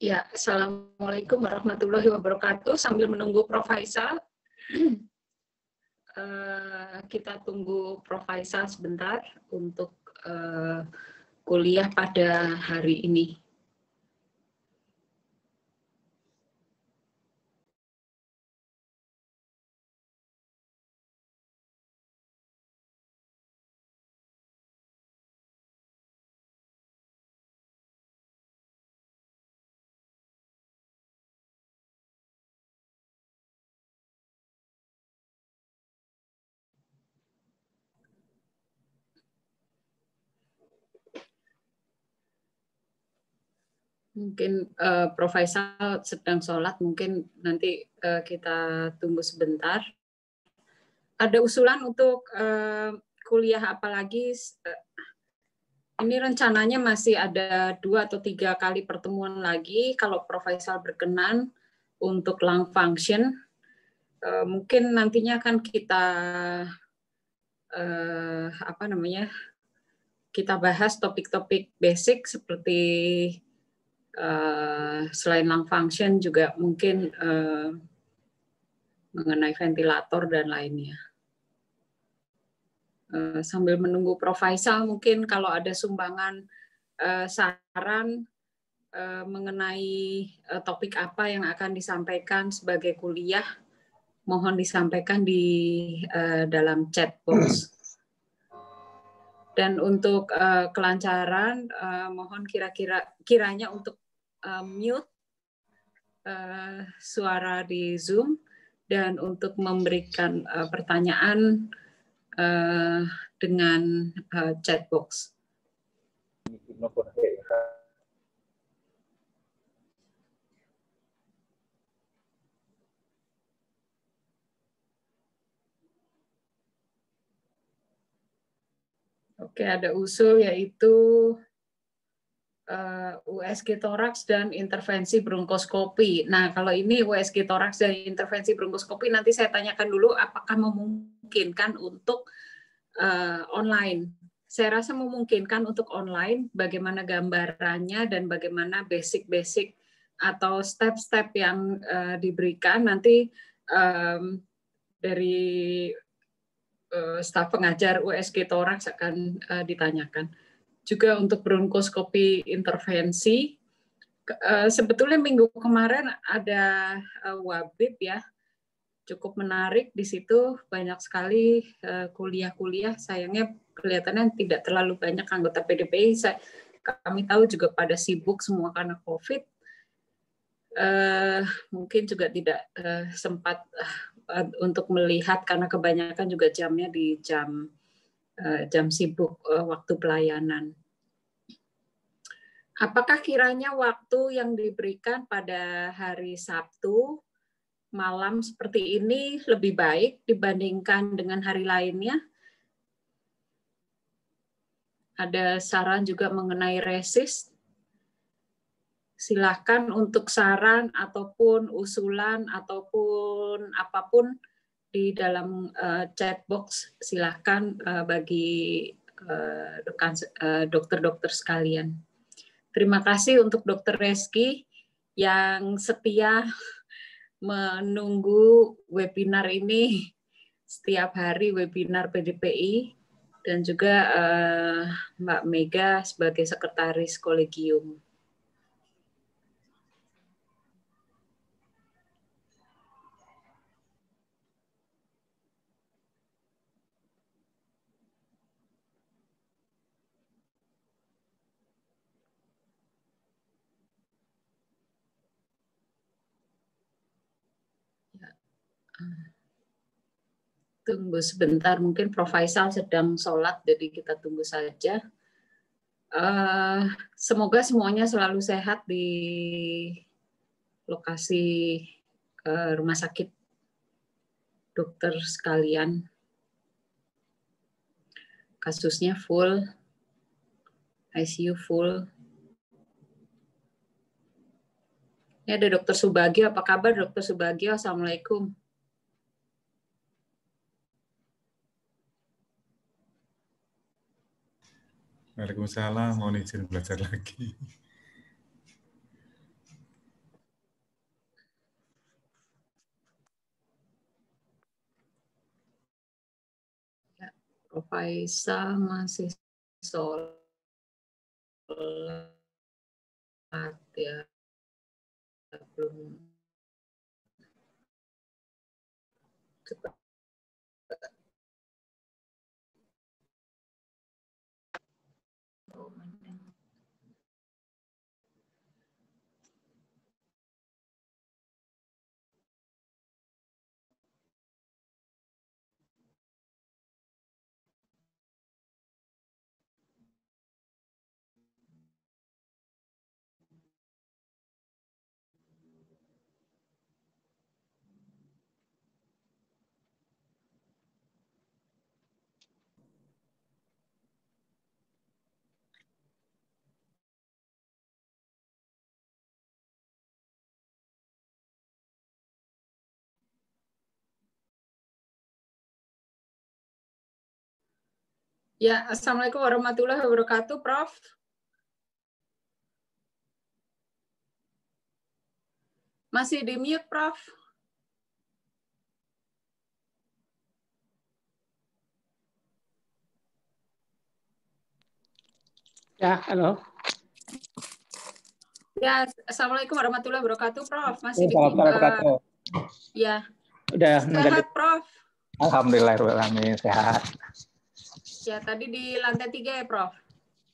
Ya, Assalamualaikum warahmatullahi wabarakatuh. Sambil menunggu Prof. Faisal, eh, kita tunggu Prof. Faisal sebentar untuk eh, kuliah pada hari ini. Mungkin uh, eh, Prof. Faisal sedang sholat, mungkin nanti uh, kita tunggu sebentar. Ada usulan untuk uh, kuliah apalagi? Uh, ini rencananya masih ada dua atau tiga kali pertemuan lagi kalau Prof. Faisal berkenan untuk lung function. Uh, mungkin nantinya akan kita uh, apa namanya kita bahas topik-topik basic seperti uh, selain lung function juga mungkin uh, mengenai ventilator dan lainnya. Uh, sambil menunggu Prof. Faisal, mungkin kalau ada sumbangan uh, saran uh, mengenai uh, topik apa yang akan disampaikan sebagai kuliah, mohon disampaikan di uh, dalam chat box. Dan untuk uh, kelancaran, uh, mohon kira-kira kiranya untuk uh, mute uh, suara di Zoom dan untuk memberikan uh, pertanyaan uh, dengan uh, chat box. Oke, ada usul yaitu eh, USG toraks dan intervensi bronkoskopi. Nah, kalau ini USG toraks dan intervensi bronkoskopi nanti saya tanyakan dulu apakah memungkinkan untuk uh, online. Saya rasa memungkinkan untuk online bagaimana gambarannya dan bagaimana basic-basic atau step-step yang uh, diberikan nanti um, dari Eh, staf pengajar USG Torax akan eh, ditanyakan. Juga untuk bronkoskopi intervensi, eh, sebetulnya minggu kemarin ada wabib ya, cukup menarik di situ banyak sekali kuliah-kuliah. Sayangnya kelihatannya tidak terlalu banyak anggota PDPI. Saya, kami tahu juga pada sibuk semua karena COVID. Uh, mungkin juga tidak sempat untuk melihat karena kebanyakan juga jamnya di jam eh, jam sibuk eh, waktu pelayanan. Apakah kiranya waktu yang diberikan pada hari Sabtu malam seperti ini lebih baik dibandingkan dengan hari lainnya? Ada saran juga mengenai resist silahkan untuk saran ataupun usulan ataupun apapun di dalam uh, chat box silahkan uh, bagi uh, dokter-dokter sekalian. Terima kasih untuk Dokter Reski yang setia menunggu webinar ini setiap hari webinar PDPI dan juga uh, Mbak Mega sebagai sekretaris kolegium. tunggu sebentar. Mungkin Prof. Faisal sedang sholat, jadi kita tunggu saja. Uh, semoga semuanya selalu sehat di lokasi uh, rumah sakit dokter sekalian. Kasusnya full, ICU full. Ini ada dokter Subagio, apa kabar dokter Subagio? Assalamualaikum. Waalaikumsalam, mohon izin belajar lagi. Prof. Faisal masih sholat ya belum Ya, Assalamualaikum warahmatullahi wabarakatuh, Prof. Masih di mute, Prof. Ya, halo. Ya, Assalamualaikum warahmatullahi wabarakatuh, Prof. Masih di uh, Ya. Udah. Sehat, Prof. Alhamdulillah, Alhamdulillah, sehat ya tadi di lantai tiga ya Prof?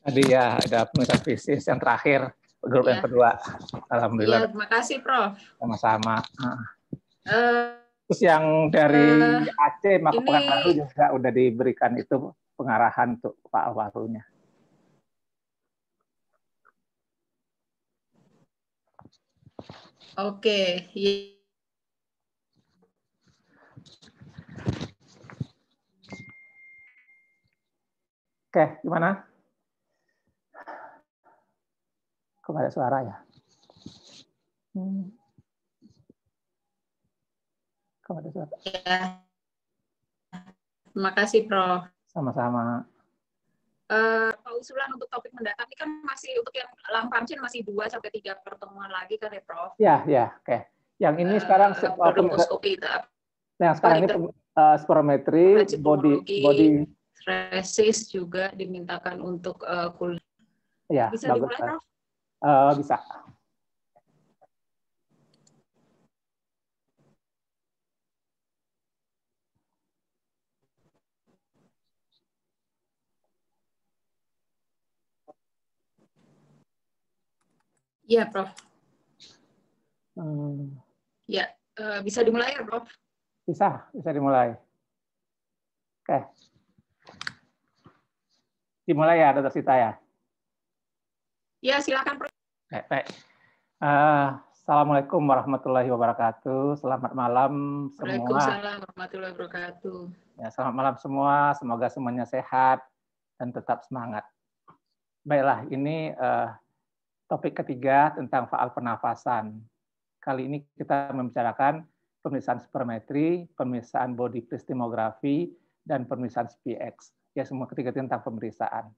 Tadi ya ada fisik yang terakhir grup ya. yang kedua. Alhamdulillah. Ya, terima kasih Prof. Sama-sama. Ah. Eh, Terus yang dari uh, Aceh maka ini... Pekanbaru juga udah diberikan itu pengarahan untuk Pak Warunya. Oke, okay. Iya. Oke, gimana? ada suara ya. Hmm. ada suara. Ya. Terima kasih, Prof. Sama-sama. Uh, usulan untuk topik mendatang ini kan masih untuk yang Lang lamparcin masih dua sampai tiga pertemuan lagi kan ya Prof? Ya ya oke. Okay. Yang ini eh, sekarang uh, itu. Nah, sekarang ini uh, spirometri, body body resis juga dimintakan untuk uh, eh, kuliah. Ya, bisa bagus. dimulai, Prof? Uh, bisa. Ya, Prof. Hmm. Ya, uh, bisa dimulai ya, Prof? Bisa, bisa dimulai. Oke. Okay dimulai ya Dr. Sita ya? Ya, silakan. Baik, baik. Uh, Assalamualaikum warahmatullahi wabarakatuh. Selamat malam semua. Waalaikumsalam warahmatullahi wabarakatuh. Ya, selamat malam semua. Semoga semuanya sehat dan tetap semangat. Baiklah, ini uh, topik ketiga tentang faal pernafasan. Kali ini kita membicarakan pemeriksaan spirometri, pemeriksaan body prismografi, dan pemeriksaan SPX ya semua ketiga tentang pemeriksaan.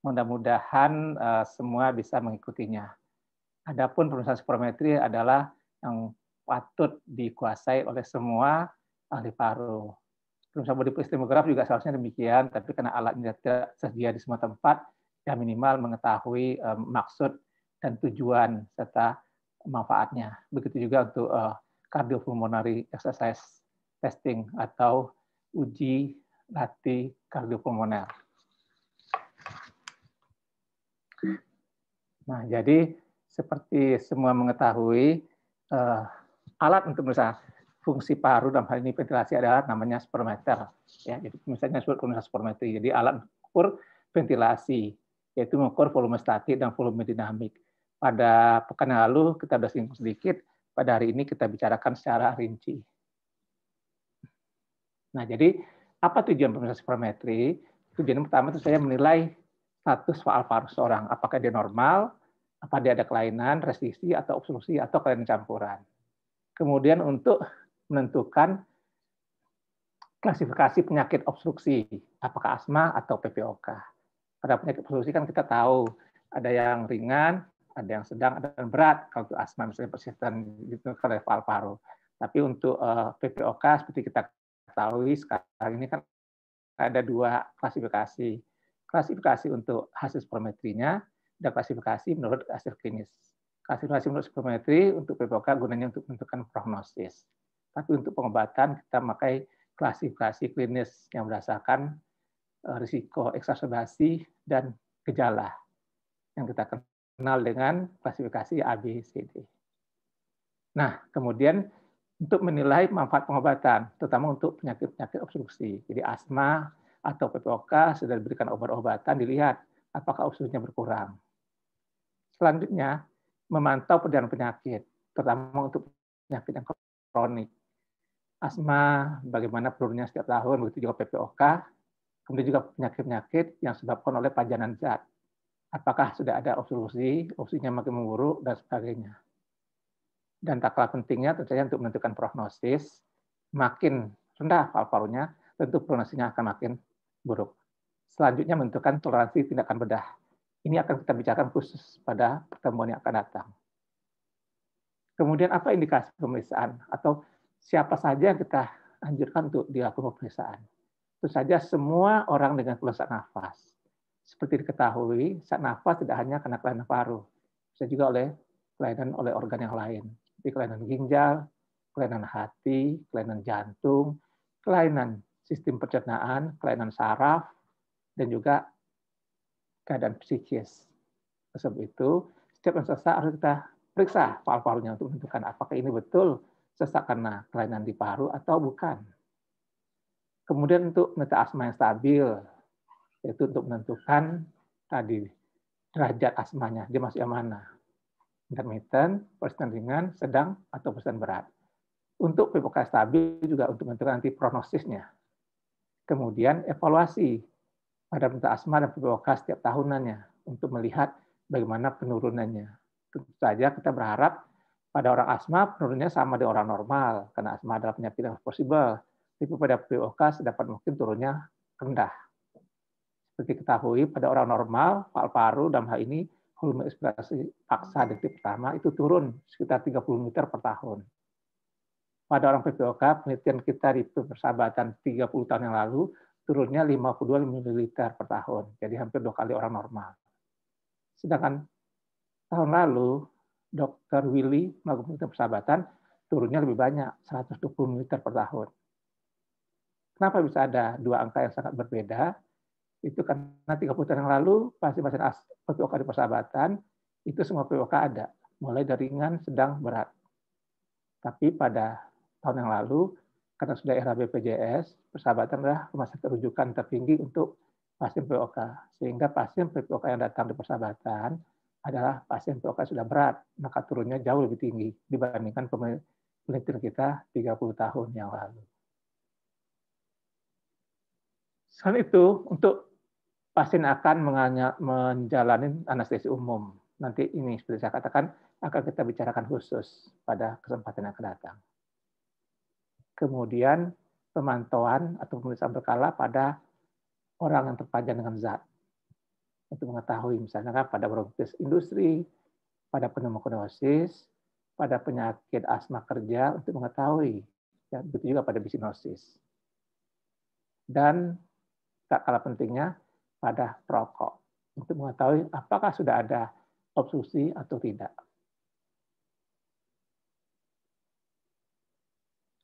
Mudah-mudahan uh, semua bisa mengikutinya. Adapun pemeriksaan spirometri adalah yang patut dikuasai oleh semua ahli paru. Pemeriksaan body seismograf juga seharusnya demikian, tapi karena alatnya tidak tersedia di semua tempat, ya minimal mengetahui um, maksud dan tujuan serta manfaatnya. Begitu juga untuk uh, eh, cardiopulmonary exercise testing atau uji latih kardiopulmoner. Nah, jadi seperti semua mengetahui, uh, alat untuk misalnya fungsi paru dalam hal ini ventilasi adalah namanya spirometer. Ya, jadi misalnya surat komunikasi spirometer. Jadi alat ukur ventilasi, yaitu mengukur volume statik dan volume dinamik. Pada pekan yang lalu kita sudah singgung sedikit, pada hari ini kita bicarakan secara rinci. Nah, jadi apa tujuan pemeriksaan spirometri? Tujuan pertama itu saya menilai status faal paru seorang. Apakah dia normal, apakah dia ada kelainan, resisi, atau obstruksi, atau kelainan campuran. Kemudian untuk menentukan klasifikasi penyakit obstruksi, apakah asma atau PPOK. Pada penyakit obstruksi kan kita tahu ada yang ringan, ada yang sedang, ada yang berat kalau itu asma misalnya persisten gitu karena paru-paru. Tapi untuk PPOK seperti kita ketahui sekarang ini kan ada dua klasifikasi. Klasifikasi untuk hasil spirometrinya dan klasifikasi menurut hasil klinis. Klasifikasi menurut spirometri untuk PPOK gunanya untuk menentukan prognosis. Tapi untuk pengobatan kita memakai klasifikasi klinis yang berdasarkan eh, risiko eksacerbasi dan gejala yang kita kenal dengan klasifikasi ABCD. Nah, kemudian untuk menilai manfaat pengobatan, terutama untuk penyakit-penyakit obstruksi. Jadi asma atau PPOK sudah diberikan obat-obatan, dilihat apakah obstruksinya berkurang. Selanjutnya, memantau perjalanan penyakit, terutama untuk penyakit yang kronik. Asma, bagaimana pelurunya setiap tahun, begitu juga PPOK, kemudian juga penyakit-penyakit yang disebabkan oleh pajanan zat. Apakah sudah ada obstruksi, obstruksinya makin memburuk, dan sebagainya dan tak kalah pentingnya tentunya untuk menentukan prognosis, makin rendah paru-parunya, tentu prognosisnya akan makin buruk. Selanjutnya menentukan toleransi tindakan bedah. Ini akan kita bicarakan khusus pada pertemuan yang akan datang. Kemudian apa indikasi pemeriksaan atau siapa saja yang kita anjurkan untuk dilakukan pemeriksaan? Tentu saja semua orang dengan kelusan nafas. Seperti diketahui, saat nafas tidak hanya karena kelainan paru, bisa juga oleh kelainan oleh organ yang lain seperti kelainan ginjal, kelainan hati, kelainan jantung, kelainan sistem pencernaan, kelainan saraf, dan juga keadaan psikis. Sebab itu, setiap yang sesak harus kita periksa paru-parunya untuk menentukan apakah ini betul sesak karena kelainan di paru atau bukan. Kemudian untuk meta asma yang stabil, yaitu untuk menentukan tadi derajat asmanya, dia masih yang mana intermittent, persen ringan, sedang, atau persen berat. Untuk PPK stabil juga untuk menentukan nanti prognosisnya. Kemudian evaluasi pada penderita asma dan PPK setiap tahunannya untuk melihat bagaimana penurunannya. Tentu saja kita berharap pada orang asma penurunannya sama dengan orang normal, karena asma adalah penyakit yang possible. Tapi pada PPK sedapat mungkin turunnya rendah. Seperti ketahui, pada orang normal, paru-paru dalam hal ini volume ekspirasi paksa detik pertama itu turun sekitar 30 meter per tahun. Pada orang PPOK, penelitian kita di persahabatan 30 tahun yang lalu, turunnya 52 mililiter per tahun, jadi hampir dua kali orang normal. Sedangkan tahun lalu, Dr. Willy melakukan penelitian persahabatan, turunnya lebih banyak, 120 mililiter per tahun. Kenapa bisa ada dua angka yang sangat berbeda? itu karena 30 tahun yang lalu pasien-pasien PPOK di persahabatan itu semua PPOK ada, mulai dari ringan, sedang, berat. Tapi pada tahun yang lalu, karena sudah era BPJS, persahabatan adalah rumah sakit rujukan tertinggi untuk pasien PPOK. Sehingga pasien PPOK yang datang di persahabatan adalah pasien PPOK sudah berat, maka turunnya jauh lebih tinggi dibandingkan penelitian kita 30 tahun yang lalu. Selain itu, untuk pasien akan menjalani anestesi umum. Nanti ini seperti saya katakan akan kita bicarakan khusus pada kesempatan yang akan datang. Kemudian pemantauan atau pemeriksaan berkala pada orang yang terpajang dengan zat untuk mengetahui misalnya kan pada bronkitis industri, pada pneumokonosis, pada penyakit asma kerja untuk mengetahui Dan ya, begitu juga pada bisinosis. Dan tak kalah pentingnya pada perokok untuk mengetahui apakah sudah ada obstruksi atau tidak.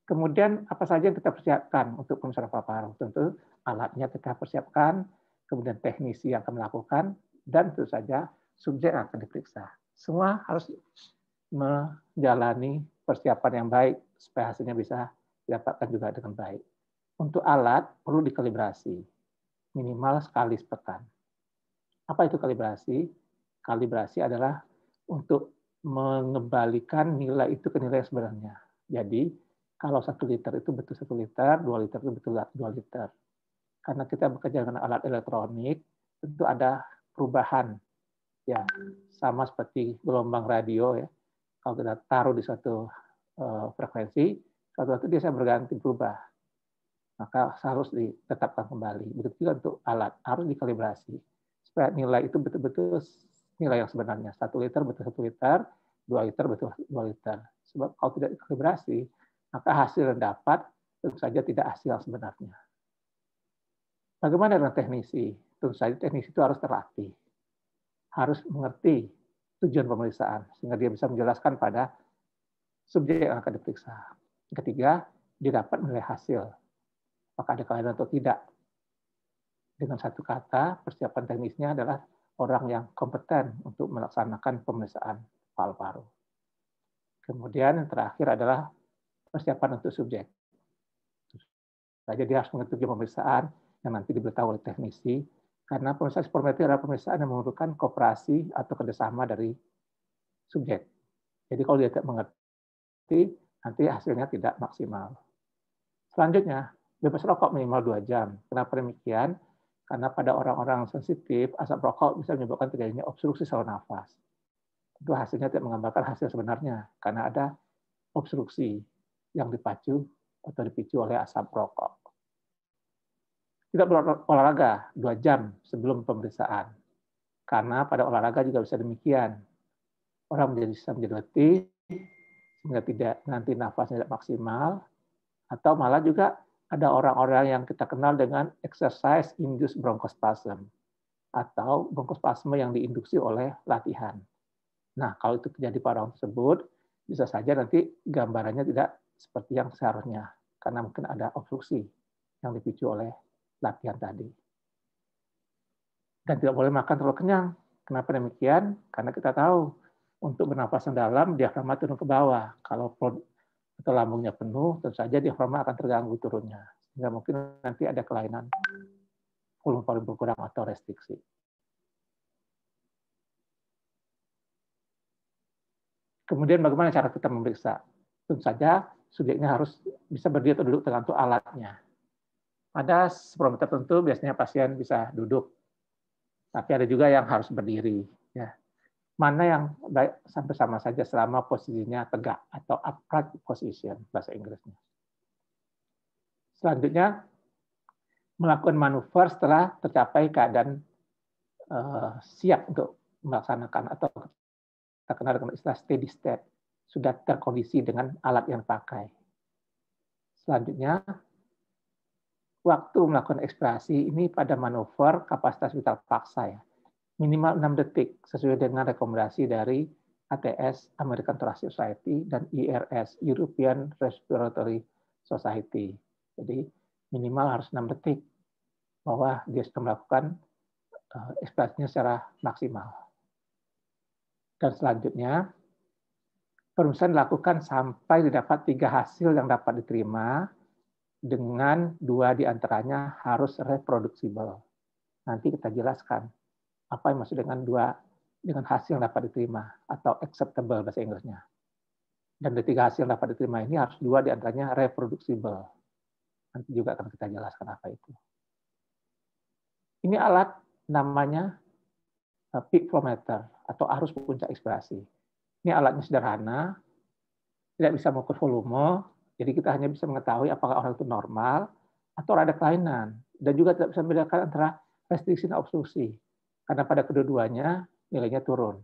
Kemudian apa saja yang kita persiapkan untuk pemeriksaan paru-paru? Tentu alatnya kita persiapkan, kemudian teknisi yang akan melakukan, dan tentu saja subjek yang akan diperiksa. Semua harus menjalani persiapan yang baik supaya hasilnya bisa didapatkan juga dengan baik. Untuk alat perlu dikalibrasi minimal sekali sepekan. Apa itu kalibrasi? Kalibrasi adalah untuk mengembalikan nilai itu ke nilai sebenarnya. Jadi, kalau satu liter itu betul satu liter, dua liter itu betul dua liter. Karena kita bekerja dengan alat elektronik, tentu ada perubahan. Ya, sama seperti gelombang radio ya. Kalau kita taruh di suatu eh, frekuensi, suatu waktu dia bisa berganti berubah maka harus ditetapkan kembali. Begitu juga untuk alat, harus dikalibrasi supaya nilai itu betul-betul nilai yang sebenarnya. Satu liter betul satu liter, dua liter betul dua liter. Sebab kalau tidak dikalibrasi, maka hasil yang dapat tentu saja tidak hasil yang sebenarnya. Bagaimana dengan teknisi? Tentu saja teknisi itu harus terlatih, harus mengerti tujuan pemeriksaan sehingga dia bisa menjelaskan pada subjek yang akan diperiksa. Ketiga, dia dapat menilai hasil apakah ada kelainan atau tidak. Dengan satu kata, persiapan teknisnya adalah orang yang kompeten untuk melaksanakan pemeriksaan paru-paru. Kemudian yang terakhir adalah persiapan untuk subjek. Jadi harus mengikuti pemeriksaan yang nanti diberitahu oleh teknisi, karena pemeriksaan formatif adalah pemeriksaan yang memerlukan kooperasi atau kerjasama dari subjek. Jadi kalau dia tidak mengerti, nanti hasilnya tidak maksimal. Selanjutnya, bebas rokok minimal dua jam. Kenapa demikian? Karena pada orang-orang sensitif, asap rokok bisa menyebabkan terjadinya obstruksi saluran nafas. Itu hasilnya tidak menggambarkan hasil sebenarnya, karena ada obstruksi yang dipacu atau dipicu oleh asap rokok. Tidak berolahraga dua jam sebelum pemeriksaan. Karena pada olahraga juga bisa demikian. Orang menjadi bisa menjadi letih, sehingga tidak nanti nafasnya tidak maksimal, atau malah juga ada orang-orang yang kita kenal dengan exercise induced bronchospasm atau bronchospasm yang diinduksi oleh latihan. Nah, kalau itu terjadi pada orang tersebut, bisa saja nanti gambarannya tidak seperti yang seharusnya karena mungkin ada obstruksi yang dipicu oleh latihan tadi. Dan tidak boleh makan terlalu kenyang. Kenapa demikian? Karena kita tahu untuk bernapas yang dalam, diafragma turun ke bawah. Kalau atau lambungnya penuh, tentu saja diafragma akan terganggu turunnya. Sehingga mungkin nanti ada kelainan volume volume berkurang atau restriksi. Kemudian bagaimana cara kita memeriksa? Tentu saja subjeknya harus bisa berdiri atau duduk tergantung alatnya. Ada sebelum tertentu biasanya pasien bisa duduk, tapi ada juga yang harus berdiri. Ya mana yang sampai sama saja selama posisinya tegak atau upright position bahasa Inggrisnya. Selanjutnya melakukan manuver setelah tercapai keadaan uh, siap untuk melaksanakan atau kita dengan istilah steady state sudah terkondisi dengan alat yang pakai. Selanjutnya waktu melakukan ekspresi ini pada manuver kapasitas vital paksa ya minimal 6 detik sesuai dengan rekomendasi dari ATS American Thoracic Society dan IRS European Respiratory Society. Jadi minimal harus 6 detik bahwa dia sudah melakukan eh, ekspresinya secara maksimal. Dan selanjutnya, perumusan dilakukan sampai didapat tiga hasil yang dapat diterima dengan dua diantaranya harus reproduksibel. Nanti kita jelaskan apa yang maksud dengan dua dengan hasil yang dapat diterima atau acceptable bahasa Inggrisnya. Dan dari hasil yang dapat diterima ini harus dua diantaranya reproducible. Nanti juga akan kita jelaskan apa itu. Ini alat namanya eh, peak atau arus puncak ekspirasi. Ini alatnya sederhana, tidak bisa mengukur volume, jadi kita hanya bisa mengetahui apakah orang itu normal atau ada kelainan, dan juga tidak bisa membedakan antara restriksi dan obstruksi karena pada kedua-duanya nilainya turun.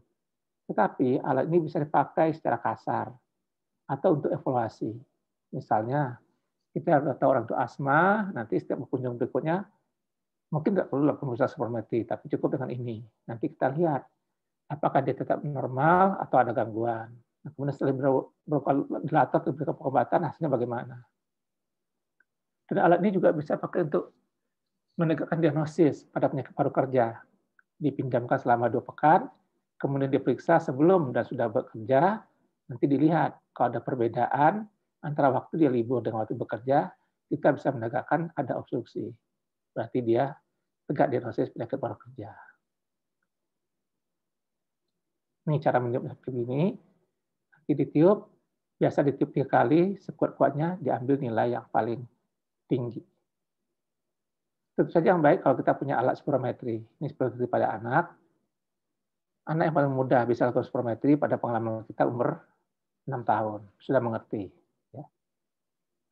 Tetapi alat ini bisa dipakai secara kasar atau untuk evaluasi. Misalnya, kita sudah tahu orang itu asma, nanti setiap kunjung berikutnya, mungkin tidak perlu lakukan usaha supermati, tapi cukup dengan ini. Nanti kita lihat, apakah dia tetap normal atau ada gangguan. Nah, kemudian setelah dilatar atau diberikan pengobatan, hasilnya bagaimana. Dan alat ini juga bisa pakai untuk menegakkan diagnosis pada penyakit paru kerja dipinjamkan selama dua pekan, kemudian diperiksa sebelum dan sudah bekerja, nanti dilihat kalau ada perbedaan antara waktu dia libur dengan waktu bekerja, kita bisa menegakkan ada obstruksi. Berarti dia tegak di proses penyakit paru kerja. Ini cara menjawab ini, Nanti ditiup, biasa ditiup tiga kali, sekuat-kuatnya diambil nilai yang paling tinggi tentu saja yang baik kalau kita punya alat spirometri. Ini spirometri pada anak. Anak yang paling mudah bisa lakukan spirometri pada pengalaman kita umur 6 tahun. Sudah mengerti. Ya.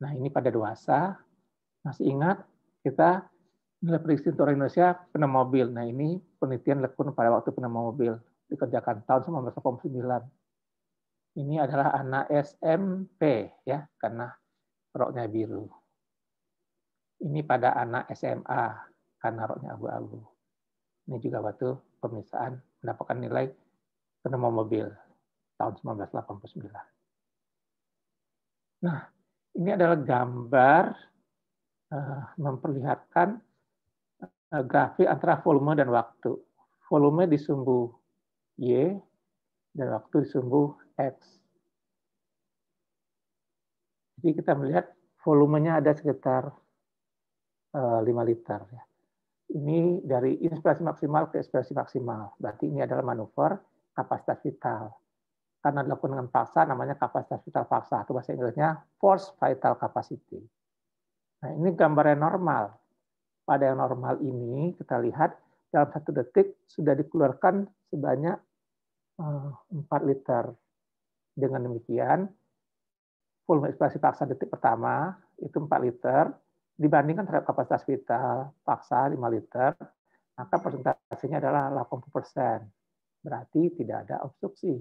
Nah ini pada dewasa. Masih ingat kita nilai prediksi untuk orang Indonesia pneumo mobil. Nah ini penelitian lekun pada waktu pneumo mobil. Dikerjakan tahun 1989 ini adalah anak SMP ya karena roknya biru. Ini pada anak SMA karena roknya abu-abu. Ini juga waktu pemisahan mendapatkan nilai penemuan mobil tahun 1989. Nah, ini adalah gambar eh, memperlihatkan eh, grafik antara volume dan waktu. Volume di sumbu Y dan waktu di sumbu X. Jadi kita melihat volumenya ada sekitar 5 eh, liter. Ya. Ini dari inspirasi maksimal ke inspirasi maksimal. Berarti ini adalah manuver kapasitas vital. Karena dilakukan dengan paksa, namanya kapasitas vital paksa. Atau bahasa Inggrisnya force vital capacity. Nah, ini gambar yang normal. Pada yang normal ini, kita lihat dalam satu detik sudah dikeluarkan sebanyak 4 eh, liter. Dengan demikian, volume ekspresi paksa detik pertama itu 4 liter, dibandingkan terhadap kapasitas vital paksa 5 liter, maka persentasenya adalah 80%. Berarti tidak ada obstruksi.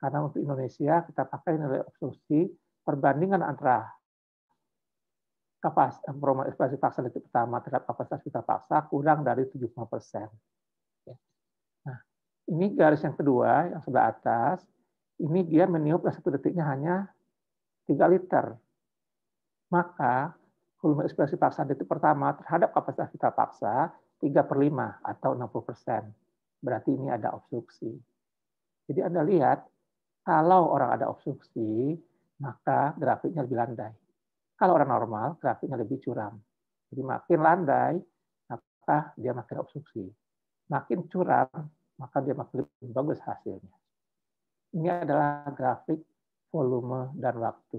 Karena untuk Indonesia kita pakai nilai obstruksi perbandingan antara kapasitas eh, promo ekspresi paksa detik pertama terhadap kapasitas vital paksa kurang dari 75%. persen. Ya. Nah, ini garis yang kedua yang sebelah atas, ini dia meniup satu detiknya hanya 3 liter. Maka volume ekspresi paksa detik pertama terhadap kapasitas kita paksa 3 per 5 atau 60 persen. Berarti ini ada obstruksi. Jadi Anda lihat, kalau orang ada obstruksi, maka grafiknya lebih landai. Kalau orang normal, grafiknya lebih curam. Jadi makin landai, maka dia makin obstruksi. Makin curam, maka dia makin bagus hasilnya. Ini adalah grafik volume dan waktu.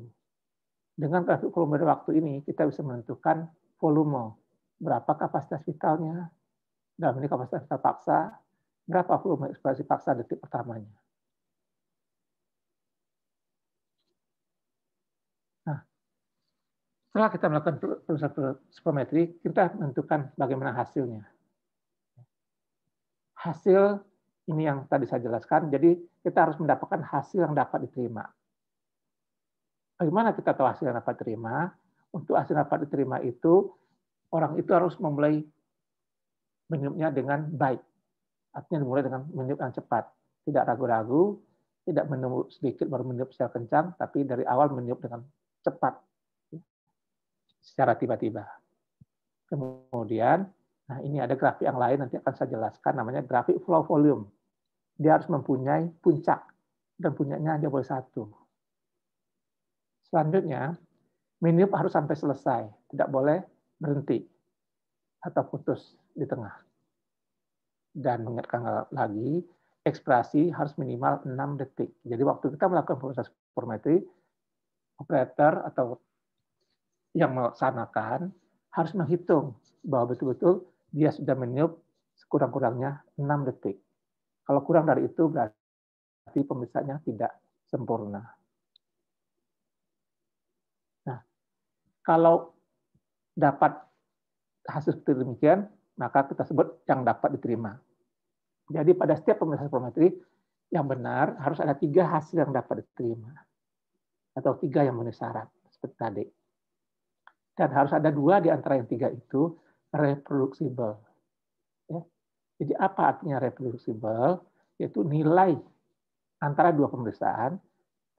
Dengan grafik volume dan waktu ini, kita bisa menentukan volume. Berapa kapasitas vitalnya, dalam ini kapasitas vital paksa, berapa volume ekspresi paksa detik pertamanya. Nah, setelah kita melakukan proses spirometri, kita menentukan bagaimana hasilnya. Hasil ini yang tadi saya jelaskan, jadi kita harus mendapatkan hasil yang dapat diterima bagaimana kita tahu hasil dapat terima? Untuk hasil dapat diterima itu, orang itu harus memulai meniupnya dengan baik. Artinya dimulai dengan meniup yang cepat. Tidak ragu-ragu, tidak menunggu sedikit baru meniup secara kencang, tapi dari awal meniup dengan cepat. Secara tiba-tiba. Kemudian, nah ini ada grafik yang lain, nanti akan saya jelaskan, namanya grafik flow volume. Dia harus mempunyai puncak, dan punyanya hanya boleh satu Selanjutnya, minum harus sampai selesai, tidak boleh berhenti atau putus di tengah. Dan mengingatkan lagi, ekspresi harus minimal 6 detik. Jadi waktu kita melakukan proses formatri, operator atau yang melaksanakan harus menghitung bahwa betul-betul dia sudah meniup sekurang-kurangnya 6 detik. Kalau kurang dari itu berarti pemeriksaannya tidak sempurna. Kalau dapat hasil seperti demikian, maka kita sebut yang dapat diterima. Jadi pada setiap pemeriksaan spirometri yang benar harus ada tiga hasil yang dapat diterima atau tiga yang memenuhi syarat seperti tadi. Dan harus ada dua di antara yang tiga itu reproduksibel. Ya. Jadi apa artinya reproduksibel? Yaitu nilai antara dua pemeriksaan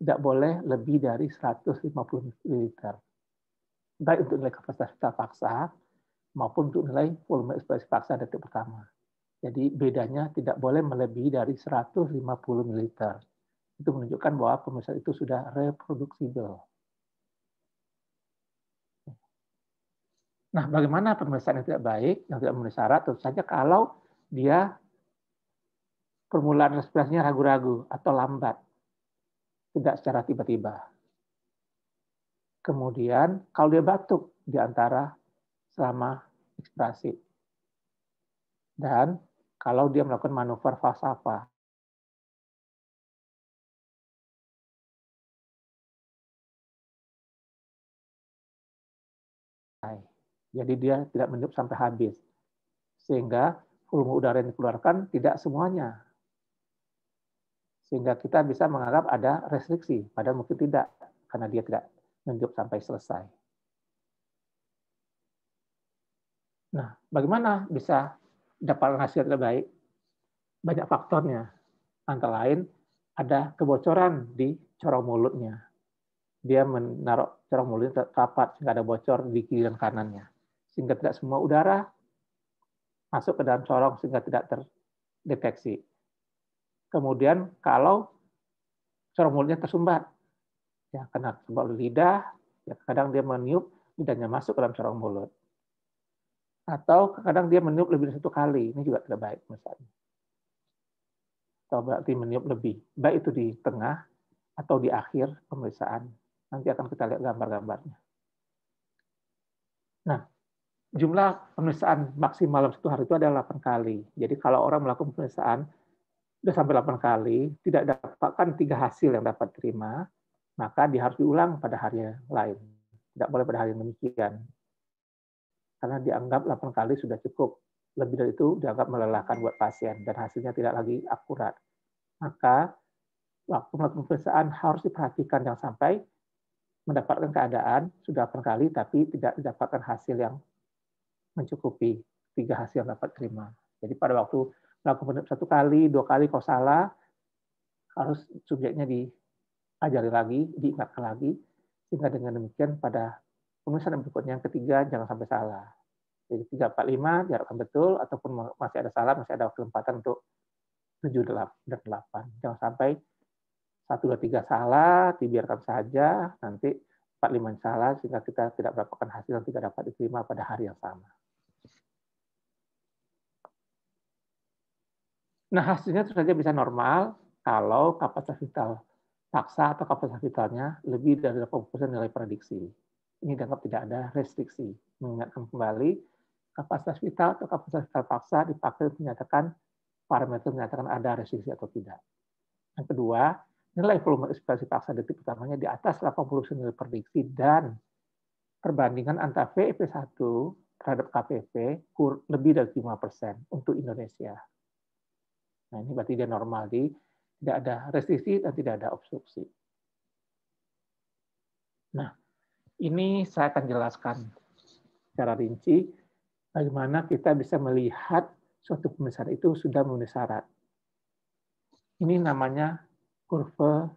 tidak boleh lebih dari 150 ml baik untuk nilai kapasitas kita paksa maupun untuk nilai volume ekspresi paksa detik pertama. Jadi bedanya tidak boleh melebihi dari 150 ml. Itu menunjukkan bahwa pemirsa itu sudah reproduksibel. Nah, bagaimana pemeriksaan yang tidak baik, yang tidak memenuhi syarat? Tentu saja kalau dia permulaan respirasinya ragu-ragu atau lambat, tidak secara tiba-tiba. Kemudian kalau dia batuk di antara selama ekspresi Dan kalau dia melakukan manuver falsafah, Jadi dia tidak meniup sampai habis. Sehingga volume udara yang dikeluarkan tidak semuanya. Sehingga kita bisa menganggap ada restriksi, padahal mungkin tidak, karena dia tidak nunjuk sampai selesai. Nah, bagaimana bisa dapat hasil terbaik? Banyak faktornya. Antara lain, ada kebocoran di corong mulutnya. Dia menaruh corong mulutnya rapat sehingga ada bocor di kiri dan kanannya. Sehingga tidak semua udara masuk ke dalam corong sehingga tidak terdeteksi. Kemudian kalau corong mulutnya tersumbat, ya kena sebab lidah ya kadang dia meniup lidahnya masuk ke dalam corong mulut atau kadang dia meniup lebih dari satu kali ini juga tidak baik misalnya atau berarti meniup lebih baik itu di tengah atau di akhir pemeriksaan nanti akan kita lihat gambar-gambarnya nah jumlah pemeriksaan maksimal dalam satu hari itu adalah 8 kali jadi kalau orang melakukan pemeriksaan sudah sampai 8 kali tidak dapatkan tiga hasil yang dapat terima maka dia harus diulang pada hari lain. Tidak boleh pada hari yang demikian. Karena dianggap 8 kali sudah cukup. Lebih dari itu dianggap melelahkan buat pasien dan hasilnya tidak lagi akurat. Maka waktu melakukan pemeriksaan harus diperhatikan yang sampai mendapatkan keadaan sudah 8 kali tapi tidak mendapatkan hasil yang mencukupi tiga hasil yang dapat terima. Jadi pada waktu melakukan satu kali, dua kali kalau salah harus subjeknya di ajari lagi, diingatkan lagi, sehingga dengan demikian pada penulisan berikutnya yang ketiga jangan sampai salah. Jadi lima diharapkan betul, ataupun masih ada salah, masih ada kesempatan untuk 7 dan 8. Jangan sampai 1, 2, 3 salah, dibiarkan saja, nanti 4, 5 salah, sehingga kita tidak mendapatkan hasil yang tidak dapat diterima pada hari yang sama. Nah, hasilnya tentu saja bisa normal kalau kapasitas vital paksa atau kapasitas vitalnya lebih dari 80% nilai prediksi. Ini dianggap tidak ada restriksi. Mengingatkan kembali, kapasitas vital atau kapasitas vital paksa dipakai untuk menyatakan parameter menyatakan ada restriksi atau tidak. Yang kedua, nilai volume ekspresi paksa detik pertamanya di atas 80% nilai prediksi dan perbandingan antara VEP1 terhadap KPP lebih dari 5% untuk Indonesia. Nah, ini berarti dia normal di tidak ada resisi dan tidak ada obstruksi. Nah, ini saya akan jelaskan secara rinci bagaimana kita bisa melihat suatu pemeriksaan itu sudah memenuhi syarat. Ini namanya kurva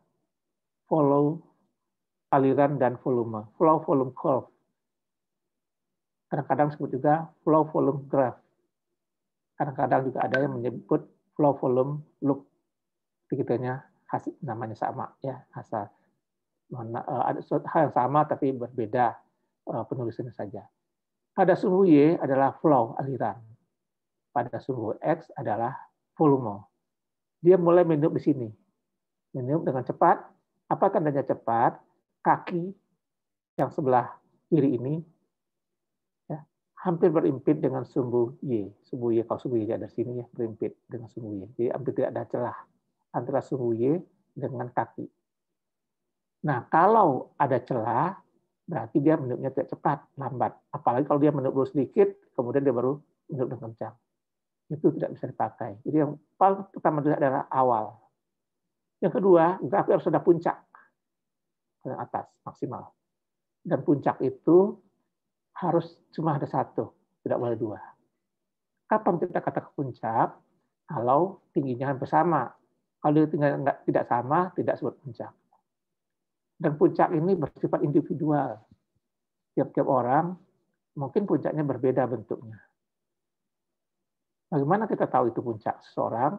follow aliran dan volume, flow volume curve. Kadang-kadang disebut juga flow volume graph. Kadang-kadang juga ada yang menyebut flow volume loop ketiganya hasil namanya sama ya asal eh, ada hal yang sama tapi berbeda eh, penulisannya saja. Pada sumbu Y adalah flow aliran. Pada sumbu X adalah volume. Dia mulai meniup di sini. Meniup dengan cepat. Apa tandanya cepat? Kaki yang sebelah kiri ini ya, hampir berimpit dengan sumbu Y. Sumbu Y, kalau sumbu Y ada sini ya, berimpit dengan sumbu Y. Jadi hampir tidak ada celah antara suhu Y dengan kaki. Nah, kalau ada celah, berarti dia menutupnya tidak cepat, lambat. Apalagi kalau dia menutup sedikit, kemudian dia baru menutup dengan kencang. Itu tidak bisa dipakai. Jadi yang paling pertama adalah awal. Yang kedua, grafik harus ada puncak ke atas maksimal. Dan puncak itu harus cuma ada satu, tidak boleh dua. Kapan kita kata ke puncak? Kalau tingginya hampir sama kalau tidak, tidak sama, tidak sebut puncak. Dan puncak ini bersifat individual. Tiap-tiap orang mungkin puncaknya berbeda bentuknya. Bagaimana kita tahu itu puncak seseorang?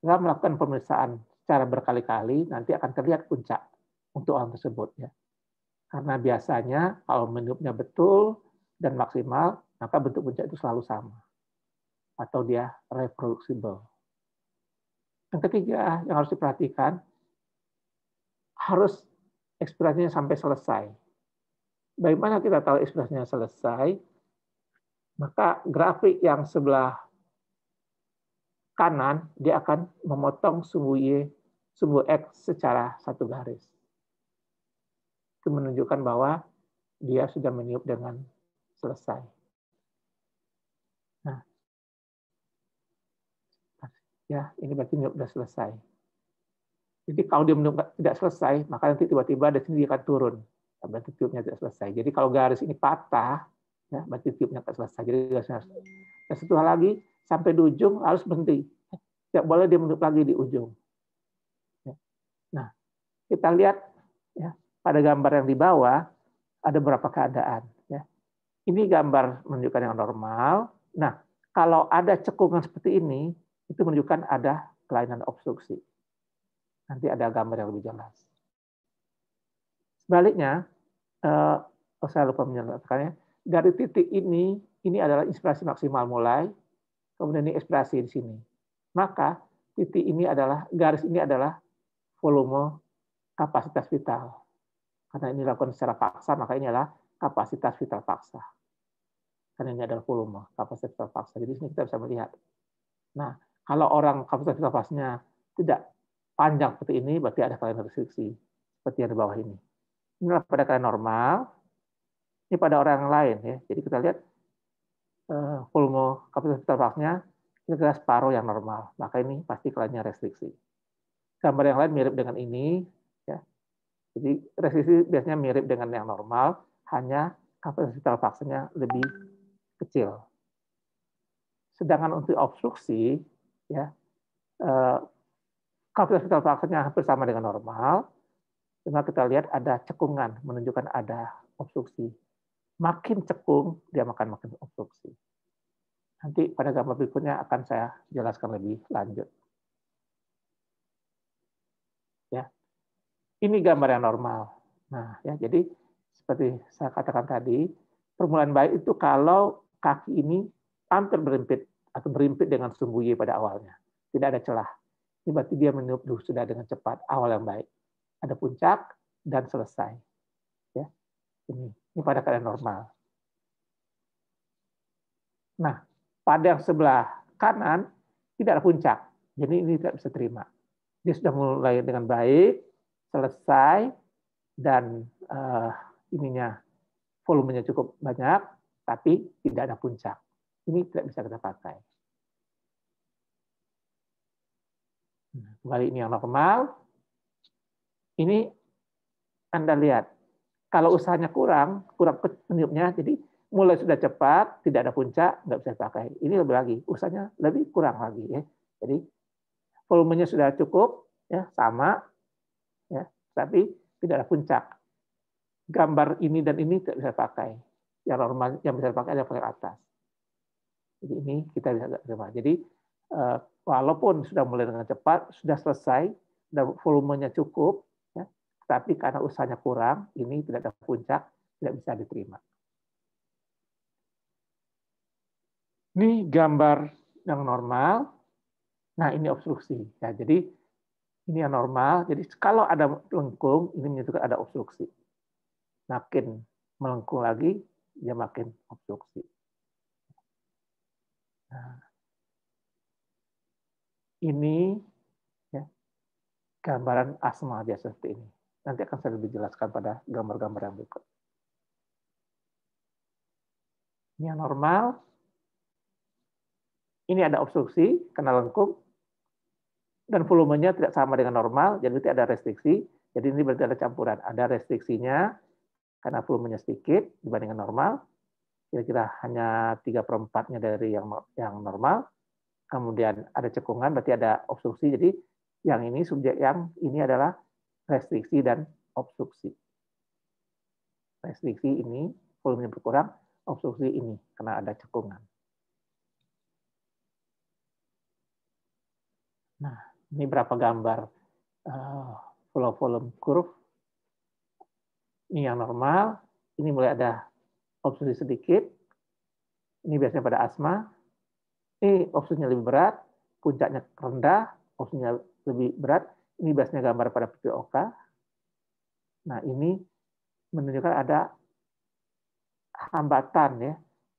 Setelah melakukan pemeriksaan secara berkali-kali, nanti akan terlihat puncak untuk orang tersebut. ya. Karena biasanya kalau menurutnya betul dan maksimal, maka bentuk puncak itu selalu sama. Atau dia reproducible yang ketiga yang harus diperhatikan, harus eksplorasinya sampai selesai. Bagaimana kita tahu eksplorasinya selesai? Maka grafik yang sebelah kanan, dia akan memotong sumbu Y, sumbu X secara satu garis. Itu menunjukkan bahwa dia sudah meniup dengan selesai. ya ini berarti sudah selesai. Jadi kalau dia tidak selesai, maka nanti tiba-tiba ada sini dia akan turun. Ya, berarti tiupnya tidak selesai. Jadi kalau garis ini patah, ya berarti tiupnya tidak selesai. Jadi garisnya harus. Dan satu lagi, sampai di ujung harus berhenti. Tidak boleh dia menunggu lagi di ujung. Ya. Nah, kita lihat ya, pada gambar yang di bawah ada beberapa keadaan. Ya. Ini gambar menunjukkan yang normal. Nah, kalau ada cekungan seperti ini, itu menunjukkan ada kelainan obstruksi. Nanti ada gambar yang lebih jelas. Sebaliknya, eh, oh saya lupa menjelaskannya, dari titik ini, ini adalah inspirasi maksimal mulai, kemudian ini inspirasi di sini. Maka titik ini adalah, garis ini adalah volume kapasitas vital. Karena ini dilakukan secara paksa, maka ini adalah kapasitas vital paksa. Karena ini adalah volume kapasitas vital paksa. Jadi sini kita bisa melihat. Nah, kalau orang kapasitas nafasnya tidak panjang seperti ini, berarti ada kalian restriksi seperti yang di bawah ini. Ini pada kalian normal, ini pada orang yang lain ya. Jadi kita lihat eh, volume kapasitas nafasnya ini kira separuh yang normal. Maka ini pasti kalian restriksi. Gambar yang lain mirip dengan ini ya. Jadi restriksi biasanya mirip dengan yang normal, hanya kapasitas nafasnya vaksinnya lebih kecil. Sedangkan untuk obstruksi ya eh, kapasitas vital vaksinnya hampir sama dengan normal, cuma kita lihat ada cekungan menunjukkan ada obstruksi. Makin cekung, dia makan makin obstruksi. Nanti pada gambar berikutnya akan saya jelaskan lebih lanjut. Ya, ini gambar yang normal. Nah, ya jadi seperti saya katakan tadi, permulaan baik itu kalau kaki ini hampir berhimpit atau berimpit dengan sumbu Y pada awalnya. Tidak ada celah. Ini berarti dia meniup sudah dengan cepat, awal yang baik. Ada puncak dan selesai. Ya. Ini, ini pada keadaan normal. Nah, pada yang sebelah kanan tidak ada puncak. Jadi ini tidak bisa terima. Dia sudah mulai dengan baik, selesai, dan uh, ininya volumenya cukup banyak, tapi tidak ada puncak ini tidak bisa kita pakai. Kembali ini yang normal. Ini Anda lihat. Kalau usahanya kurang, kurang peniupnya, jadi mulai sudah cepat, tidak ada puncak, nggak bisa dipakai. Ini lebih lagi, usahanya lebih kurang lagi. ya. Jadi volumenya sudah cukup, ya sama, ya, tapi tidak ada puncak. Gambar ini dan ini tidak bisa dipakai. Yang normal, yang bisa dipakai adalah paling atas. Jadi ini kita bisa terima. Jadi eh, walaupun sudah mulai dengan cepat, sudah selesai, sudah volumenya cukup, ya, tapi karena usahanya kurang, ini tidak ada puncak, tidak bisa diterima. Ini gambar yang normal. Nah, ini obstruksi. Ya, jadi ini yang normal. Jadi kalau ada lengkung, ini menunjukkan ada obstruksi. Makin melengkung lagi, dia makin obstruksi. Nah, ini ya, gambaran asma biasa seperti ini. Nanti akan saya lebih jelaskan pada gambar-gambar yang berikut. Ini yang normal. Ini ada obstruksi, kena lengkung. Dan volumenya tidak sama dengan normal, jadi tidak ada restriksi. Jadi ini berarti ada campuran. Ada restriksinya, karena volumenya sedikit dibandingkan normal kira-kira hanya tiga perempatnya dari yang, yang normal. Kemudian ada cekungan, berarti ada obstruksi. Jadi yang ini subjek yang ini adalah restriksi dan obstruksi. Restriksi ini volumenya berkurang, obstruksi ini karena ada cekungan. Nah, ini berapa gambar uh, eh, volume curve. Ini yang normal, ini mulai ada obstruksi sedikit, ini biasanya pada asma, ini e, obstruksinya lebih berat, puncaknya rendah, obstruksinya lebih berat, ini biasanya gambar pada PPOK. Nah, ini menunjukkan ada hambatan ya.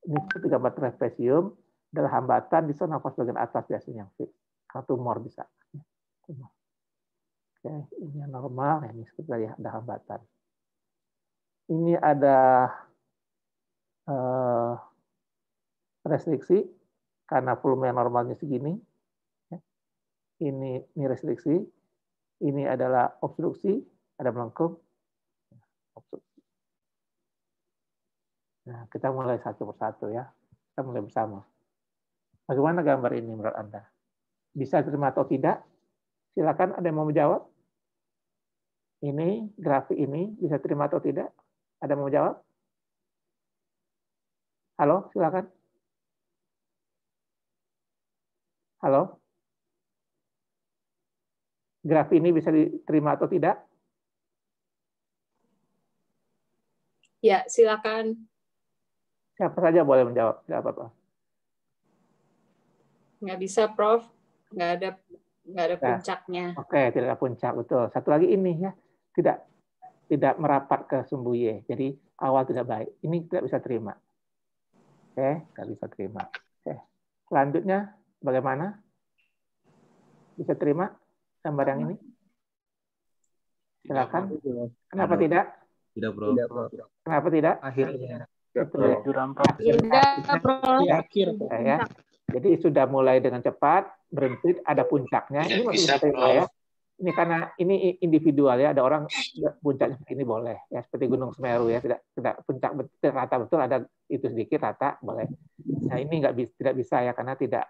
Ini seperti gambar trapezium, adalah hambatan di zona nafas bagian atas biasanya yang fit. Kalau tumor bisa. Tumor. Oke, ini yang normal, nah, ini seperti ada hambatan. Ini ada Eh, restriksi karena volume normalnya segini. Ya. Ini ini restriksi, ini adalah obstruksi, ada melengkung. Ya, nah, kita mulai satu persatu ya. Kita mulai bersama. Bagaimana gambar ini menurut Anda? Bisa terima atau tidak? Silakan ada yang mau menjawab. Ini grafik ini bisa terima atau tidak? Ada yang mau menjawab? Halo, silakan. Halo. Graf ini bisa diterima atau tidak? Ya, silakan. Siapa saja boleh menjawab, tidak apa-apa. Nggak bisa, Prof. Nggak ada nggak ada nah, puncaknya. Oke, okay, tidak ada puncak betul. Satu lagi ini ya, tidak tidak merapat ke sumbu Y. Jadi awal tidak baik. Ini tidak bisa terima. Oke, nggak bisa terima. Oke. Selanjutnya, bagaimana? Bisa terima gambar yang ini? Silakan. Kenapa tidak? Tidak, Bro. Kenapa tidak? Akhirnya. Betul. Gitu ya. Tidak, Bro. Akhir. Iya, ya. Jadi sudah mulai dengan cepat, berhenti, ada puncaknya. Ini masih bisa terima ya ini karena ini individual ya ada orang puncaknya ini boleh ya seperti Gunung Semeru ya tidak tidak puncak betul, rata betul ada itu sedikit rata boleh nah ini nggak tidak bisa ya karena tidak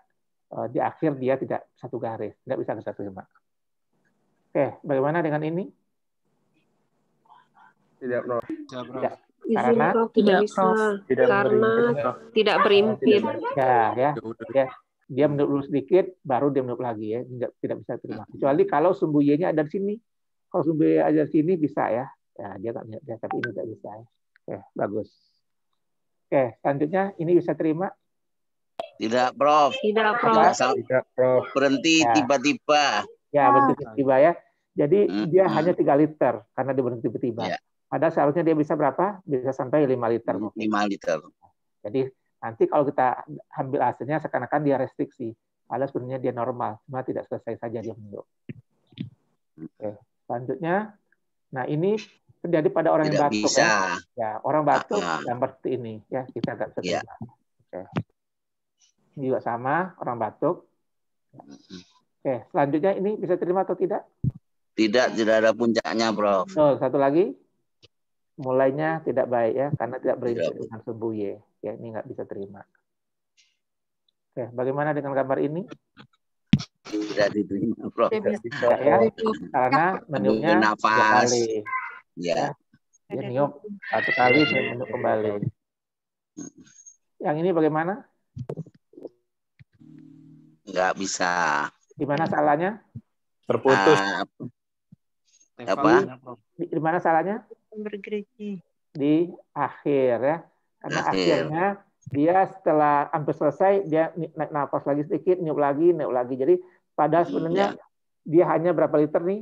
eh, di akhir dia tidak satu garis tidak bisa ke satu lima oke bagaimana dengan ini tidak bro tidak karena tidak. Karena, tidak, tidak, tidak, tidak, tidak, karena tidak berimpit. Ya, ya, ya dia menurut dulu sedikit, baru dia menurut lagi ya, tidak, tidak bisa terima. Nah. Kecuali kalau sumbu Y-nya ada di sini. Kalau sumbu Y ada di sini bisa ya. ya dia nggak dia, tapi ini nggak bisa ya. Oke, bagus. Oke, selanjutnya ini bisa terima. Tidak, Prof. Tidak, Prof. Tidak, Prof. Berhenti ya. tiba-tiba. Ya, ah. berhenti tiba-tiba ya. Jadi hmm. dia hanya 3 liter karena dia berhenti tiba-tiba. Ya. Padahal seharusnya dia bisa berapa? Bisa sampai 5 liter. 5 liter. Jadi Nanti kalau kita ambil hasilnya seakan-akan dia restriksi, padahal sebenarnya dia normal, cuma tidak selesai saja dia menurut. Oke, selanjutnya, nah ini terjadi pada orang tidak yang batuk. Bisa. Ya. ya, orang batuk uh seperti ini, ya kita agak sedih. Ya. Oke. Ini juga sama, orang batuk. Oke, selanjutnya ini bisa terima atau tidak? Tidak, tidak ada puncaknya, Bro. Oh, satu lagi? mulainya tidak baik ya karena tidak beriringan dengan sumbu y ya ini nggak bisa terima Oke, bagaimana dengan gambar ini tidak diterima Prof tidak ya karena menunya nafas kali ya, ya. dia niup satu kali saya kembali yang ini bagaimana nggak bisa ah, di mana salahnya terputus uh, apa di mana salahnya bergerigi di akhir ya karena akhir. akhirnya dia setelah hampir selesai dia naik nafas lagi sedikit nyup lagi naik lagi jadi pada iya. sebenarnya iya. dia hanya berapa liter nih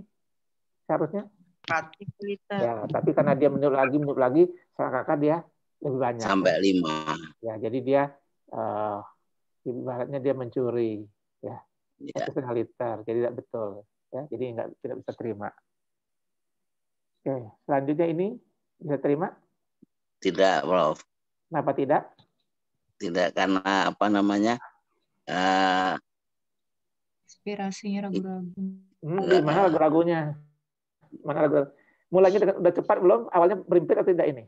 seharusnya 40 liter ya tapi karena dia meniup lagi meniup lagi sekarang kakak dia lebih banyak sampai lima ya jadi dia uh, ibaratnya dia mencuri ya iya. satu ya. setengah liter jadi tidak betul ya jadi nggak tidak bisa terima Oke, selanjutnya ini bisa terima? Tidak, Prof. Kenapa tidak? Tidak karena apa namanya? Uh, Inspirasinya ragu-ragu. Hmm, mana ragu-ragunya? Mana ragu, ragu Mulainya dengan, udah cepat belum? Awalnya berimpit atau tidak ini?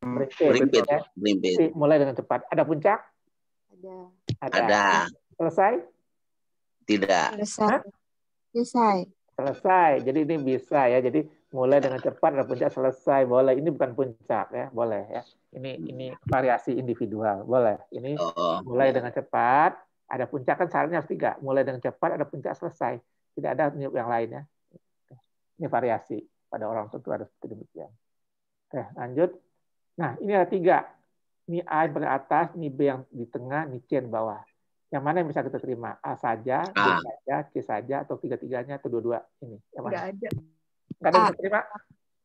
Berimpit. Berimpit. Ya. berimpit. Mulai dengan cepat. Ada puncak? Ada. Ada. Ada. Selesai? Tidak. Selesai. Selesai selesai. Jadi ini bisa ya. Jadi mulai dengan cepat dan puncak selesai boleh. Ini bukan puncak ya, boleh ya. Ini ini variasi individual boleh. Ini oh. mulai dengan cepat. Ada puncak kan syaratnya harus tiga. Mulai dengan cepat ada puncak selesai. Tidak ada yang lain ya. Ini variasi pada orang tentu ada seperti demikian. Oke, lanjut. Nah, ini ada tiga. Ini A yang paling atas, ini B yang di tengah, ini C yang bawah yang mana yang bisa kita terima? A saja, B ah. saja, C saja, atau tiga-tiganya, atau dua-dua ini? Yang mana? Nggak ada. yang terima?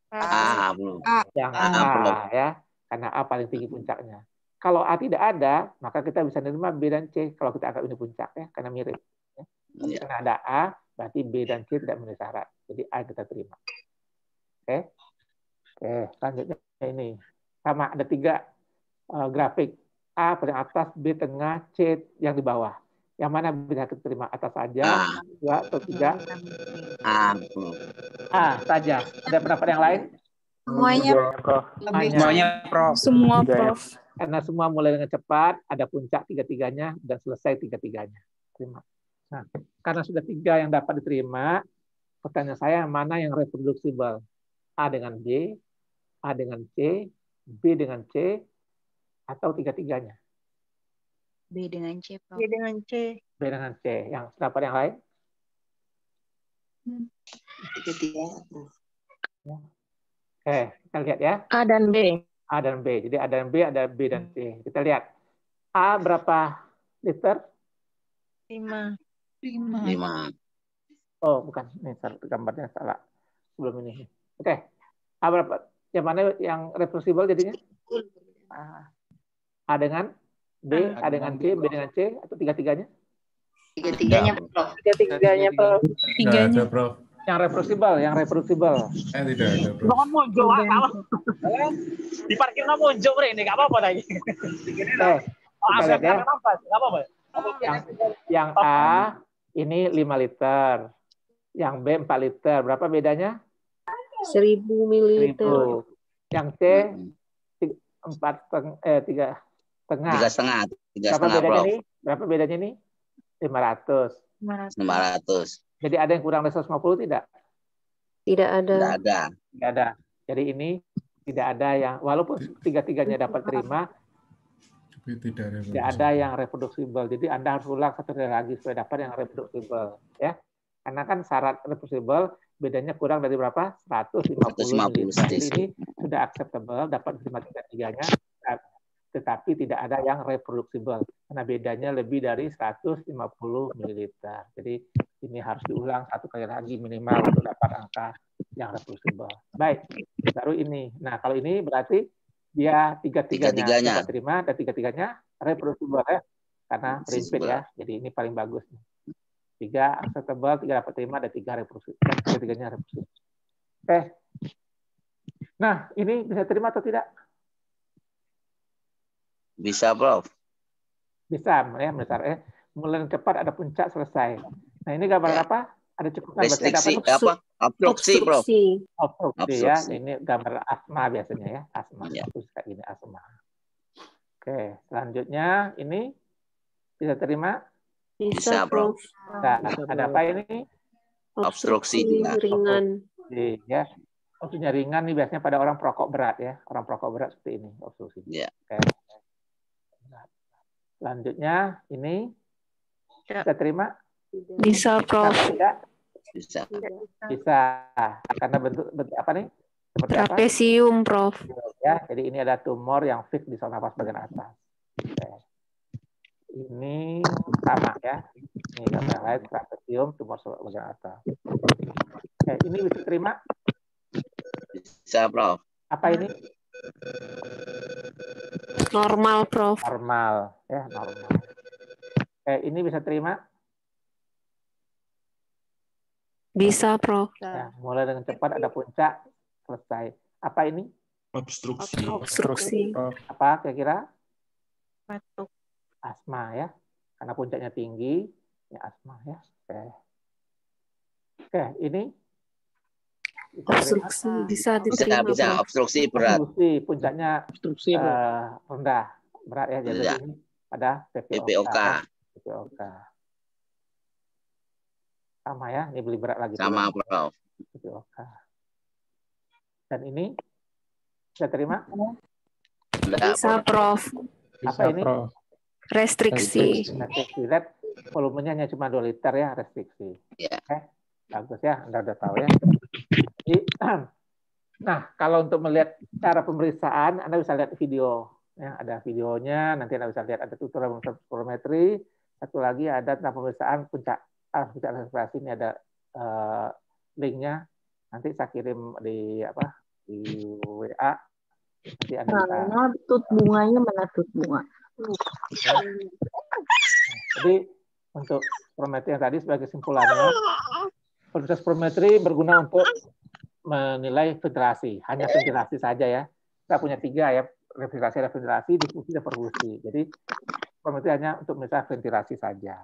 A, belum. Yang A, ya. Karena A paling tinggi puncaknya. Kalau A tidak ada, maka kita bisa menerima B dan C kalau kita anggap ini puncak ya, karena mirip. Iya. Karena ada A, berarti B dan C tidak memenuhi syarat. Jadi A kita terima. Oke, okay? oke. selanjutnya ini sama ada tiga eh, grafik A pada atas, B tengah, C yang di bawah. Yang mana bisa diterima Atas saja, ah. dua atau tiga? A. A saja. Ada pendapat yang lain? Semuanya, Semuanya, prof. Semua ya. prof. Karena semua mulai dengan cepat, ada puncak tiga-tiganya dan selesai tiga-tiganya. Terima. Nah, karena sudah tiga yang dapat diterima, pertanyaan saya mana yang reproducible? A dengan B, A dengan C, B dengan C, atau tiga-tiganya? B dengan C, Pak. B dengan C. B dengan C. Yang pendapat yang lain? Tiga-tiga. Hmm. Oke, kita lihat ya. A dan B. A dan B. Jadi A dan B, ada B dan C. Kita lihat. A berapa liter? Lima. Lima. Lima. Oh, bukan. Ini gambarnya salah. Sebelum ini. Oke. A berapa? Yang mana yang reversible jadinya? Ah, A dengan B, A, A dengan B, B dengan C, atau tiga-tiganya? Tiga-tiganya, Prof. Tiga-tiganya, Prof. tiga Tiganya. Prof. Yang reproducible, yang reproducible. Eh, tidak ada, Prof. Bukan muncul, ah, kalau. Di nggak muncul, Bre. Ini nggak apa-apa tadi. Eh, ah, kita lihat ya. Nggak apa-apa. Yang, yang A, ini 5 liter. Yang B 4 liter. Berapa bedanya? 1000 mililiter. Yang C 4 eh 3 Tengah. Tiga setengah. Tiga berapa bedanya nih? Berapa bedanya nih? ratus. Lima ratus. Jadi ada yang kurang dari 150 tidak? Tidak ada. Tidak ada. Tidak ada. Jadi ini tidak ada yang walaupun tiga-tiganya dapat terima tapi tidak, tidak ada yang reproduksibel. Jadi Anda harus ulang satu kali lagi supaya dapat yang reproduksibel, ya. Karena kan syarat reproduksibel bedanya kurang dari berapa? 150. 150 Jadi ini sudah acceptable, dapat terima tiga-tiganya, tetapi tidak ada yang reproduksible karena bedanya lebih dari 150 ml. Jadi ini harus diulang satu kali lagi minimal untuk dapat angka yang reproduksible. Baik, baru ini. Nah kalau ini berarti dia tiga-tiganya, tiga-tiganya. terima dan tiga-tiganya reproduksible ya karena prinsip ya. Jadi ini paling bagus. Tiga acceptable, tiga dapat terima, dan tiga reproduksible. Tiga-tiganya reproduksible. Eh, Oke. Okay. Nah, ini bisa terima atau tidak? Bisa, Prof. Bisa, ya, besar. mulai eh. bulan cepat ada puncak selesai. Nah, ini gambar ya. apa? Ada cukupan Restriksi, apa? Obstruksi, Prof. Obstruksi, ya. Ini gambar asma biasanya ya. Asma. Ya. Terus ini asma. Oke, selanjutnya ini bisa terima? Bisa, Prof. Nah, ada apa ini? Obstruksi, obstruksi ringan. Obstruksi, ya. Obstruksinya ringan nih biasanya pada orang perokok berat ya. Orang perokok berat seperti ini obstruksi. Ya. Oke. Selanjutnya ini ya. bisa terima? Bisa, Prof. Bisa. Bisa. Bisa. Karena bentuk bentuk apa nih? Seperti Trapesium, apa? Prof. Ya, jadi ini ada tumor yang fix di zona nafas bagian atas. Ini sama ya. Ini gambar lain trapesium tumor bagian atas. Oke, ini bisa terima? Bisa, Prof. Apa ini? Normal, Prof. Normal, ya normal. Oke, eh, ini bisa terima? Bisa, Prof. Ya, mulai dengan cepat ada puncak, selesai. Apa ini? Obstruksi. Obstruksi. Apa kira-kira? Batuk. Asma ya. Karena puncaknya tinggi, ya asma ya. Oke. Oke, ini obstruksi bisa diterima bisa, bisa. obstruksi berat obstruksi puncaknya obstruksi uh, rendah berat ya jadi ini pada PPOK. PPOK. Sama ya, ini beli berat lagi. Sama, Prof. PPOK. Dan ini bisa terima? Bisa, Prof. Apa bisa, ini? Prof. Restriksi. Restriksi. Lihat volumenya hanya cuma dua liter ya, restriksi. Yeah. Iya. Oke, bagus ya, Anda udah tahu ya. Jadi, nah kalau untuk melihat cara pemeriksaan, Anda bisa lihat video. Ya, ada videonya, nanti Anda bisa lihat ada tutorial spirometri, satu lagi ada tentang pemeriksaan puncak ah, puncak respirasi ini ada eh, linknya nanti saya kirim di apa di WA nanti anda bisa nah, tut bunganya mana tut bunga jadi untuk prometri yang tadi sebagai simpulannya. proses prometri berguna untuk menilai federasi, hanya federasi saja ya. Kita punya tiga ya, federasi ada federasi, diskusi dan pergusi. Jadi pemerintah hanya untuk menilai ventilasi saja.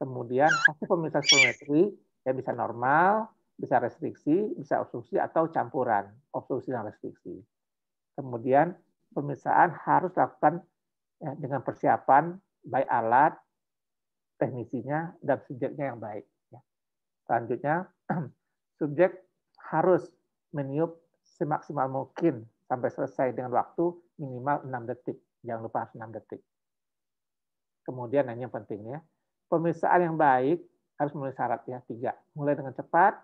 Kemudian hasil pemeriksaan spirometri ya bisa normal, bisa restriksi, bisa obstruksi atau campuran obstruksi dan restriksi. Kemudian pemeriksaan harus dilakukan ya, dengan persiapan baik alat, teknisinya dan subjeknya yang baik. Ya. Selanjutnya subjek harus meniup semaksimal mungkin sampai selesai dengan waktu minimal 6 detik. Jangan lupa 6 detik. Kemudian yang ya, pemeriksaan yang baik harus memenuhi syarat ya tiga. Mulai dengan cepat,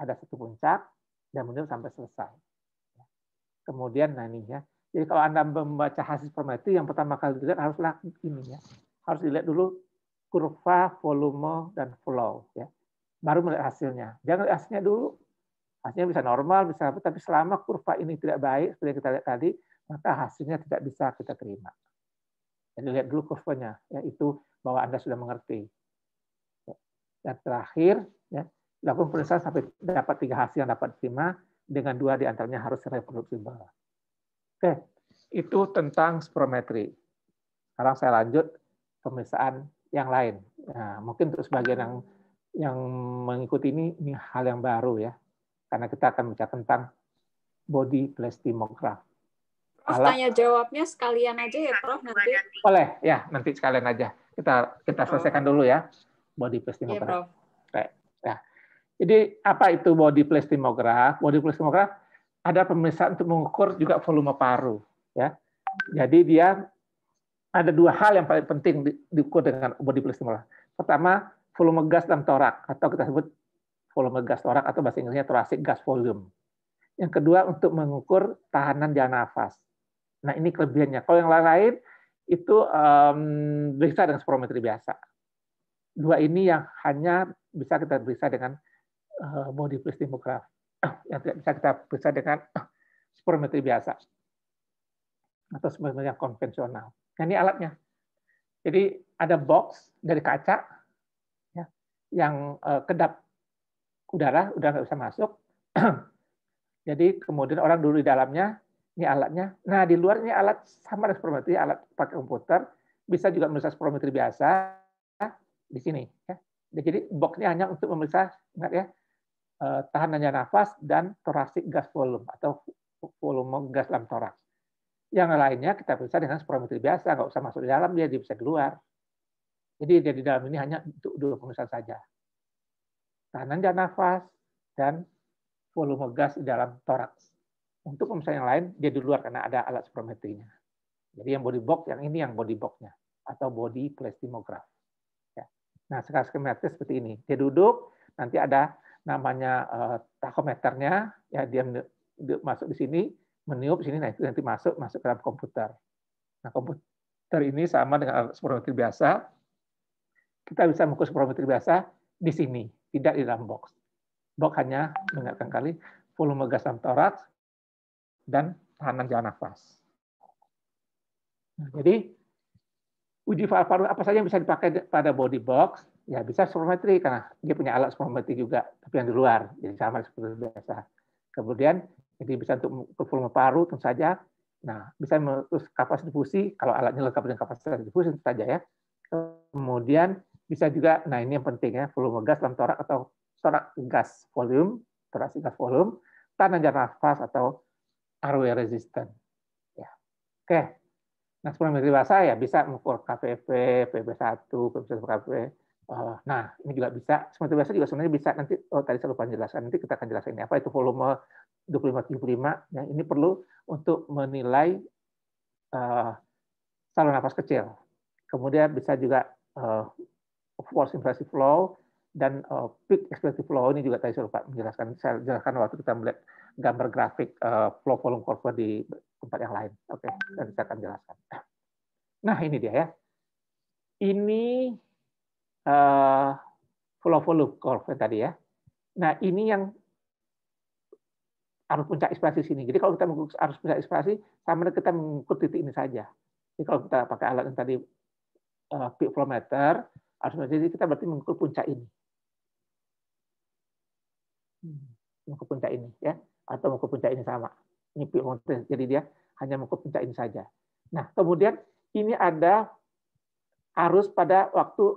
ada satu puncak, dan meniup sampai selesai. Kemudian nah ini ya. Jadi kalau Anda membaca hasil formatif yang pertama kali dilihat haruslah ini ya. Harus dilihat dulu kurva, volume, dan flow ya. Baru melihat hasilnya. Jangan lihat hasilnya dulu, Hasilnya bisa normal, bisa apa, tapi selama kurva ini tidak baik, seperti yang kita lihat tadi, maka hasilnya tidak bisa kita terima. Jadi lihat dulu kurvanya, yaitu bahwa Anda sudah mengerti. Dan ya, terakhir, ya, lakukan pemeriksaan sampai dapat tiga hasil yang dapat terima, dengan dua di antaranya harus reproduksible. Oke, itu tentang spirometri. Sekarang saya lanjut pemeriksaan yang lain. Nah, mungkin untuk sebagian yang yang mengikuti ini, ini hal yang baru ya karena kita akan bicara tentang body plastimograph. Prof, tanya jawabnya sekalian aja ya, Prof. Nanti. Boleh, ya nanti sekalian aja. Kita kita oh. selesaikan dulu ya body plastimograph. Ya, ya. Jadi apa itu body plastimograph? Body plastimograph ada pemeriksaan untuk mengukur juga volume paru, ya. Jadi dia ada dua hal yang paling penting diukur dengan body plastimograph. Pertama, volume gas dalam torak atau kita sebut volume gas torak atau bahasa Inggrisnya thoracic gas volume. Yang kedua untuk mengukur tahanan jalan nafas. Nah ini kelebihannya. Kalau yang lain-lain itu um, bisa dengan spirometri biasa. Dua ini yang hanya bisa kita bisa dengan uh, body Yang tidak bisa kita bisa dengan spirometri biasa atau spirometri konvensional. Nah, ini alatnya. Jadi ada box dari kaca ya, yang eh, kedap udara udah nggak bisa masuk. Jadi kemudian orang dulu di dalamnya, ini alatnya. Nah di luar ini alat sama dengan spirometri, alat pakai komputer, bisa juga memeriksa spirometri biasa di sini. Ya. Nah, jadi boxnya hanya untuk memeriksa, ingat ya, eh, tahanannya nafas dan torasik gas volume atau volume gas dalam toraks. Yang lainnya kita periksa dengan spirometri biasa, nggak usah masuk di dalam, dia bisa keluar. Jadi dia di dalam ini hanya untuk dua pemeriksaan saja tahanan dan nafas, dan volume gas di dalam toraks. Untuk pemeriksaan yang lain, dia di luar karena ada alat spirometrinya. Jadi yang body box, yang ini yang body boxnya atau body plethysmograph. Ya. Nah, sekarang skematis seperti ini. Dia duduk, nanti ada namanya uh, tachometernya, ya dia masuk di sini, meniup di sini, nah itu nanti masuk masuk ke dalam komputer. Nah, komputer ini sama dengan spirometri biasa. Kita bisa mengukur spirometri biasa, di sini, tidak di dalam box. Box hanya mengingatkan kali volume gas dalam torak dan tahanan jalan nafas. Nah, jadi uji paru-paru apa saja yang bisa dipakai pada body box? Ya bisa spirometri karena dia punya alat spirometri juga, tapi yang di luar, jadi sama seperti biasa. Kemudian jadi bisa untuk volume paru tentu saja. Nah bisa terus kapasitas difusi kalau alatnya lengkap dengan kapasitas difusi tentu saja ya. Kemudian bisa juga, nah ini yang penting ya, volume gas dalam torak atau torak gas volume, torak gas volume, tanah jarak nafas atau airway resistant. Ya. Oke, nah sebelum bahasa ya bisa mengukur KPV, PB1, PB1 KPV. Nah, ini juga bisa, sebelum biasa juga sebenarnya bisa, nanti oh, tadi saya lupa jelaskan, nanti kita akan jelaskan ini apa itu volume 25-75, ya, ini perlu untuk menilai uh, saluran nafas kecil. Kemudian bisa juga force inflasi flow dan uh, peak expected flow ini juga tadi saya lupa menjelaskan saya jelaskan waktu kita melihat gambar grafik uh, flow volume curve di tempat yang lain. Oke, okay, dan saya akan jelaskan. Nah, ini dia ya. Ini uh, flow volume curve tadi ya. Nah, ini yang arus puncak ekspansi sini. Jadi kalau kita mengikuti arus puncak ekspansi, sama kita mengikuti titik ini saja. Jadi kalau kita pakai alat yang tadi uh, peak flow meter, harus Jadi kita berarti mengukur puncak ini. Hmm. Mengukur puncak ini ya atau mengukur puncak ini sama. Ini peak mountain. Jadi dia hanya mengukur puncak ini saja. Nah, kemudian ini ada arus pada waktu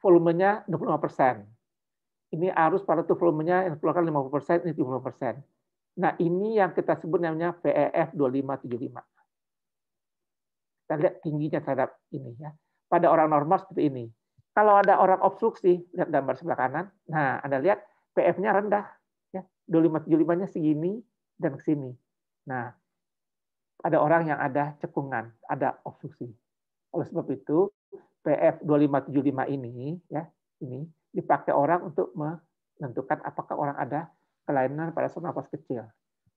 volumenya 25%. Ini arus pada waktu volumenya yang dikeluarkan 50%, ini 70%. Nah, ini yang kita sebut namanya PEF 2575. Kita lihat tingginya terhadap ini ya pada orang normal seperti ini. Kalau ada orang obstruksi, lihat gambar sebelah kanan. Nah, Anda lihat PF-nya rendah. Ya, 25 nya segini dan ke sini. Nah, ada orang yang ada cekungan, ada obstruksi. Oleh sebab itu, PF 2575 ini, ya, ini dipakai orang untuk menentukan apakah orang ada kelainan pada saluran nafas kecil.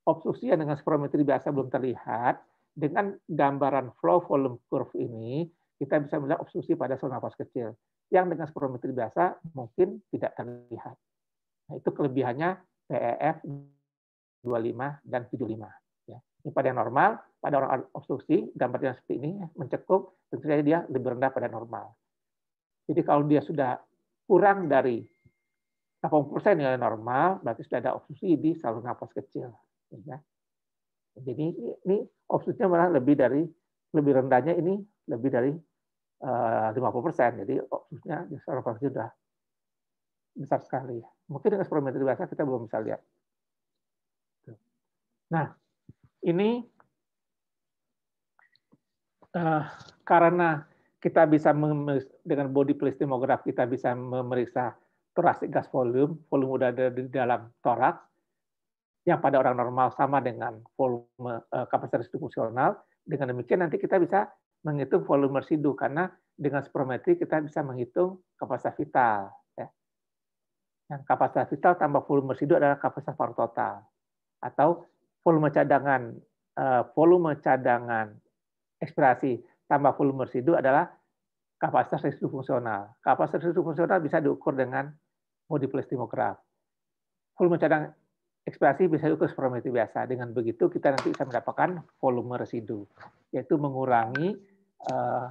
Obstruksi yang dengan spirometri biasa belum terlihat, dengan gambaran flow volume curve ini, kita bisa melihat obstruksi pada saluran nafas kecil yang dengan spirometri biasa mungkin tidak terlihat. Nah, itu kelebihannya PEF 25 dan 75. Ya. Ini pada yang normal, pada orang obstruksi, yang seperti ini, mencekup, tentu saja dia lebih rendah pada normal. Jadi kalau dia sudah kurang dari 80% nilai normal, berarti sudah ada obstruksi di saluran nafas kecil. Ya. Jadi ini obstruksinya malah lebih dari lebih rendahnya ini lebih dari 50%. Eh, Jadi opsusnya oh, secara pasti sudah besar sekali. Mungkin dengan spirometri biasa kita belum bisa lihat. Nah, ini uh, karena kita bisa dengan body plethysmograph kita bisa memeriksa thoracic gas volume, volume udara di dalam toraks yang pada orang normal sama dengan volume eh, kapasitas fungsional. Dengan demikian nanti kita bisa menghitung volume residu karena dengan spirometri kita bisa menghitung kapasitas vital. Ya. Yang kapasitas vital tambah volume residu adalah kapasitas paru total atau volume cadangan eh, volume cadangan ekspirasi tambah volume residu adalah kapasitas residu fungsional. Kapasitas residu fungsional bisa diukur dengan body stimograf. Volume cadangan Ekspresi bisa diukur seperti biasa. Dengan begitu kita nanti bisa mendapatkan volume residu, yaitu mengurangi eh,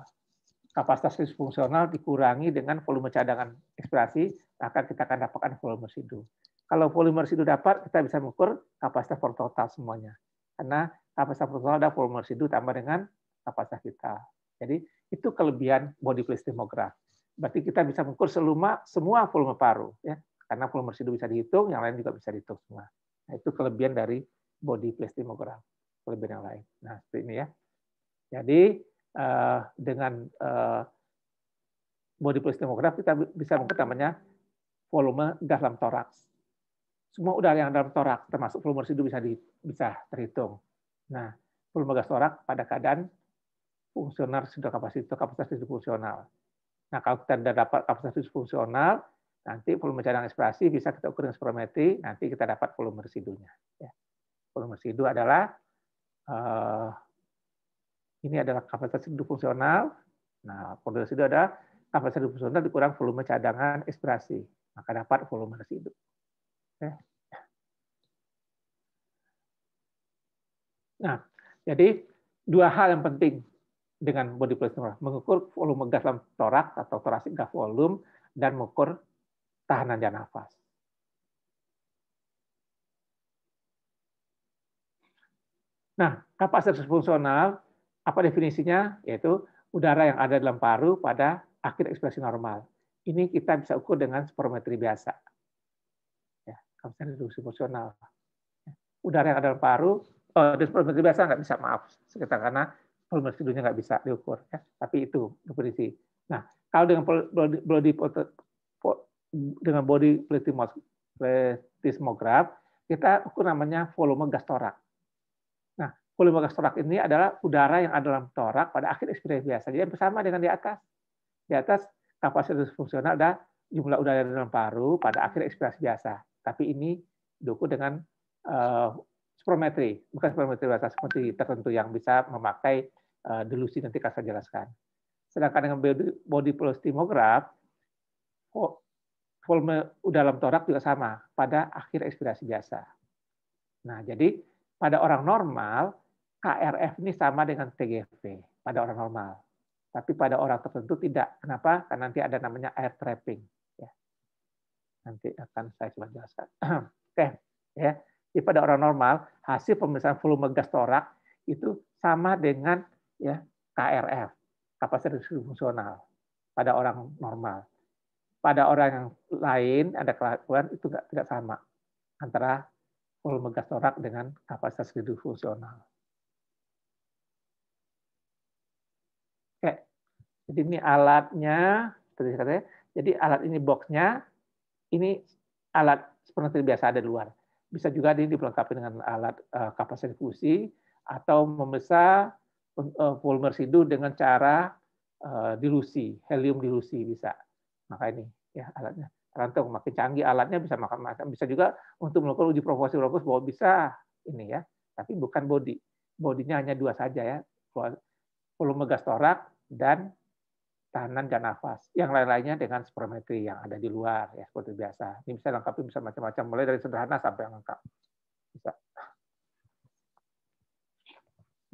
kapasitas fungsional dikurangi dengan volume cadangan ekspresi, maka kita akan dapatkan volume residu. Kalau volume residu dapat, kita bisa mengukur kapasitas per total semuanya. Karena kapasitas per total ada volume residu tambah dengan kapasitas kita. Jadi itu kelebihan body place demograf. Berarti kita bisa mengukur seluma semua volume paru, ya. Karena volume residu bisa dihitung, yang lain juga bisa dihitung semua. Nah, itu kelebihan dari body plastimogram, kelebihan yang lain. Nah, seperti ini ya. Jadi uh, dengan uh, body plastimogram, kita bisa mengukur volume gas dalam toraks. Semua udara yang dalam toraks termasuk volume residu bisa di, bisa terhitung. Nah, volume gas toraks pada keadaan fungsional sudah kapasitas kapasitas fungsional. Nah, kalau kita sudah dapat kapasitas fungsional, Nanti volume cadangan ekspirasi bisa kita ukur dengan spirometri, nanti kita dapat volume residunya. Ya. Volume residu adalah eh, ini adalah kapasitas hidup fungsional. Nah, volume residu adalah kapasitas hidup fungsional dikurang volume cadangan ekspirasi, maka dapat volume residu. Ya. Nah, jadi dua hal yang penting dengan body plastic mengukur volume gas dalam torak atau torasik gas volume dan mengukur tahanan dan nafas. Nah, kapasitas fungsional, apa definisinya? Yaitu udara yang ada dalam paru pada akhir ekspresi normal. Ini kita bisa ukur dengan spirometri biasa. Ya, kapasitas fungsional. Ya, udara yang ada dalam paru, oh, dan spirometri biasa nggak bisa, maaf. Sekitar karena spirometri dulunya nggak bisa diukur. Ya. Tapi itu definisi. Nah, kalau dengan body dengan body plethysmograph kita ukur namanya volume gas torak. Nah, volume gas torak ini adalah udara yang ada dalam torak pada akhir ekspirasi biasa. Jadi bersama dengan di atas. Di atas kapasitas fungsional ada jumlah udara dalam paru pada akhir ekspirasi biasa. Tapi ini diukur dengan uh, spirometri, bukan spirometri batas seperti tertentu yang bisa memakai uh, delusi nanti akan saya jelaskan. Sedangkan dengan body, body plethysmograph, volume uh, dalam torak juga sama pada akhir ekspirasi biasa. Nah, jadi pada orang normal, KRF ini sama dengan TGV pada orang normal. Tapi pada orang tertentu tidak. Kenapa? Karena nanti ada namanya air trapping. Ya. Nanti akan saya coba jelaskan. Oke, ya. Jadi pada orang normal, hasil pemeriksaan volume gas torak itu sama dengan ya KRF, kapasitas fungsional pada orang normal pada orang yang lain ada kelakuan itu tidak, tidak sama antara volume gas torak dengan kapasitas hidup fungsional. Oke, jadi ini alatnya, tadi katanya, jadi alat ini boxnya, ini alat seperti biasa ada di luar. Bisa juga ini dilengkapi dengan alat eh, kapasitas difusi atau membesar eh, volume residu dengan cara eh, dilusi, helium dilusi bisa maka ini ya alatnya tergantung makin canggih alatnya bisa makan makan bisa juga untuk melakukan uji provokasi logos bahwa bisa ini ya tapi bukan body bodinya hanya dua saja ya volume gas torak dan tahanan dan nafas yang lain-lainnya dengan spirometri yang ada di luar ya seperti biasa ini bisa lengkapi bisa macam-macam mulai dari sederhana sampai yang lengkap bisa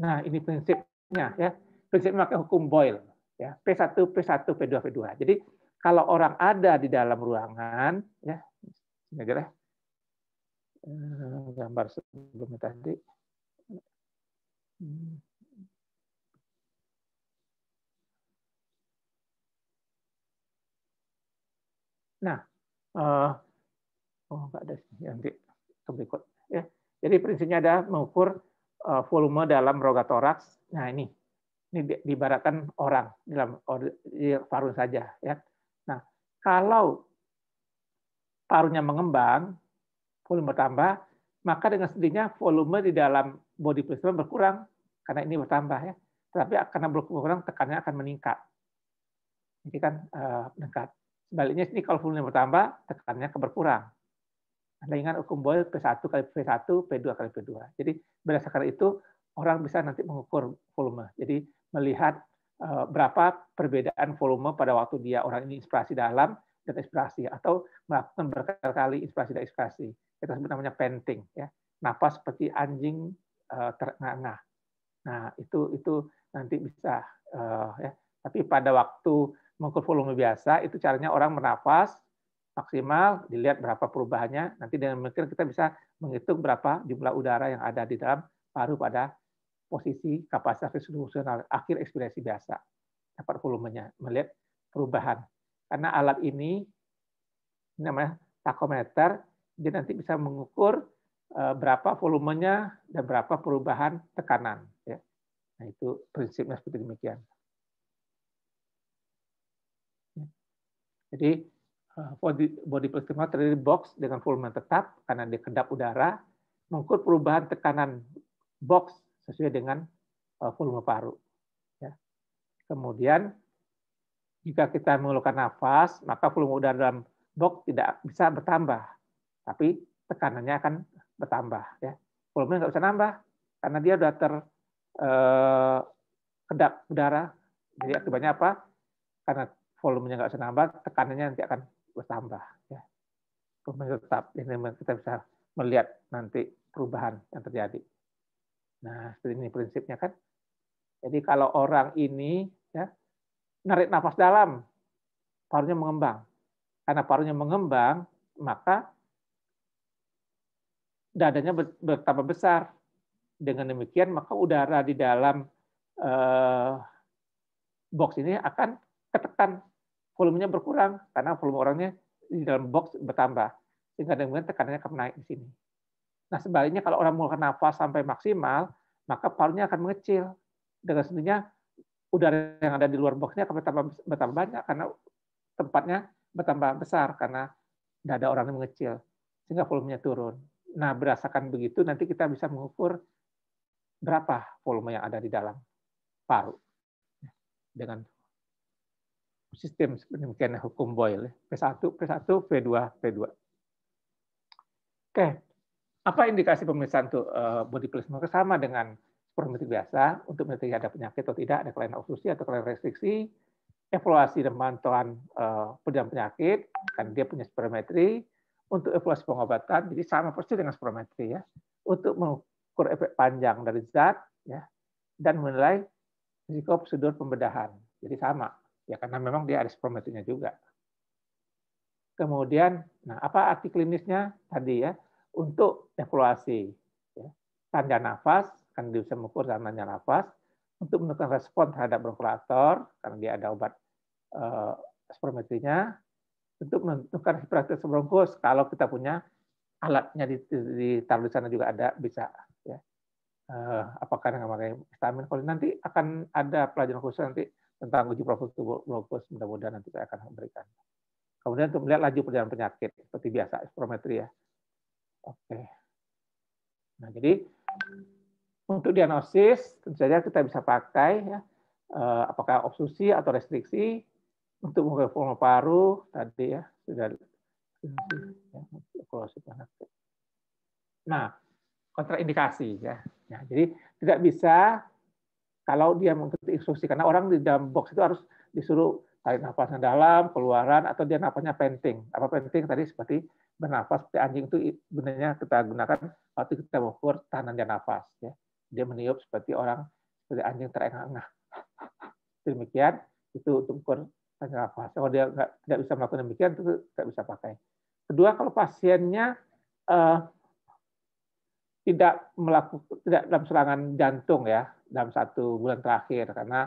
nah ini prinsipnya ya prinsipnya memakai hukum Boyle ya P1 P1 P2 P2 jadi kalau orang ada di dalam ruangan, ya, ini aja lah. Eh, gambar sebelumnya tadi. Nah, eh, oh nggak ada sih, nanti di berikut. Ya. Jadi prinsipnya ada mengukur eh, volume dalam rongga toraks. Nah ini, ini diibaratkan orang dalam paru saja. Ya kalau parunya mengembang, volume bertambah, maka dengan sendirinya volume di dalam body plasma berkurang karena ini bertambah ya. Tetapi karena berkurang tekanannya akan meningkat. Jadi kan eh, meningkat. Sebaliknya ini kalau volume bertambah, tekanannya akan berkurang. Anda ingat hukum Boyle P1 kali P1, P2 kali P2. Jadi berdasarkan itu orang bisa nanti mengukur volume. Jadi melihat Eh, berapa perbedaan volume pada waktu dia orang ini inspirasi dalam dan inspirasi atau melakukan berkali-kali inspirasi dan inspirasi. Itu namanya panting ya. Napas seperti anjing uh, terengah-engah. Nah, itu itu nanti bisa eh, ya. Tapi pada waktu mengukur volume biasa itu caranya orang bernapas maksimal, dilihat berapa perubahannya. Nanti dengan mikir kita bisa menghitung berapa jumlah udara yang ada di dalam paru pada posisi kapasitas fungsional akhir ekspirasi biasa dapat volumenya melihat perubahan karena alat ini, ini namanya takometer dia nanti bisa mengukur eh, berapa volumenya dan berapa perubahan tekanan ya nah itu prinsipnya seperti demikian ya. jadi eh, body, body plasma terdiri box dengan volume tetap karena dia kedap udara mengukur perubahan tekanan box sesuai dengan eh, volume paru. Ya. Kemudian jika kita mengeluarkan nafas, maka volume udara dalam box tidak bisa bertambah, tapi tekanannya akan bertambah. Ya. Volume nggak bisa nambah karena dia sudah ter eh, kedap udara. Jadi akibatnya apa? Karena volumenya nggak bisa nambah, tekanannya nanti akan bertambah. Ya. Volume tetap, ini kita bisa melihat nanti perubahan yang terjadi. Nah, seperti ini prinsipnya kan. Jadi kalau orang ini ya narik nafas dalam, parunya mengembang. Karena parunya mengembang, maka dadanya bertambah besar. Dengan demikian, maka udara di dalam eh, box ini akan ketekan. Volumenya berkurang karena volume orangnya di dalam box bertambah. Sehingga dengan tekanannya akan naik di sini. Nah sebaliknya kalau orang mengeluarkan nafas sampai maksimal, maka parunya akan mengecil. Dengan sendirinya udara yang ada di luar boxnya akan bertambah, bertambah banyak karena tempatnya bertambah besar karena dada orang yang mengecil sehingga volumenya turun. Nah berdasarkan begitu nanti kita bisa mengukur berapa volume yang ada di dalam paru dengan sistem mungkin hukum Boyle P1, P1, P2, P2. Oke, apa indikasi pemeriksaan untuk uh, eh, body plasma sama dengan spirometri biasa untuk mendeteksi ada penyakit atau tidak, ada kelainan obstruksi atau kelainan restriksi, evaluasi dan pemantauan eh, perjalanan penyakit, kan dia punya spirometri, untuk evaluasi pengobatan, jadi sama persis dengan spirometri ya, untuk mengukur efek panjang dari zat ya, dan menilai risiko prosedur pembedahan. Jadi sama, ya karena memang dia ada spirometrinya juga. Kemudian, nah apa arti klinisnya tadi ya? untuk evaluasi. Ya. Tanda nafas, kan bisa mengukur tanda nafas, untuk menentukan respon terhadap bronkulator, karena dia ada obat eh, spirometrinya, untuk menentukan hiperaktivitas bronkus, kalau kita punya alatnya taruh di sana juga ada, bisa. Ya. Eh, apakah dengan memakai vitamin Kalau nanti akan ada pelajaran khusus nanti tentang uji profil tubuh bronkus, mudah-mudahan nanti saya akan memberikan. Kemudian untuk melihat laju perjalanan penyakit, seperti biasa, spirometri ya Oke. Nah, jadi untuk diagnosis tentu saja kita bisa pakai ya, eh, apakah obstruksi atau restriksi untuk mengukur volume paru tadi ya sudah ya, Nah, kontraindikasi ya. Nah, jadi tidak bisa kalau dia mengikuti instruksi karena orang di dalam box itu harus disuruh tarik nafasnya dalam, keluaran atau dia nafasnya penting. Apa penting tadi seperti bernafas seperti anjing itu benarnya kita gunakan waktu kita mengukur tahanan dan nafas. Ya. Dia meniup seperti orang seperti anjing terengah-engah. Demikian itu untuk ukur tahanan nafas. Kalau dia nggak, tidak bisa melakukan demikian, itu tidak bisa pakai. Kedua, kalau pasiennya eh, tidak melakukan tidak dalam serangan jantung ya dalam satu bulan terakhir karena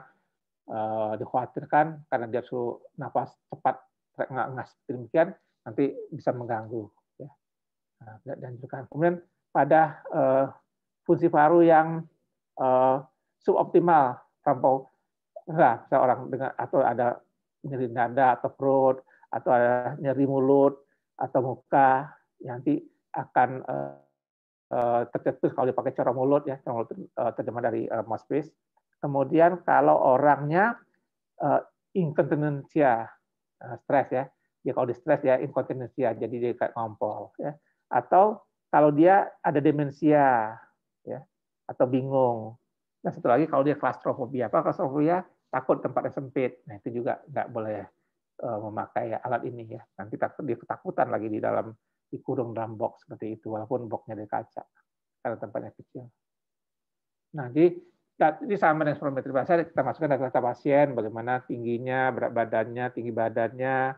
eh, dikhawatirkan karena dia suruh nafas cepat terengah-engah demikian nanti bisa mengganggu. Ya. Nah, dan juga kemudian pada uh, fungsi paru yang uh, suboptimal, sampo nah, seorang orang dengan atau ada nyeri dada atau perut atau ada nyeri mulut atau muka ya nanti akan uh, tercetus kalau dipakai cara mulut ya cara mulut terjemah dari uh, Kemudian kalau orangnya uh, incontinentia uh, stres ya ya kalau di stres ya inkontinensia ya, jadi dia kayak ngompol ya atau kalau dia ada demensia ya atau bingung nah satu lagi kalau dia klastrofobia apa klastrofobia takut tempatnya sempit nah itu juga nggak boleh uh, memakai alat ini ya nanti takut dia ketakutan lagi di dalam dikurung dalam box seperti itu walaupun boxnya dari kaca karena tempatnya kecil nah jadi ya, ini sama dengan spirometri basah kita masukkan data, data pasien bagaimana tingginya berat badannya tinggi badannya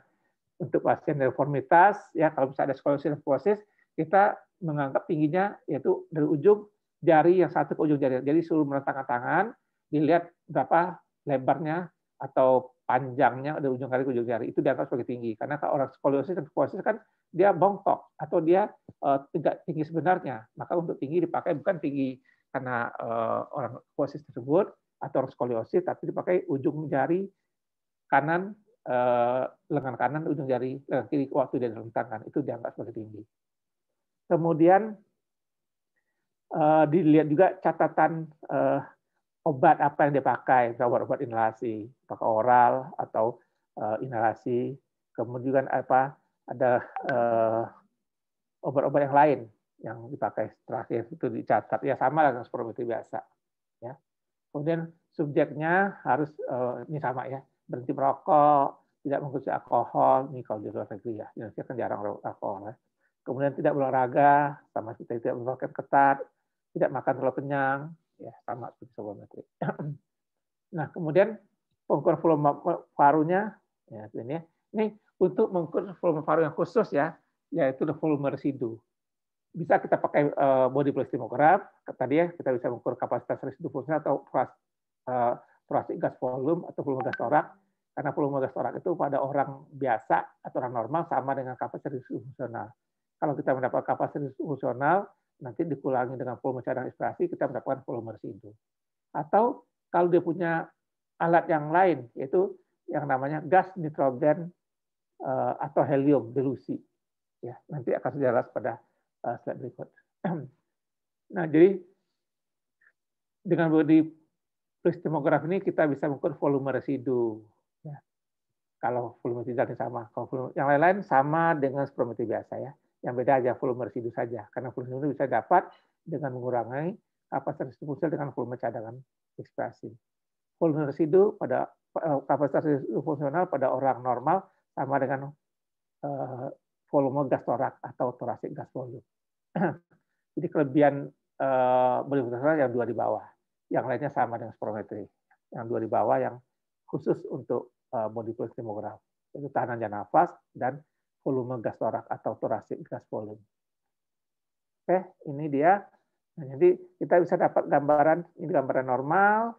untuk pasien deformitas ya kalau bisa ada skoliosis kyphosis kita menganggap tingginya yaitu dari ujung jari yang satu ke ujung jari. Jadi seluruh merentangkan tangan, dilihat berapa lebarnya atau panjangnya dari ujung jari ke ujung jari. Itu dianggap sebagai tinggi. Karena kalau orang skoliosis dan kyphosis kan dia bongkok atau dia uh, tidak tinggi sebenarnya. Maka untuk tinggi dipakai bukan tinggi karena uh, orang kyphosis tersebut atau orang skoliosis, tapi dipakai ujung jari kanan Eh, lengan kanan, ujung jari, lengan eh, kiri waktu dia dalam Itu dianggap sebagai tinggi. Kemudian eh, dilihat juga catatan obat apa yang dia pakai, obat-obat inhalasi, pakai oral atau inhalasi. Kemudian apa ada obat-obat yang lain yang dipakai terakhir itu dicatat. Ya sama dengan seperti biasa. Ya. Kemudian subjeknya harus ini sama ya berhenti merokok, tidak mengkonsumsi alkohol, ini kalau di luar negeri ya, Indonesia kan jarang alkohol ya. Kemudian tidak berolahraga, sama kita tidak berolahraga ketat, tidak makan terlalu kenyang, ya sama seperti sebelum negeri. nah kemudian pengukur volume parunya, ya ini, ya. ini untuk mengukur volume paru yang khusus ya, yaitu volume residu. Bisa kita pakai eh, body plethysmograph, tadi ya kita bisa mengukur kapasitas residu fungsional atau pas thoracic gas volume atau volume gas torak karena volume gas torak itu pada orang biasa atau orang normal sama dengan kapasitas fungsional. Kalau kita mendapat kapasitas fungsional, nanti dikurangi dengan volume cairan respirasi, kita mendapatkan volume residu. Atau kalau dia punya alat yang lain, yaitu yang namanya gas nitrogen eh, atau helium dilusi. Ya, nanti akan saya jelas pada eh, slide berikut. Nah, jadi dengan Fluid tomograf ini kita bisa mengukur volume residu. Ya. Kalau volume tidaknya sama. Kalau volume, yang lain-lain sama dengan spirometri biasa ya. Yang beda aja volume residu saja. Karena volume residu bisa dapat dengan mengurangi kapasitas residu ponsel dengan volume cadangan ekspresi. Volume residu pada eh, kapasitas residu fungsional pada orang normal sama dengan uh, volume gas torak atau torasik gas volume. Jadi kelebihan uh, eh, volume yang dua di bawah yang lainnya sama dengan spirometri. Yang dua di bawah yang khusus untuk eh, modifikasi demograf, yaitu tahanan nafas dan volume gas torak atau torasik gas volume. Oke, ini dia. Nah, jadi kita bisa dapat gambaran, ini gambaran normal,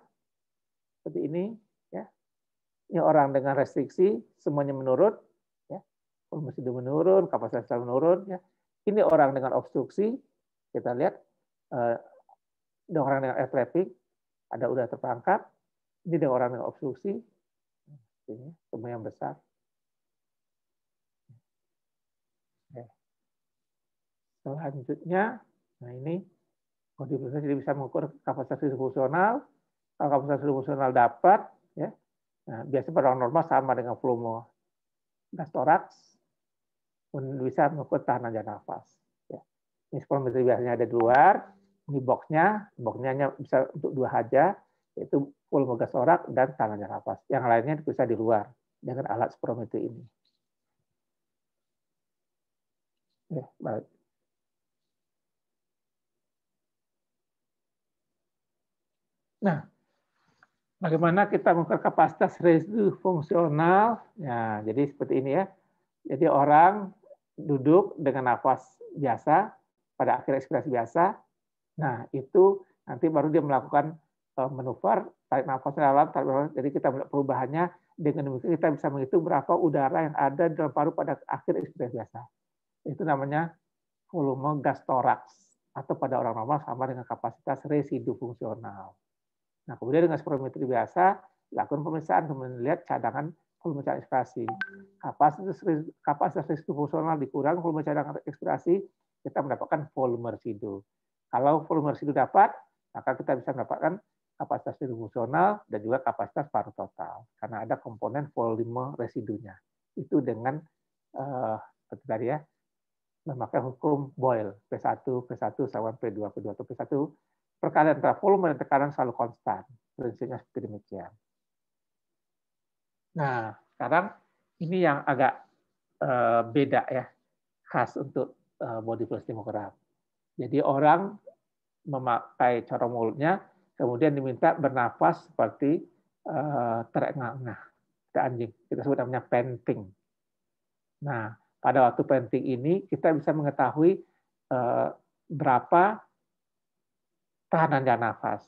seperti ini. ya Ini orang dengan restriksi, semuanya menurun, ya. volume sudah menurun, kapasitas menurun. Ya. Ini orang dengan obstruksi, kita lihat eh, ada orang dengan trapping, ada udah terperangkap, ini ada orang yang obstruksi, ini semua yang besar. Ya. Selanjutnya, nah ini oh, kontribusinya jadi bisa mengukur kapasitas fungsional. Kalau kapasitas fungsional dapat, ya, nah, biasanya pada orang normal sama dengan volume gas toraks, bisa mengukur tahanan jantung nafas. Ya. Ini spirometri biasanya ada di luar, ini boxnya, boxnya hanya bisa untuk dua saja, yaitu pulmogas orak dan tangannya nafas. Yang lainnya bisa di luar dengan alat spirometri ini. Ya, baik. Nah, bagaimana kita mengukur kapasitas residu fungsional? Ya, jadi seperti ini ya. Jadi orang duduk dengan nafas biasa, pada akhir ekspirasi biasa, Nah, itu nanti baru dia melakukan eh, manuver, tarik nafas dalam, tarik nafas. Jadi kita melihat perubahannya dengan demikian kita bisa menghitung berapa udara yang ada di dalam paru pada akhir ekspresi biasa. Itu namanya volume gas toraks atau pada orang normal sama dengan kapasitas residu fungsional. Nah, kemudian dengan spirometri biasa, lakukan pemeriksaan untuk melihat cadangan volume cadangan ekspirasi. Kapasitas kapasitas residu fungsional dikurang volume cadangan ekspirasi, kita mendapatkan volume residu. Kalau volume residu dapat, maka kita bisa mendapatkan kapasitas fungsional dan juga kapasitas paru total karena ada komponen volume residunya. Itu dengan eh, seperti ya memakai hukum Boyle P1, P1 sama P2, P2 atau P1 perkalian antara volume dan tekanan selalu konstan. Prinsipnya seperti demikian. Nah, sekarang ini yang agak uh, beda ya khas untuk uh, body flow jadi orang memakai corong mulutnya, kemudian diminta bernafas seperti uh, eh, terengah-engah. Kita anjing, kita sebut namanya penting. Nah, pada waktu penting ini kita bisa mengetahui uh, berapa tahanan dan nafas.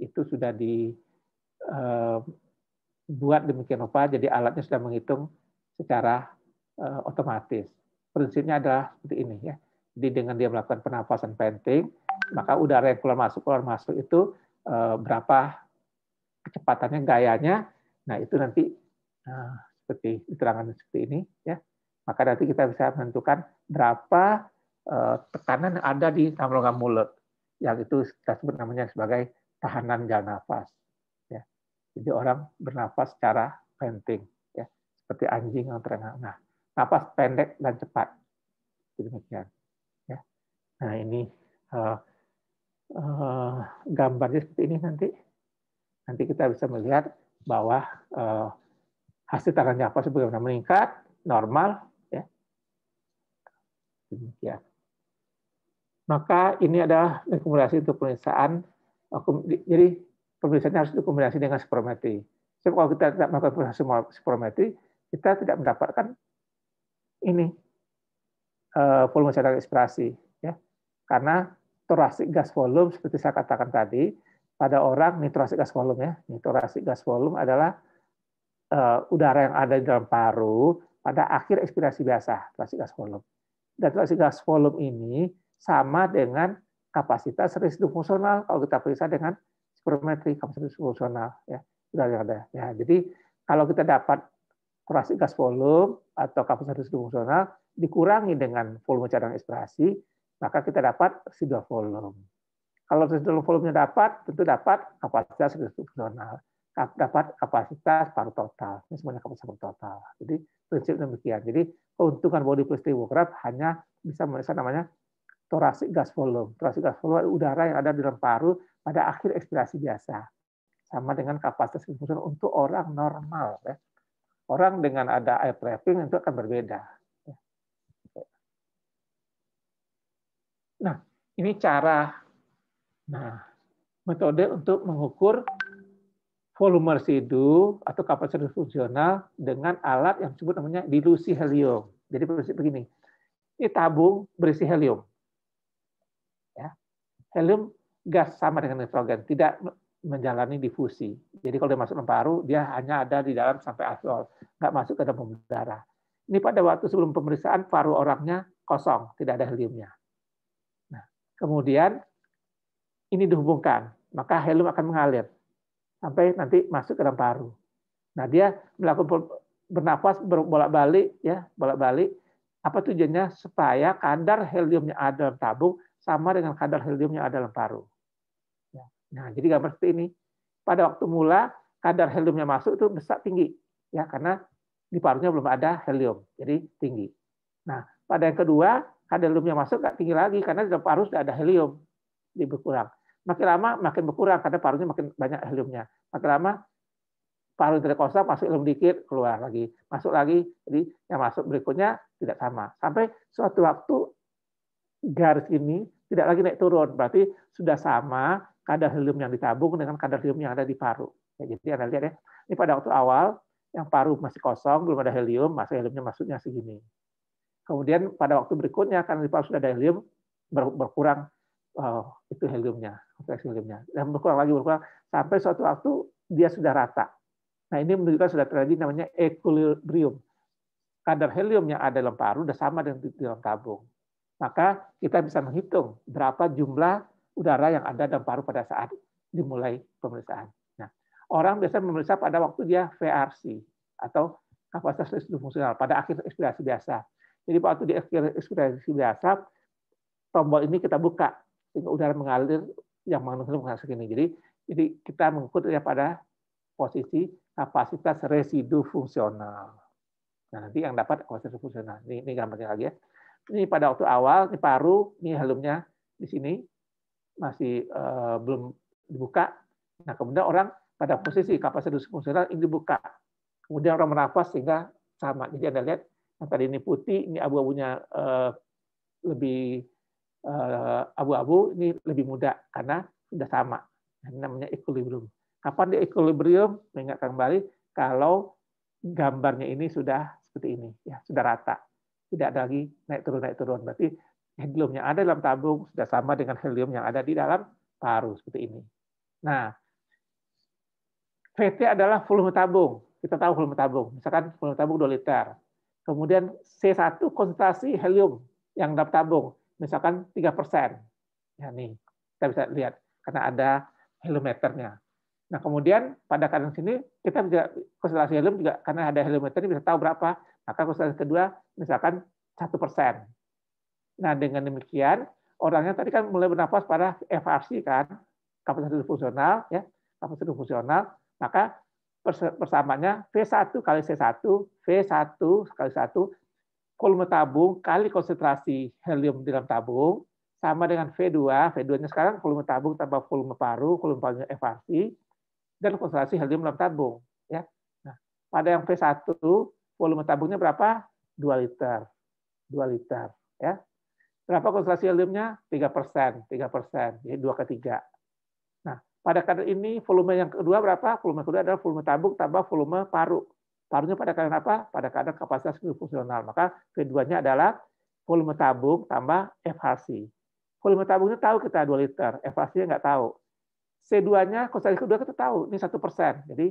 Itu sudah dibuat eh, demikian rupa, jadi alatnya sudah menghitung secara otomatis. Prinsipnya adalah seperti ini ya jadi dengan dia melakukan pernafasan penting, maka udara yang keluar masuk keluar masuk itu eh, berapa kecepatannya, gayanya. Nah itu nanti nah, seperti diterangkan seperti ini ya. Maka nanti kita bisa menentukan berapa eh, tekanan yang ada di dalam rongga mulut yang itu kita sebut namanya sebagai tahanan gas nafas. Ya. Jadi orang bernafas secara penting, ya. seperti anjing yang terengah. Nah, nafas pendek dan cepat. Demikian. Nah ini uh, uh, gambarnya seperti ini nanti. Nanti kita bisa melihat bahwa uh, eh, hasil tangan nyapa sebagaimana meningkat, normal. Ya. Demikian. Maka ini adalah rekomendasi untuk pemeriksaan. Jadi pemeriksaannya harus dikombinasi dengan spirometri. Jadi kalau kita tidak melakukan pemeriksaan spirometri, kita tidak mendapatkan ini volume cairan respirasi. Karena torasik gas volume seperti saya katakan tadi, pada orang nitrasik gas volume ya. Nitrasik gas volume adalah uh, udara yang ada di dalam paru pada akhir ekspirasi biasa, nitrasik gas volume. Dan nitrasik gas volume ini sama dengan kapasitas residu fungsional kalau kita periksa dengan spirometri kapasitas residu fungsional ya, udara yang ada. Ya, jadi kalau kita dapat nitrasik gas volume atau kapasitas residu fungsional dikurangi dengan volume cadangan ekspirasi, maka kita dapat residual volume. Kalau residual volumenya dapat, tentu dapat kapasitas residual dapat kapasitas paru total. Ini semuanya kapasitas paru total. Jadi prinsip demikian. Jadi keuntungan body plus hanya bisa memeriksa namanya torasik gas volume. Torasik gas volume udara yang ada di dalam paru pada akhir ekspirasi biasa. Sama dengan kapasitas subsional untuk orang normal. Ya. Orang dengan ada air trapping itu akan berbeda Nah, ini cara nah metode untuk mengukur volume residu atau kapasitas fungsional dengan alat yang disebut namanya dilusi helium. Jadi prinsip begini. Ini tabung berisi helium. Ya. Helium gas sama dengan nitrogen, tidak menjalani difusi. Jadi kalau dia masuk ke paru, dia hanya ada di dalam sampai alveol, nggak masuk ke dalam pembuluh darah. Ini pada waktu sebelum pemeriksaan paru orangnya kosong, tidak ada heliumnya kemudian ini dihubungkan, maka helium akan mengalir sampai nanti masuk ke dalam paru. Nah, dia melakukan bernafas bolak-balik ya, bolak-balik. Apa tujuannya? Supaya kadar heliumnya ada dalam tabung sama dengan kadar heliumnya ada dalam paru. Ya. Nah, jadi gambar seperti ini. Pada waktu mula kadar heliumnya masuk itu besar tinggi ya karena di parunya belum ada helium, jadi tinggi. Nah, pada yang kedua Kan heliumnya masuk nggak tinggi lagi karena di dalam paru sudah ada helium di berkurang. Makin lama makin berkurang karena parunya makin banyak heliumnya. Makin lama paru tidak kosong, masuk helium dikit keluar lagi, masuk lagi. Jadi yang masuk berikutnya tidak sama. Sampai suatu waktu garis ini tidak lagi naik turun. Berarti sudah sama kadar helium yang ditabung dengan kadar helium yang ada di paru. Ya, jadi Anda lihat ya, ini pada waktu awal yang paru masih kosong, belum ada helium, masa heliumnya masuknya segini. Kemudian pada waktu berikutnya karena di sudah ada helium berkurang uh, itu heliumnya, kompleks heliumnya dan berkurang lagi berkurang sampai suatu waktu dia sudah rata. Nah ini menunjukkan sudah terjadi namanya equilibrium. Kadar helium yang ada dalam paru sudah sama dengan di dalam tabung. Maka kita bisa menghitung berapa jumlah udara yang ada dalam paru pada saat dimulai pemeriksaan. Nah, orang biasanya memeriksa pada waktu dia VRC atau kapasitas listrik fungsional pada akhir ekspirasi biasa. Jadi waktu di ekspirasi biasa, tombol ini kita buka sehingga udara mengalir yang mengalir masuk ini. Jadi jadi kita mengukur pada posisi kapasitas residu fungsional. Nah, nanti yang dapat kapasitas fungsional. Ini, ini gambarnya lagi ya. Ini pada waktu awal, ini paru, ini helumnya di sini masih uh, belum dibuka. Nah, kemudian orang pada posisi kapasitas fungsional ini dibuka. Kemudian orang menafas sehingga sama. Jadi Anda lihat Nah, tadi ini putih, ini abu-abunya uh, lebih eh, abu-abu, ini lebih muda karena sudah sama. Nah, ini namanya equilibrium. Kapan di equilibrium? Mengingatkan kembali kalau gambarnya ini sudah seperti ini, ya sudah rata, tidak ada lagi naik turun naik turun. Berarti helium yang ada dalam tabung sudah sama dengan helium yang ada di dalam paru seperti ini. Nah, VT adalah volume tabung. Kita tahu volume tabung. Misalkan volume tabung 2 liter Kemudian C1 konsentrasi helium yang dapat tabung, misalkan 3 persen. Ya nih, kita bisa lihat karena ada heliometernya. Nah kemudian pada keadaan sini kita bisa konsentrasi helium juga karena ada ini bisa tahu berapa. Maka konsentrasi kedua misalkan satu persen. Nah dengan demikian orangnya tadi kan mulai bernapas pada FRC kan kapasitas fungsional ya kapasitas fungsional maka persamaannya V1 kali C1, V1 kali 1, volume tabung kali konsentrasi helium di dalam tabung, sama dengan V2, V2-nya sekarang volume tabung tambah volume paru, volume parunya evakuasi, dan konsentrasi helium dalam tabung. Ya. Nah, pada yang V1, volume tabungnya berapa? 2 liter. 2 liter. Ya. Berapa konsentrasi heliumnya? 3 persen. 3 persen. Jadi 2 ke 3. Pada kadar ini volume yang kedua berapa? Volume kedua adalah volume tabung tambah volume paru. Parunya pada kadar apa? Pada kadar kapasitas fungsional. Maka keduanya adalah volume tabung tambah FHC. Volume tabungnya tahu kita 2 liter, FHC-nya nggak tahu. C2-nya, konsentrasi kedua kita tahu, ini satu persen. Jadi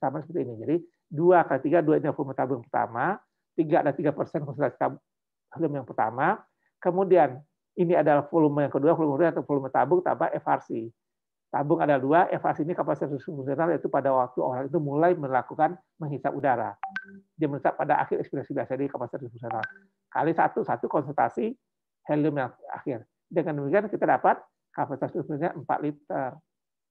sama seperti ini. Jadi dua kali tiga dua ini volume tabung pertama, tiga ada tiga persen konsentrasi volume yang pertama. Kemudian ini adalah volume yang kedua, volume kedua atau volume tabung tambah FRC. Tabung ada dua, FAS ini kapasitas fungsional yaitu pada waktu orang itu mulai melakukan menghisap udara. Dia menghisap pada akhir ekspresi biasa di kapasitas fungsional. Kali satu, satu konsentrasi helium yang akhir. Dengan demikian kita dapat kapasitas fungsionalnya 4 liter.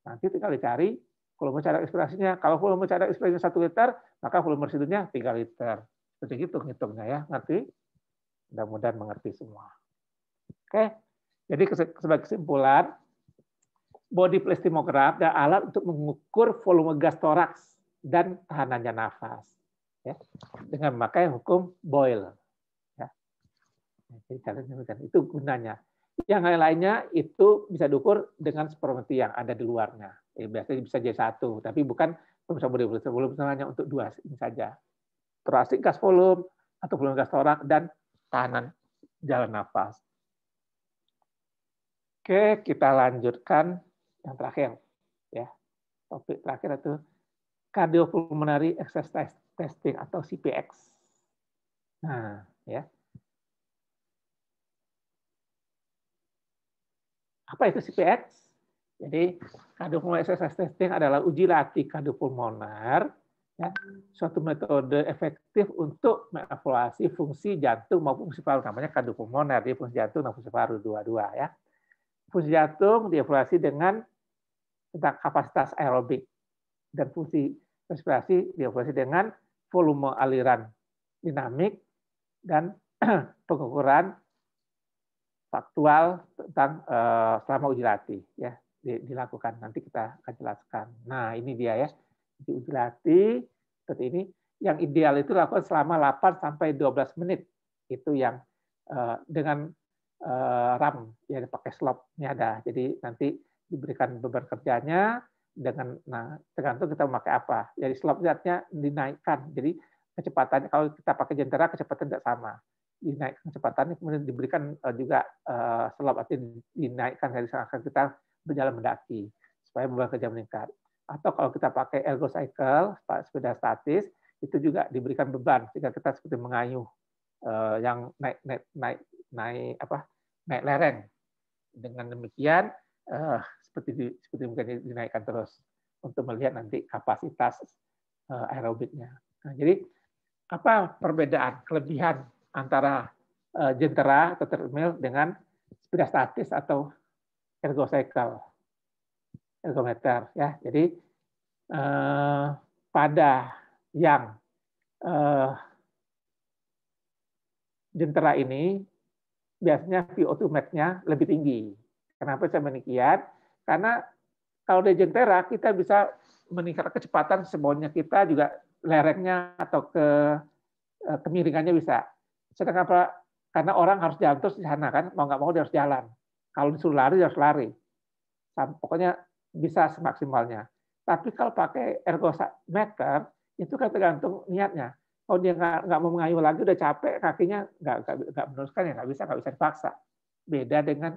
Nanti tinggal dicari volume cara ekspresinya Kalau volume cara ekspresinya 1 liter, maka volume residunya 3 liter. Seperti itu ngitungnya ya, ngerti? Mudah-mudahan mengerti semua. Oke, jadi sebagai kesimpulan, body plastimograf dan alat untuk mengukur volume gas toraks dan tahanannya nafas ya, dengan memakai hukum Boyle. Ya. itu gunanya. Yang lain-lainnya itu bisa diukur dengan spirometri yang ada di luarnya. Ya, biasanya bisa jadi satu, tapi bukan bisa body volume hanya untuk dua ini saja. Terasik gas volume atau volume gas torak dan tahanan jalan nafas. Oke, kita lanjutkan yang terakhir ya topik terakhir itu cardiopulmonary exercise testing atau CPX. Nah, ya. Apa itu CPX? Jadi cardiopulmonary exercise testing adalah uji latih kardiopulmoner ya, suatu metode efektif untuk mengevaluasi fungsi jantung maupun fungsi paru namanya cardiopulmoner, dia fungsi jantung dan fungsi paru dua-dua ya. Fungsi jantung dievaluasi dengan tentang kapasitas aerobik dan fungsi respirasi dievaluasi dengan volume aliran dinamik dan pengukuran faktual tentang uh, selama uji latih ya dilakukan nanti kita akan jelaskan. Nah, ini dia ya. Di uji latih seperti ini yang ideal itu lakukan selama 8 sampai 12 menit. Itu yang uh, dengan uh, RAM ya pakai slope ada. Jadi nanti diberikan beban kerjanya dengan nah tergantung kita memakai apa. Jadi slop zatnya dinaikkan. Jadi kecepatannya kalau kita pakai jentera kecepatan tidak sama. Dinaikkan kecepatannya kemudian diberikan eh, juga uh, eh, slop artinya dinaikkan dari sana kita berjalan mendaki supaya beban kerja meningkat. Atau kalau kita pakai ergo cycle sepeda statis itu juga diberikan beban sehingga kita seperti mengayuh uh, yang naik naik naik naik apa naik lereng. Dengan demikian uh, seperti di, seperti mungkin dinaikkan terus untuk melihat nanti kapasitas uh, aerobiknya. Nah, jadi apa perbedaan kelebihan antara uh, jentera atau treadmill dengan sepeda statis atau cycle ergometer ya. Jadi uh, pada yang uh, jentera ini biasanya VO2 max-nya lebih tinggi. Kenapa saya demikian? Karena kalau di jentera kita bisa meningkat kecepatan semuanya kita juga lerengnya atau ke eh, kemiringannya bisa. Sedangkan apa? Karena orang harus jalan terus di sana kan, mau nggak mau dia harus jalan. Kalau disuruh lari, dia harus lari. Pokoknya bisa semaksimalnya. Tapi kalau pakai ergometer, itu kan tergantung niatnya. Kalau dia nggak mau mengayuh lagi, udah capek, kakinya nggak nggak meneruskan ya nggak bisa nggak bisa dipaksa. Beda dengan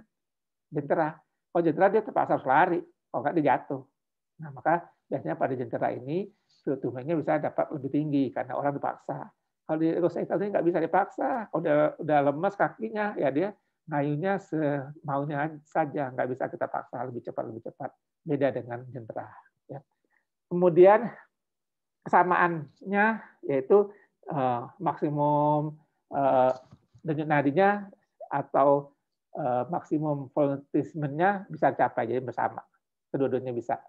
jentera. Kalau oh, jentera dia terpaksa harus lari, kalau oh, nggak dia jatuh. Nah maka biasanya pada jentera ini suhu bisa dapat lebih tinggi karena orang dipaksa. Kalau di ekosistem ini nggak bisa dipaksa, kalau udah, udah lemas kakinya ya dia ngayunya semaunya saja, nggak bisa kita paksa lebih cepat lebih cepat. Beda dengan jentera. Ya. Kemudian kesamaannya yaitu uh, maksimum uh, denyut nadinya atau Eh, maksimum volunteerismenya bisa capai, jadi bersama. Kedua-duanya bisa.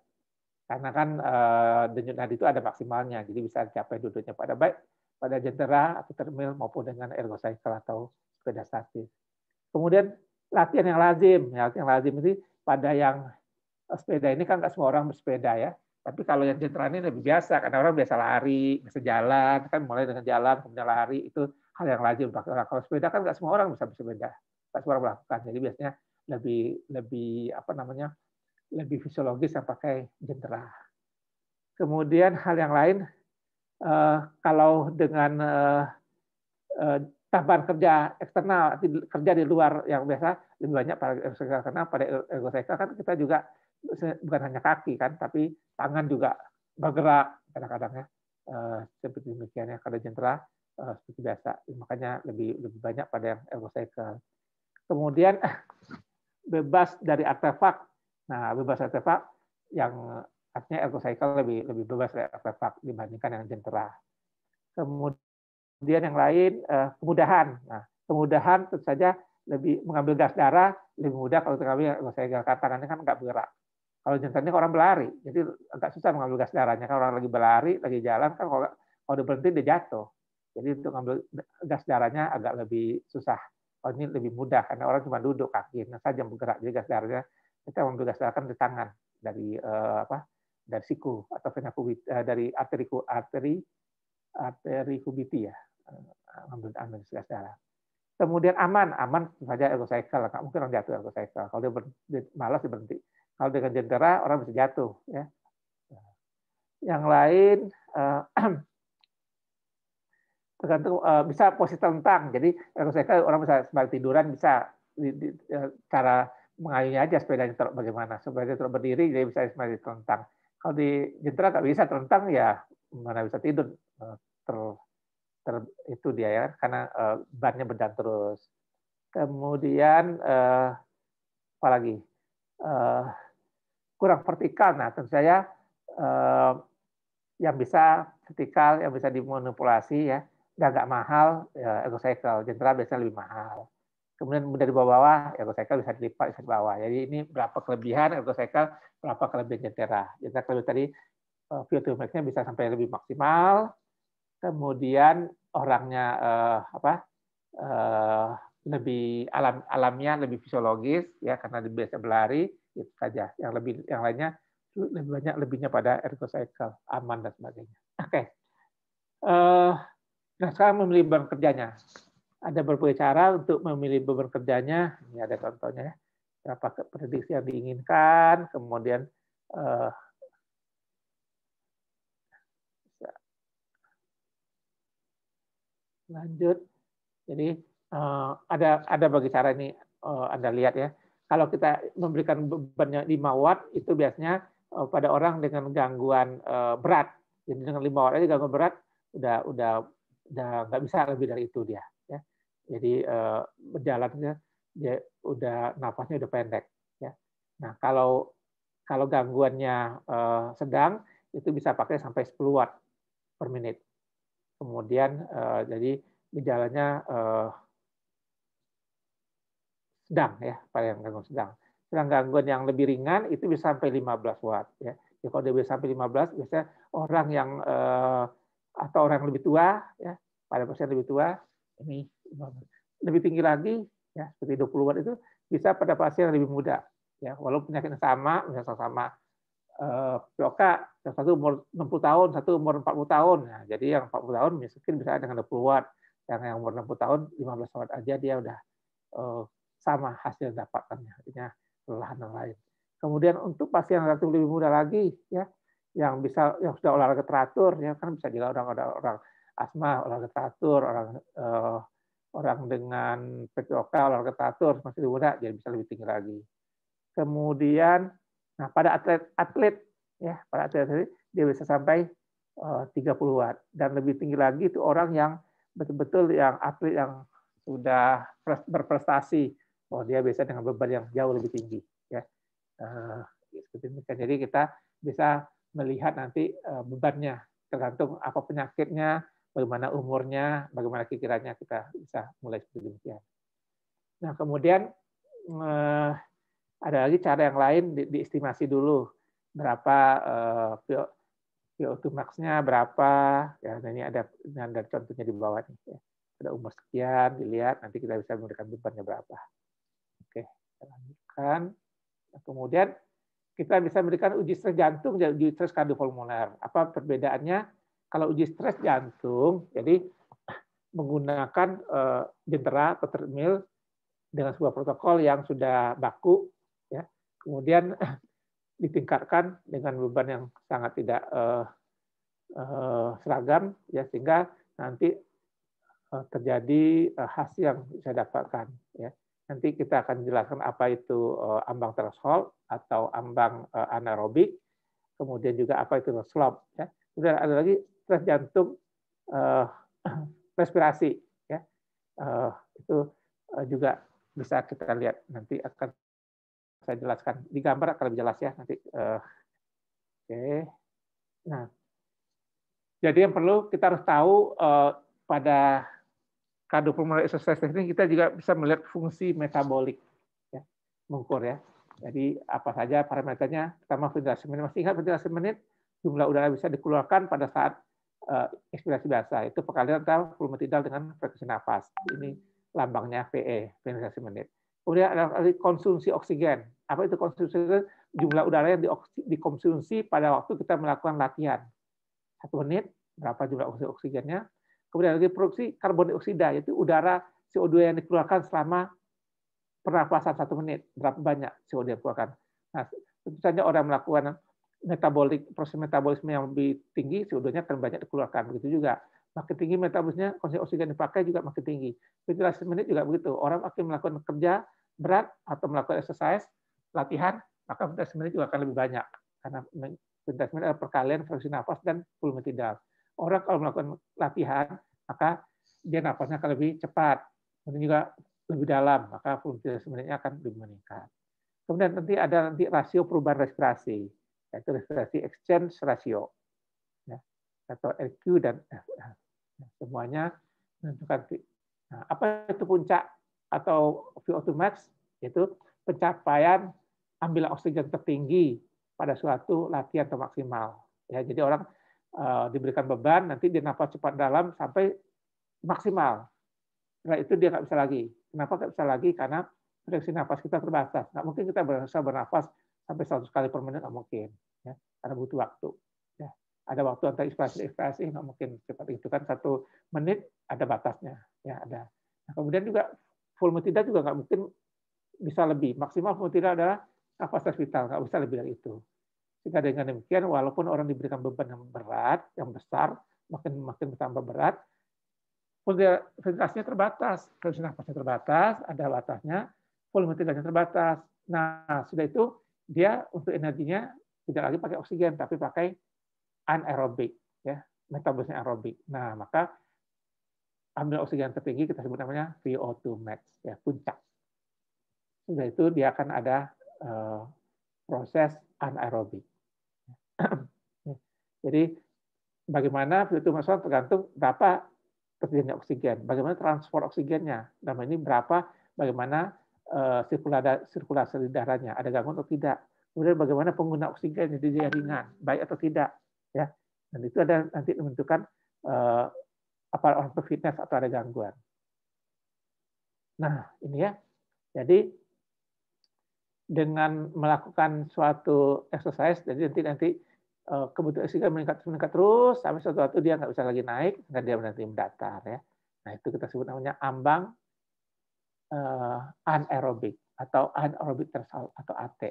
Karena kan eh, denyut nadi itu ada maksimalnya, jadi bisa dicapai dua pada baik pada jendera, termil maupun dengan ergocycle atau sepeda statis. Kemudian latihan yang lazim, latihan yang lazim ini pada yang sepeda ini kan nggak semua orang bersepeda ya, tapi kalau yang jentera ini lebih biasa, karena orang biasa lari, biasa jalan, kan mulai dengan jalan, kemudian lari, itu hal yang lazim pakai orang. Kalau sepeda kan nggak semua orang bisa bersepeda. Tak customer melakukan. Jadi biasanya lebih lebih apa namanya lebih fisiologis yang pakai jendera. Kemudian hal yang lain eh, kalau dengan eh, eh, tambahan kerja eksternal kerja di luar yang biasa lebih banyak pada ergosekal karena pada ergosekal kan kita juga bukan hanya kaki kan tapi tangan juga bergerak kadang-kadang ya seperti demikian ya kalau jendera seperti biasa makanya lebih lebih banyak pada yang ergosekal kemudian bebas dari artefak. Nah, bebas artefak yang artinya ecocycle lebih lebih bebas dari artefak dibandingkan yang jentera. Kemudian yang lain eh, kemudahan. Nah, kemudahan tentu saja lebih mengambil gas darah lebih mudah kalau terkami saya katakan tangannya kan nggak bergerak. Kalau ini kan orang berlari, jadi agak susah mengambil gas darahnya. Kalau orang lagi berlari, lagi jalan kan kalau kalau berhenti dia jatuh. Jadi untuk mengambil gas darahnya agak lebih susah. Oh ini lebih mudah karena orang cuma duduk kaki nah, saja bergerak jadi gas darahnya kita memberi gas darah dari tangan dari uh, apa dari siku atau vena kubit uh, eh, dari arteri arteri arteri kubiti ya eh, ambil ambil gas darah kemudian aman aman saja ergo cycle nggak mungkin orang jatuh ergo cycle kalau dia, ber, dia malas dia berhenti kalau dengan jendera orang bisa jatuh ya yang lain uh, tergantung uh, bisa posisi terentang. Jadi saya kan orang bisa sembari tiduran bisa di, di, eh, cara mengayunya aja sepedanya terus bagaimana. Sepedanya terus berdiri jadi bisa sembari terentang. Kalau di jentera nggak bisa terentang ya mana bisa tidur eh, ter, ter itu dia ya karena uh, bannya berdan terus. Kemudian uh, apa lagi? Uh, kurang vertikal. Nah, tentu saya uh, yang bisa vertikal, yang bisa dimanipulasi ya agak mahal, ya, cycle jentera biasanya lebih mahal. Kemudian dari bawah-bawah, cycle bisa dilipat, bisa di bawah. Jadi ini berapa kelebihan cycle, berapa kelebihan jentera. Jentera kelebihan tadi, eh, filtermax-nya bisa sampai lebih maksimal. Kemudian orangnya eh, apa eh, lebih alam alamnya lebih fisiologis ya karena biasa berlari itu saja yang lebih yang lainnya lebih banyak lebihnya pada cycle aman dan sebagainya oke okay. uh, eh, Nah, sekarang memilih beban kerjanya. Ada berbagai cara untuk memilih beban kerjanya. Ini ada contohnya ya. Berapa prediksi yang diinginkan, kemudian eh, lanjut. Jadi eh, ada ada bagi cara ini eh, Anda lihat ya. Kalau kita memberikan bebannya 5 watt itu biasanya eh, pada orang dengan gangguan eh, berat. Jadi dengan 5 watt aja gangguan berat udah udah udah nggak bisa lebih dari itu dia ya jadi eh, menjalannya jalannya dia udah nafasnya udah pendek ya nah kalau kalau gangguannya eh, sedang itu bisa pakai sampai 10 watt per menit kemudian eh, jadi gejalanya sedang ya pada yang gangguan sedang sedang gangguan yang lebih ringan itu bisa sampai 15 watt ya jadi ya, kalau dia bisa sampai 15 biasanya orang yang atau orang yang lebih tua ya pada pasien lebih tua ini lebih tinggi lagi ya seperti 20-an itu bisa pada pasien yang lebih muda ya walaupun penyakitnya sama misalnya sama -sama POK eh, satu umur 60 tahun satu umur 40 tahun nah, jadi yang 40 tahun mungkin bisa dengan 20 watt yang yang umur 60 tahun 15 watt aja dia udah uh, sama hasil dapatannya artinya kelelahan lain kemudian untuk pasien yang relatif lebih muda lagi ya yang bisa yang sudah olahraga teratur ya kan bisa juga orang orang, orang asma olahraga teratur orang eh, orang dengan PPOK olahraga teratur masih mudah jadi bisa lebih tinggi lagi kemudian nah pada atlet atlet ya pada atlet, -atlet dia bisa sampai eh, 30 watt dan lebih tinggi lagi itu orang yang betul-betul yang atlet yang sudah berprestasi oh dia biasa dengan beban yang jauh lebih tinggi ya eh, seperti itu kan. jadi kita bisa melihat nanti eh, bebannya, tergantung apa penyakitnya, bagaimana umurnya, bagaimana pikirannya kita bisa mulai seperti demikian. Nah kemudian eh, ada lagi cara yang lain di, diestimasi dulu berapa uh, VO2 max berapa ya nah ini ada contohnya di bawah ini ya. ada umur sekian dilihat nanti kita bisa memberikan bebannya berapa oke kita lanjutkan kemudian kita bisa memberikan uji stres jantung dan uji stres kardiopulmoner. Apa perbedaannya? Kalau uji stres jantung, jadi menggunakan eh, jentera atau treadmill dengan sebuah protokol yang sudah baku, ya. kemudian ditingkatkan dengan beban yang sangat tidak uh, uh, seragam, ya sehingga nanti uh, terjadi uh, hasil yang bisa dapatkan. Ya. Nanti kita akan jelaskan apa itu eh, ambang threshold atau ambang eh, anaerobik, kemudian juga apa itu slope. Ya. Kemudian ada lagi stres jantung eh, respirasi. Ya. Eh, itu eh, juga bisa kita lihat nanti akan saya jelaskan di gambar akan lebih jelas ya nanti. Eh, Oke, okay. nah jadi yang perlu kita harus tahu eh, pada pemula exercise testing kita juga bisa melihat fungsi metabolik ya, mengukur ya. Jadi apa saja parameternya, pertama ventilasi menit. Masih ingat ventilasi menit, jumlah udara bisa dikeluarkan pada saat uh, ekspirasi biasa. Itu perkalian antara volume tidal dengan frekuensi nafas. Ini lambangnya VE, ventilasi menit. Kemudian ada konsumsi oksigen. Apa itu konsumsi oksigen? Jumlah udara yang dikonsumsi pada waktu kita melakukan latihan. Satu menit, berapa jumlah oksigennya? Kemudian energi produksi karbon dioksida, yaitu udara CO2 yang dikeluarkan selama pernafasan satu menit. Berapa banyak CO2 yang dikeluarkan. Nah, tentu saja orang melakukan metabolik proses metabolisme yang lebih tinggi, CO2-nya akan banyak dikeluarkan. Begitu juga. Makin tinggi metabolismenya, konsumsi oksigen dipakai juga makin tinggi. Ventilasi menit juga begitu. Orang makin melakukan kerja berat atau melakukan exercise, latihan, maka ventilasi menit juga akan lebih banyak. Karena ventilasi menit adalah perkalian fraksi nafas dan volume tidar orang kalau melakukan latihan, maka dia nafasnya akan lebih cepat, kemudian juga lebih dalam, maka fungsi sebenarnya akan lebih meningkat. Kemudian nanti ada nanti rasio perubahan respirasi, yaitu respirasi exchange ratio, ya, atau RQ dan FF. Nah, ya. semuanya menentukan nah, apa itu puncak atau VO2 max, yaitu pencapaian ambil oksigen tertinggi pada suatu latihan atau maksimal. Ya, jadi orang Eh, diberikan beban, nanti dia nafas cepat dalam sampai maksimal. Setelah itu dia nggak bisa lagi. Kenapa nggak bisa lagi? Karena frekuensi nafas kita terbatas. Nggak mungkin kita bisa bernafas sampai 100 kali per menit, nggak mungkin. Ya, karena butuh waktu. Ya, ada waktu antara inspirasi inspirasi nggak mungkin cepat itu kan satu menit ada batasnya. Ya ada. Nah, kemudian juga volume juga nggak mungkin bisa lebih. Maksimal volume adalah kapasitas vital, nggak bisa lebih dari itu. Sehingga dengan demikian, walaupun orang diberikan beban yang berat, yang besar, makin makin bertambah berat, fasilitasnya terbatas, produksi nafasnya terbatas, ada batasnya, volume tidaknya terbatas. Nah, sudah itu dia untuk energinya tidak lagi pakai oksigen, tapi pakai anaerobik, ya, metabolisme aerobik. Nah, maka ambil oksigen tertinggi kita sebut namanya VO2 max, ya, puncak. Sudah itu dia akan ada uh, proses anaerobik. Ya. Jadi bagaimana filter masuk tergantung berapa terjadinya oksigen, bagaimana transport oksigennya, dalam ini berapa, bagaimana eh, sirkulasi, sirkulasi darahnya, ada gangguan atau tidak, kemudian bagaimana pengguna oksigen di ringan, baik atau tidak, ya, dan itu ada nanti menentukan eh, apa orang fitness atau ada gangguan. Nah, ini ya, jadi dengan melakukan suatu exercise, jadi nanti nanti eh, kebutuhan oksigen meningkat meningkat terus sampai suatu waktu dia nggak bisa lagi naik dan dia nanti mendatar ya. Nah itu kita sebut namanya ambang eh, anaerobik atau anaerobik tersal atau AT.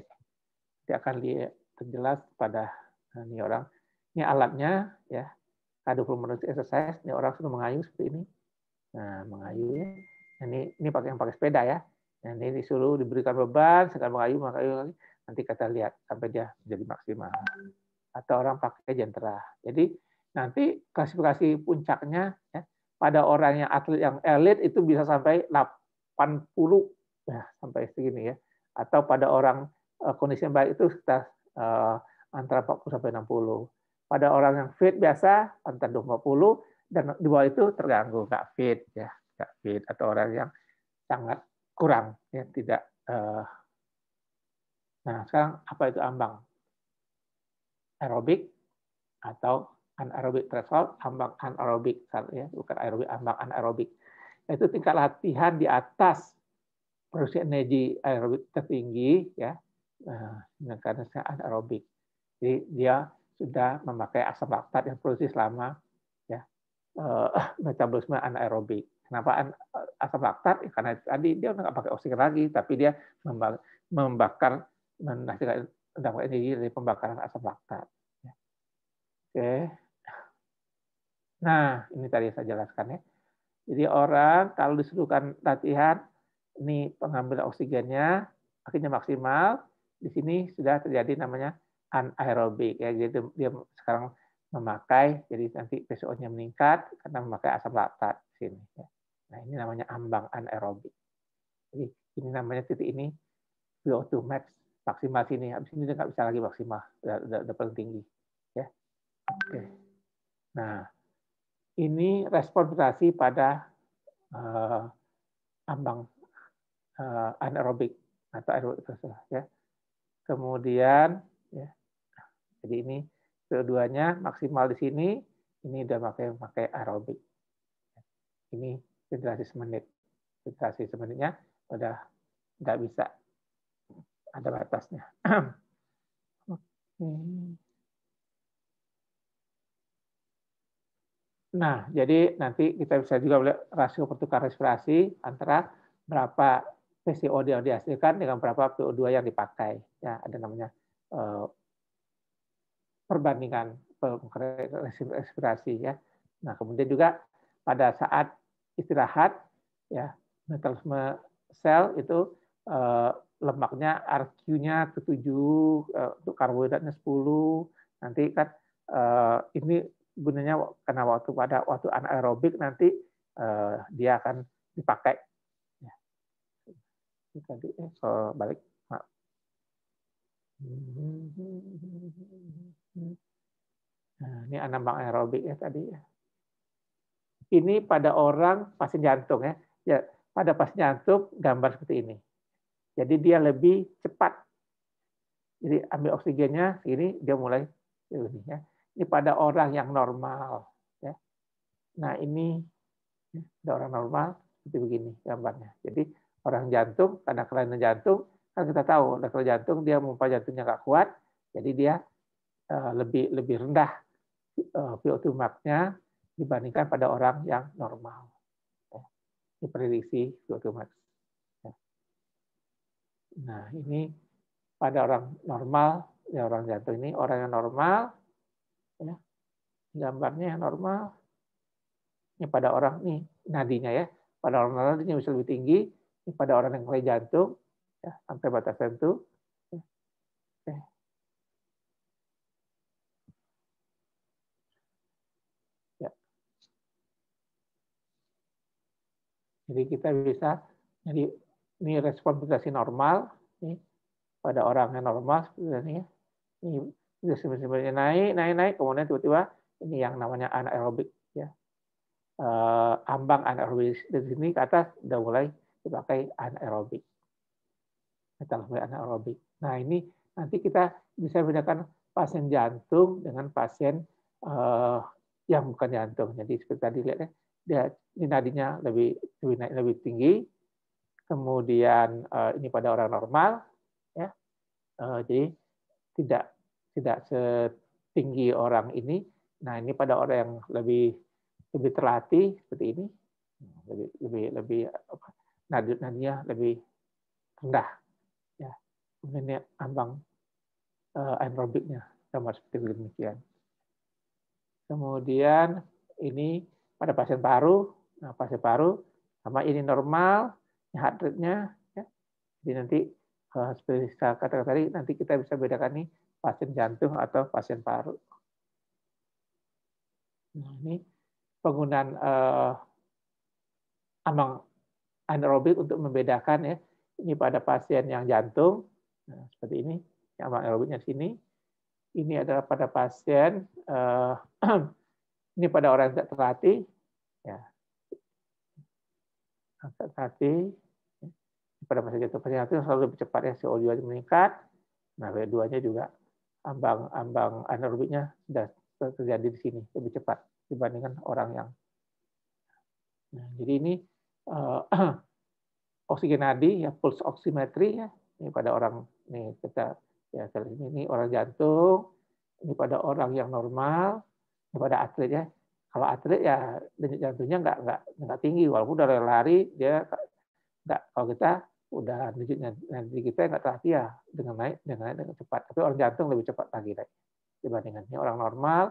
Dia akan lihat terjelas pada eh, ini orang. Ini alatnya ya. ada 20 menurut exercise, ini orang sudah mengayuh seperti ini. Nah, mengayuh. Ya. Ini ini pakai yang pakai sepeda ya ini disuruh diberikan beban, sekarang mengayuh, mengayuh lagi, nanti kata lihat sampai dia jadi maksimal. Atau orang pakai jentera. Jadi nanti klasifikasi puncaknya ya, pada orang yang atlet yang elit itu bisa sampai 80 ya, sampai segini ya. Atau pada orang eh, kondisi yang baik itu sekitar uh, antara 40 sampai 60. Pada orang yang fit biasa antara 20 dan di bawah itu terganggu, nggak fit ya, nggak fit atau orang yang sangat kurang ya tidak uh, nah sekarang apa itu ambang aerobik atau anaerobik threshold ambang anaerobik ya bukan aerobik ambang anaerobik itu tingkat latihan di atas produksi energi aerobik tertinggi ya eh, karena anaerobik jadi dia sudah memakai asam laktat yang produksi selama ya eh, metabolisme anaerobik kenapa asam laktat ya karena tadi dia nggak pakai oksigen lagi, tapi dia membakar menghasilkan dampak energi dari pembakaran asam laktat. Ya. Oke. Nah, ini tadi saya jelaskan ya. Jadi orang kalau disuruhkan latihan, ini pengambilan oksigennya akhirnya maksimal. Di sini sudah terjadi namanya anaerobik ya. Jadi dia sekarang memakai, jadi nanti PCO-nya meningkat karena memakai asam laktat sini. Ya. Nah, ini namanya ambang anaerobik. Jadi ini namanya titik ini VO2 max maksimal sini. Habis ini nggak bisa lagi maksimal, udah, udah, udah tinggi. Ya. Oke. Nah, ini respon mutasi pada uh, ambang uh, anaerobik atau aerobik ya. Kemudian ya. Jadi ini keduanya maksimal di sini, ini udah pakai pakai aerobik. Ini filtrasi semenit. Filtrasi semenitnya sudah tidak bisa ada batasnya. Nah, jadi nanti kita bisa juga melihat rasio pertukar respirasi antara berapa PCO yang dihasilkan dengan berapa PO2 yang dipakai. Ya, ada namanya eh, perbandingan respirasi ya. Nah, kemudian juga pada saat istirahat ya metabolisme sel itu eh, lemaknya RQ-nya ke 7 eh, untuk karbohidratnya 10 nanti kan eh, ini gunanya karena waktu pada waktu anaerobik nanti eh, dia akan dipakai ya. tadi eh so, balik maaf nah, ini anambang aerobik ya tadi ya ini pada orang pasien jantung ya. ya pada pasien jantung gambar seperti ini. Jadi dia lebih cepat. Jadi ambil oksigennya ini dia mulai ini ya. Ini pada orang yang normal ya. Nah, ini ya, ada orang normal seperti begini gambarnya. Jadi orang jantung tanda kelainan jantung kan kita tahu kelainan jantung dia mumpah jantungnya nggak kuat jadi dia eh, lebih lebih rendah VO2 eh, max-nya dibandingkan pada orang yang normal. Ya, ini prediksi Godemark. Ya. Nah, ini pada orang normal, ya orang jantung ini orang yang normal, ya, gambarnya yang normal. Ini pada orang nih nadinya ya, pada orang normal ini bisa lebih tinggi, ini pada orang yang mulai jantung, ya, sampai batas tertentu Jadi kita bisa jadi ini respon mutasi normal ini pada orang yang normal sebenarnya ini sebenarnya naik naik naik kemudian tiba-tiba ini yang namanya anaerobik ya uh, ambang anaerobik dari sini ke atas sudah mulai dipakai anaerobik metabolik anaerobik nah ini nanti kita bisa bedakan pasien jantung dengan pasien uh, yang bukan jantung jadi seperti tadi lihat ya dia ini nadinya lebih lebih, naik, lebih tinggi. Kemudian eh, ini pada orang normal, ya. Eh, jadi tidak tidak setinggi orang ini. Nah ini pada orang yang lebih lebih terlatih seperti ini, lebih lebih lebih apa, nadinya lebih rendah. Ya. Kemudian ini ambang eh, aerobiknya sama seperti demikian. Kemudian ini pada pasien paru, nah, pasien paru sama ini normal, heart rate-nya. Ya. Jadi nanti eh, seperti saya katakan tadi, nanti kita bisa bedakan nih pasien jantung atau pasien paru. Nah, ini penggunaan uh, ambang anaerobik untuk membedakan ya ini pada pasien yang jantung nah, seperti ini yang aerobiknya di sini ini adalah pada pasien eh, ini pada orang yang tidak terlatih Ya. Angkat hati ya. pada masa jatuh kesehatan selalu lebih cepat ya CO2 meningkat, nah W2-nya juga ambang ambang anaerobiknya sudah terjadi di sini lebih cepat dibandingkan orang yang. Nah, jadi ini uh, eh, oksigenadi ya pulse oximetry ya ini pada orang ini kita ya ini orang jantung ini pada orang yang normal ini pada atlet ya kalau atlet ya denyut jantungnya nggak nggak nggak tinggi walaupun udah lari dia nggak kalau kita udah denyut jantung kita nggak terlatih ya dengan naik dengan naik dengan cepat. Tapi orang jantung lebih cepat lagi naik dibandingkan ini orang normal,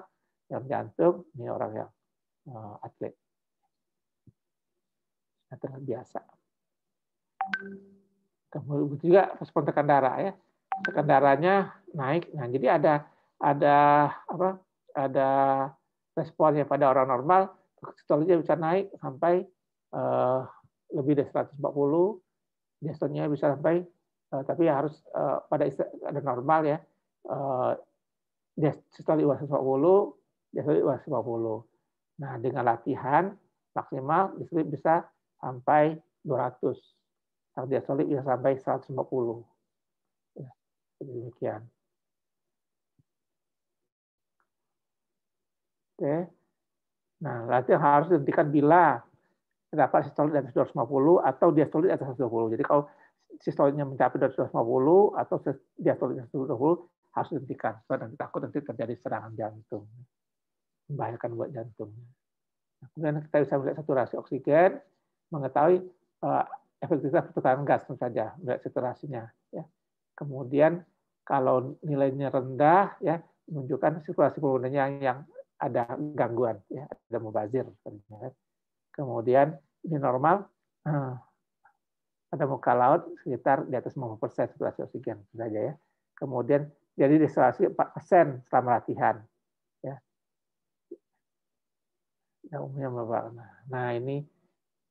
yang jantung, ini orang yang uh, atlet. Atlet biasa. Kemudian juga respon tekan darah ya. Tekan darahnya naik. Nah, jadi ada ada apa? Ada responnya pada orang normal, kolesterolnya bisa naik sampai eh, lebih dari 140, diastolnya bisa sampai, eh, tapi ya harus eh, pada ada normal ya, eh, diastol di bawah 140, diastol 150. Nah, dengan latihan maksimal diastol bisa sampai 200. Kardiastol bisa sampai 150. Ya, demikian. Oke. Nah, latihan harus dihentikan bila terdapat sistolik di atas 250 atau diastolik di atas 120. Jadi kalau sistoliknya mencapai 250 atau diastolik di atas 120 harus dihentikan. karena nanti takut nanti terjadi serangan jantung. Membahayakan buat jantung. Nah, kemudian kita bisa melihat saturasi oksigen, mengetahui eh, efektivitas pertukaran gas tentu saja, melihat saturasinya. Ya. Kemudian kalau nilainya rendah, ya menunjukkan sirkulasi pulmonernya yang ada gangguan, ya, ada mubazir. Kan. Kemudian ini normal, eh, ada muka laut sekitar di atas 50 persen saturasi oksigen saja ya. Kemudian jadi desalasi 4 persen selama latihan. Ya. ya umumnya berapa? Nah ini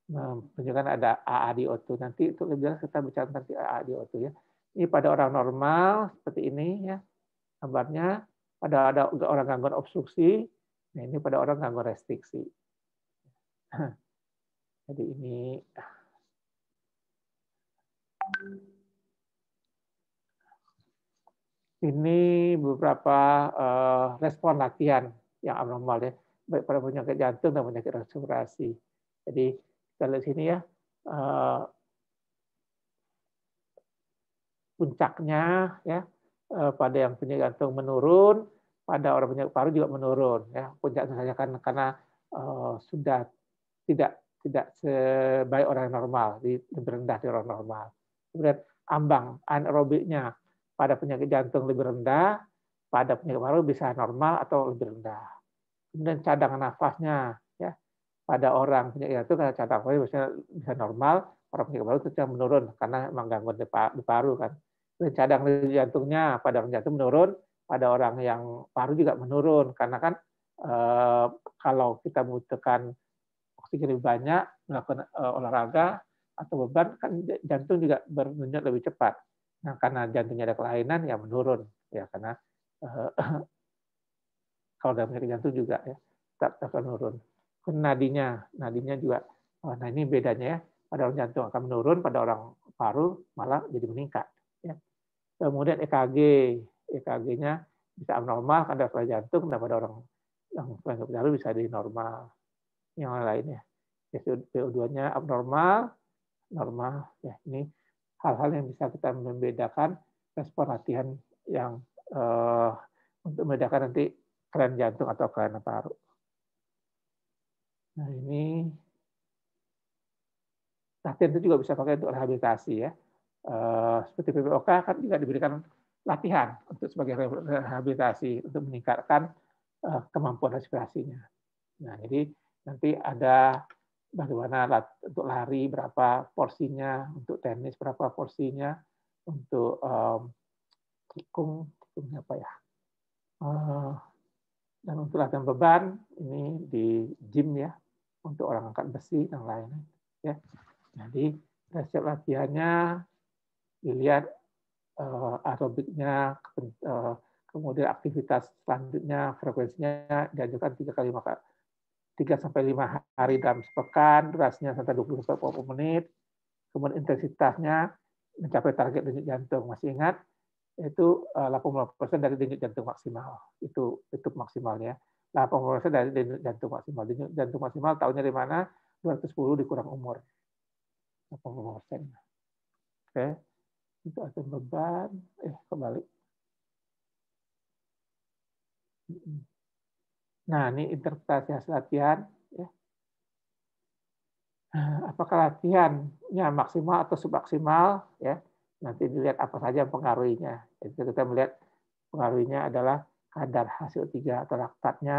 menunjukkan ada AADO2. Nanti untuk lebih jelas kita bicara tentang AADO2 ya. Ini pada orang normal seperti ini ya gambarnya. Pada ada orang gangguan obstruksi Nah, ini pada orang gangguan restriksi. Jadi ini ini beberapa uh, respon latihan yang abnormal ya, baik pada penyakit jantung dan penyakit respirasi. Jadi kita lihat sini ya, uh, puncaknya ya uh, pada yang penyakit jantung menurun, pada orang penyakit paru juga menurun ya puncaknya saja karena, karena uh, sudah tidak tidak sebaik orang normal lebih rendah dari orang normal kemudian ambang anaerobiknya pada penyakit jantung lebih rendah pada penyakit paru bisa normal atau lebih rendah kemudian cadangan nafasnya ya pada orang penyakit jantung karena cadangan nafasnya bisa, bisa normal orang penyakit paru itu menurun karena memang gangguan di paru kan kemudian cadangan jantungnya pada orang jantung menurun pada orang yang paru juga menurun karena kan eh, kalau kita membutuhkan oksigen lebih banyak melakukan eh, olahraga atau beban kan jantung juga berdenyut lebih cepat. Nah karena jantungnya ada kelainan ya menurun ya karena eh, kalau dalam penyakit jantung juga ya tak akan menurun. Kan nadinya, nadinya juga. Oh, nah ini bedanya ya. Pada orang jantung akan menurun, pada orang paru malah jadi meningkat. Ya. Kemudian EKG, EKG-nya bisa abnormal karena masalah jantung, dan pada orang yang banyak jantung bisa di normal. Yang lainnya, ya. ya, PO2-nya abnormal, normal. Ya, ini hal-hal yang bisa kita membedakan respon latihan yang uh, untuk membedakan nanti kelainan jantung atau kelainan paru. Nah ini latihan itu juga bisa pakai untuk rehabilitasi ya. uh, seperti PPOK kan juga diberikan latihan untuk sebagai rehabilitasi untuk meningkatkan eh, kemampuan respirasinya. Nah, jadi nanti ada bagaimana untuk lari berapa porsinya, untuk tenis berapa porsinya, untuk um, tikung, tikung apa ya? Uh, dan untuk latihan beban ini di gym ya, untuk orang angkat besi dan lain-lain. Ya. Jadi resep latihannya dilihat Eh, aerobiknya, eh, kemudian aktivitas selanjutnya, frekuensinya dianjurkan tiga kali maka tiga sampai lima hari dalam sepekan, durasinya sampai 20 sampai puluh menit, kemudian intensitasnya mencapai target denyut jantung. Masih ingat itu 80% eh, dari denyut jantung maksimal. Itu itu maksimalnya. 80% dari denyut jantung maksimal. Denyut jantung maksimal tahunnya di mana? 210 dikurang umur. 80%. Oke. Okay itu ada beban eh kembali nah ini interpretasi hasil latihan ya. Ah, apakah latihannya maksimal atau submaksimal ya nanti dilihat apa saja pengaruhnya jadi kita melihat pengaruhnya adalah kadar hasil tiga atau laktatnya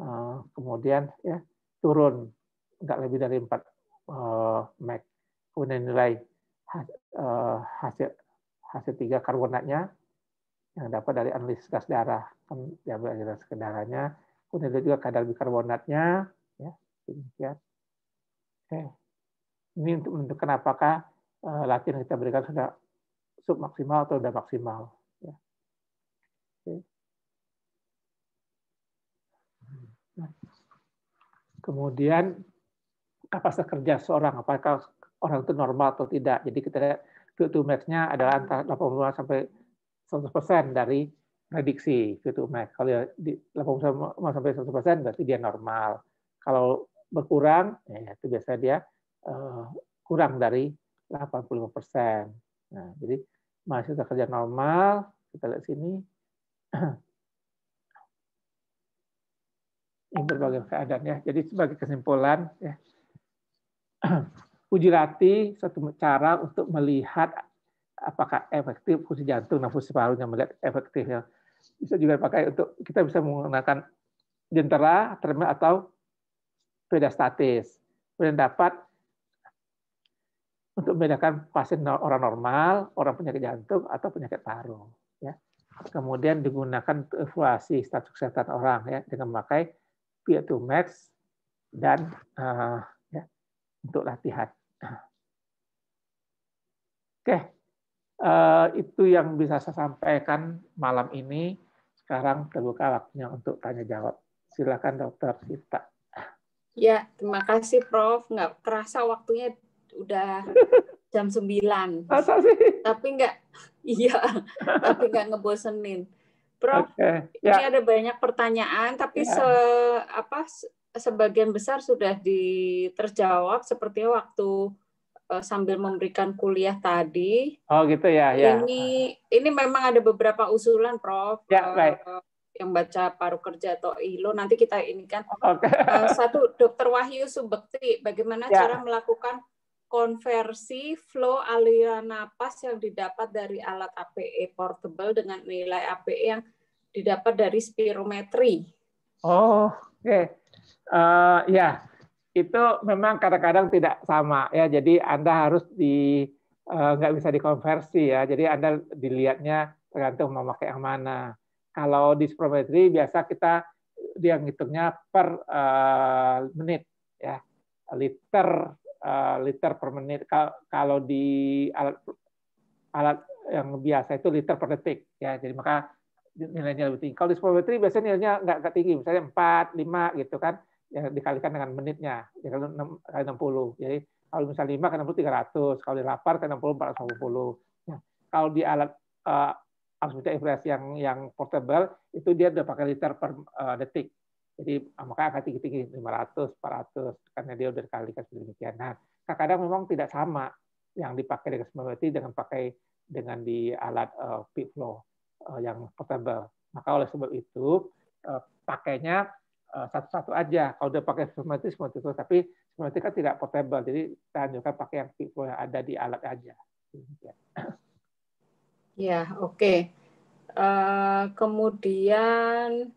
eh, kemudian ya turun nggak lebih dari 4 uh, mek kemudian nilai Eh, hasil hasil tiga karbonatnya yang dapat dari analisis gas darah kan diambil dari gas darahnya kemudian juga kadar bikarbonatnya ya demikian oke ini untuk menentukan apakah eh, latihan kita berikan sudah sub maksimal atau sudah maksimal ya. oke. Nah, kemudian kapasitas kerja seorang apakah orang itu normal atau tidak. Jadi kita lihat V2 max-nya adalah hmm. antara 85 sampai 100% dari prediksi V2 max. Kalau di 85 sampai 100% berarti dia normal. Kalau berkurang, ya, ya itu biasa dia eh, kurang dari 85%. Nah, jadi masih kerja normal, kita lihat sini. Ini berbagai keadaan ya. Jadi sebagai kesimpulan ya uji latih satu cara untuk melihat apakah efektif fungsi jantung dan fungsi parunya melihat efektifnya. Bisa juga pakai untuk kita bisa menggunakan jentera, termal atau beda statis. Kemudian dapat untuk membedakan pasien orang normal, orang penyakit jantung atau penyakit paru. Ya. Kemudian digunakan untuk evaluasi status kesehatan orang ya dengan memakai peer to max dan uh, ya, untuk latihan. Oke, eh, itu yang bisa saya sampaikan malam ini. Sekarang terbuka waktunya untuk tanya jawab. Silakan Dokter Sita. Ya, terima kasih Prof. Nggak kerasa waktunya udah jam 9. Masa sih? Tapi nggak, iya, tapi nggak ngebosenin. Prof, okay. ya. ini ada banyak pertanyaan, tapi ya. se apa sebagian besar sudah diterjawab seperti waktu eh, sambil memberikan kuliah tadi. Oh gitu ya. ya. Ini ini memang ada beberapa usulan, Prof. Ya, eh, baik. yang baca paru kerja atau ILO nanti kita ini kan okay. Eh, satu Dokter Wahyu Subekti bagaimana ya. cara melakukan konversi flow aliran napas yang didapat dari alat APE portable dengan nilai APE yang didapat dari spirometri. Oh, oke. Okay uh, ya itu memang kadang-kadang tidak sama ya. Jadi Anda harus di eh, nggak uh, bisa dikonversi ya. Jadi Anda dilihatnya tergantung memakai yang mana. Kalau di spirometri biasa kita dia ngitungnya per uh, menit ya liter uh, liter per menit kalau di alat alat yang biasa itu liter per detik ya jadi maka nilainya lebih tinggi. Kalau di spirometri biasanya nilainya nggak, nggak tinggi, misalnya empat, lima gitu kan, ya dikalikan dengan menitnya, ya kalau enam kali 60. Jadi kalau misalnya 5 kali tiga ratus. kalau di lapar kali 60 450. Nah, kalau di alat uh, arus inflasi yang yang portable itu dia udah pakai liter per uh, detik. Jadi ah, maka akan tinggi-tinggi empat ratus karena dia udah dikalikan sedemikian. Nah, kadang kadang memang tidak sama yang dipakai dengan spirometri dengan pakai dengan di alat uh, peak flow. Eh, yang portable. Maka oleh sebab itu eh, pakainya eh, satu-satu aja. Kalau udah pakai semuanya itu, tapi sematik kan tidak portable. Jadi kita anjurkan pakai yang yang ada di alat aja. Ya, oke. Okay. Uh, kemudian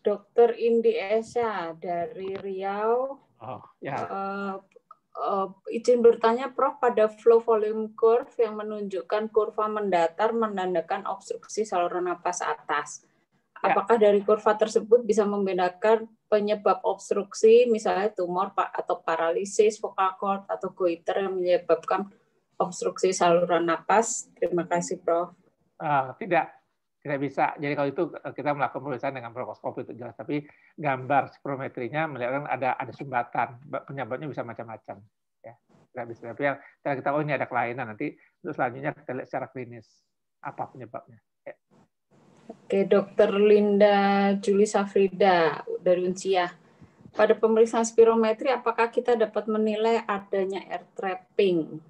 Dokter Indi Esa dari Riau. Oh, ya. Uh, uh, izin bertanya Prof pada flow volume curve yang menunjukkan kurva mendatar menandakan obstruksi saluran napas atas. Ya. Apakah dari kurva tersebut bisa membedakan penyebab obstruksi misalnya tumor atau paralisis vokal cord atau goiter yang menyebabkan obstruksi saluran napas? Terima kasih Prof. Uh, tidak, tidak bisa. Jadi kalau itu eh, kita melakukan pemeriksaan dengan bronkoskop itu jelas, tapi gambar spirometrinya melihatkan ada ada sumbatan, penyebabnya bisa macam-macam. Ya, tidak bisa. Tapi yang kita oh ini ada kelainan nanti untuk selanjutnya kita lihat secara klinis apa penyebabnya. Ya. Oke, Dokter Linda Juli Safrida dari Unsia. Pada pemeriksaan spirometri, apakah kita dapat menilai adanya air trapping?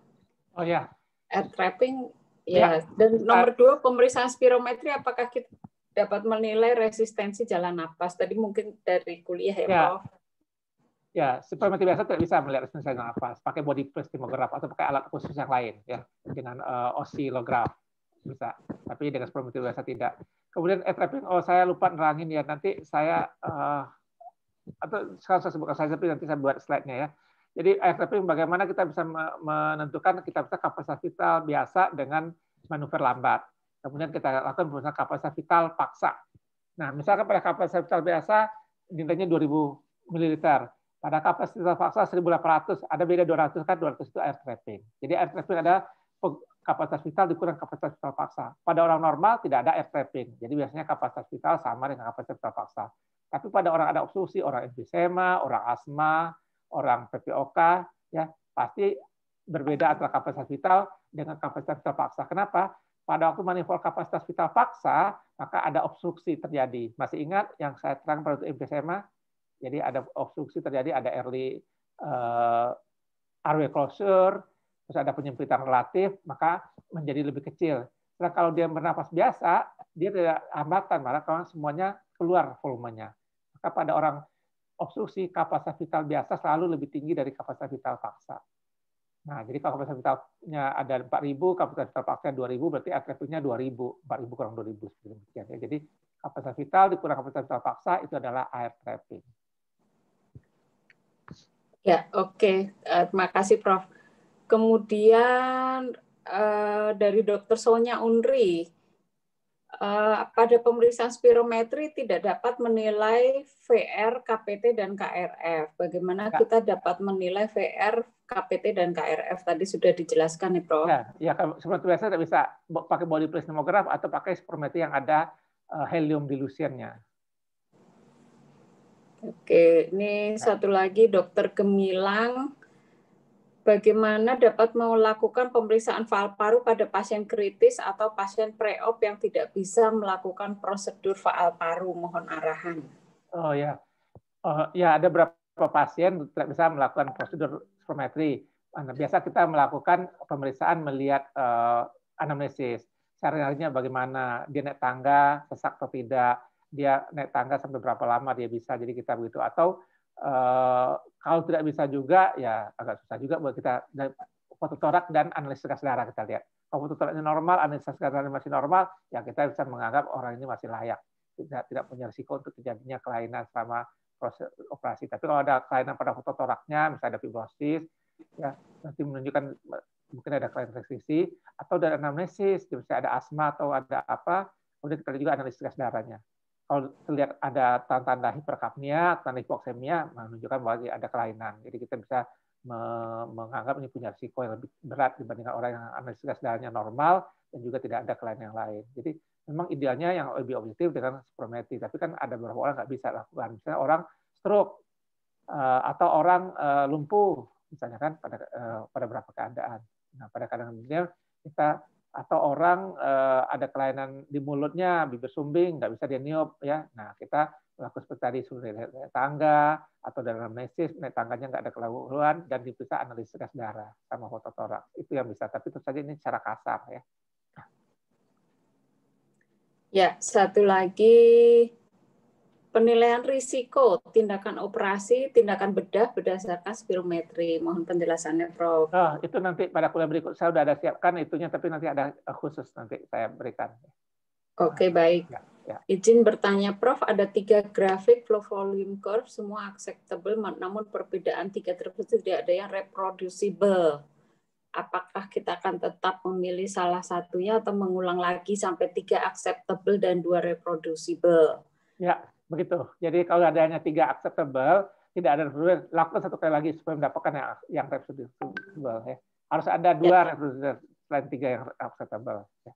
Oh ya. Air trapping Ya, iya. dan nomor eh, dua pemeriksaan spirometri apakah kita dapat menilai resistensi jalan nafas? Tadi mungkin dari kuliah ya, ya. Prof. Ya, spirometri biasa tidak bisa melihat resistensi jalan nafas. Pakai body press tomograf atau pakai alat khusus yang lain ya, dengan uh, eh, osilograf bisa. Tapi dengan spirometri biasa tidak. Kemudian etrapin, oh saya lupa nerangin ya nanti saya uh, atau sekarang saya sebutkan saya nanti saya buat slide-nya ya jadi RTP eh, bagaimana kita bisa menentukan kita bisa kapasitas vital biasa dengan manuver lambat. Kemudian kita lakukan proses kapasitas vital paksa. Nah, misalkan pada kapasitas vital biasa nilainya 2000 ml. Pada kapasitas paksa 1800, ada beda 200 kan 200 itu air trapping. Jadi air trapping ada kapasitas vital dikurang kapasitas vital paksa. Pada orang normal tidak ada air trapping. Jadi biasanya kapasitas vital sama dengan kapasitas vital paksa. Tapi pada orang ada obstruksi, orang emfisema, orang asma, orang PPOK ya pasti berbeda antara kapasitas vital dengan kapasitas vital paksa. Kenapa? Pada waktu manifold kapasitas vital paksa, maka ada obstruksi terjadi. Masih ingat yang saya terang pada MPSMA? Jadi ada obstruksi terjadi, ada early uh, airway closure, terus ada penyempitan relatif, maka menjadi lebih kecil. Nah, kalau dia bernapas biasa, dia tidak hambatan, malah semuanya keluar volumenya. Maka pada orang obstruksi kapasitas vital biasa selalu lebih tinggi dari kapasitas vital paksa. Nah, jadi kalau kapasitas vitalnya ada 4.000, kapasitas vital paksa 2.000, berarti atrefilnya 2.000, 4.000 kurang 2.000 seperti demikian. Ya. Jadi kapasitas vital dikurang kapasitas vital paksa itu adalah air trapping. Ya, oke. Okay. Eh, terima kasih, Prof. Kemudian eh, dari Dr. Sonya Unri, Eh, pada pemeriksaan spirometri tidak dapat menilai VR, KPT, dan KRF. Bagaimana Kak. kita dapat menilai VR, KPT, dan KRF? Tadi sudah dijelaskan nih, Prof. Ya, ya seperti biasa tidak bisa pakai body plate atau pakai spirometri yang ada eh, helium dilusiannya. Oke, ini nah. satu lagi dokter Gemilang bagaimana dapat melakukan pemeriksaan faal paru pada pasien kritis atau pasien pre-op yang tidak bisa melakukan prosedur faal paru? Mohon arahan. Oh ya, oh, ya ada beberapa pasien tidak bisa melakukan prosedur spirometri. Nah, biasa kita melakukan pemeriksaan melihat uh, anamnesis. Sehari-harinya bagaimana, dia naik tangga, sesak atau tidak, dia naik tangga sampai berapa lama dia bisa, jadi kita begitu. Atau Eh, kalau tidak bisa juga ya agak susah juga buat kita foto torak dan analisa darah kita lihat. Kalau foto toraknya normal, analisa darahnya masih normal, ya kita bisa menganggap orang ini masih layak, tidak tidak punya risiko untuk terjadinya kelainan selama proses operasi. Tapi kalau ada kelainan pada foto toraknya, misalnya ada fibrosis, ya nanti menunjukkan mungkin ada kelainan restriksi atau dari anamnesis, misalnya ada asma atau ada apa, kemudian kita lihat juga analisis gas darahnya kalau terlihat ada tanda-tanda hiperkapnia, tanda hipoksemia, menunjukkan bahwa ada kelainan. Jadi kita bisa menganggap ini punya risiko yang lebih berat dibandingkan orang yang analisis darahnya normal dan juga tidak ada kelainan yang lain. Jadi memang idealnya yang lebih objektif dengan spirometri, tapi kan ada beberapa orang nggak bisa lakukan. Misalnya orang stroke eh, atau orang eh, lumpuh, misalnya kan pada eh, pada beberapa keadaan. Nah pada keadaan ini kita atau orang uh, ada kelainan di mulutnya, bibir sumbing, nggak bisa dia niup ya. Nah kita lakukan seperti tadi suruh tangga atau dalam anamnesis, naik tangganya nggak ada keluhan dan diperiksa analisis gas darah sama foto torak itu yang bisa. Tapi tentu saja ini secara kasar ya. Ya satu lagi Penilaian risiko tindakan operasi, tindakan bedah berdasarkan spirometri. Mohon penjelasannya, Prof. Oh, itu nanti pada kuliah berikut saya sudah ada siapkan itunya, tapi nanti ada eh, khusus nanti saya berikan. Oke, okay, baik. Ya, ya. Izin bertanya, Prof. Ada tiga grafik flow volume curve, semua acceptable, namun perbedaan tiga tersebut tidak ada yang reproducible. Apakah kita akan tetap memilih salah satunya atau mengulang lagi sampai tiga acceptable dan dua reproducible? Ya. Begitu. Jadi kalau ada adanya tiga acceptable, tidak ada reproducible, lakukan satu kali lagi supaya mendapatkan yang, yang reproducible. Ya. Harus ada dua ya. reproducible selain tiga yang acceptable. Ya.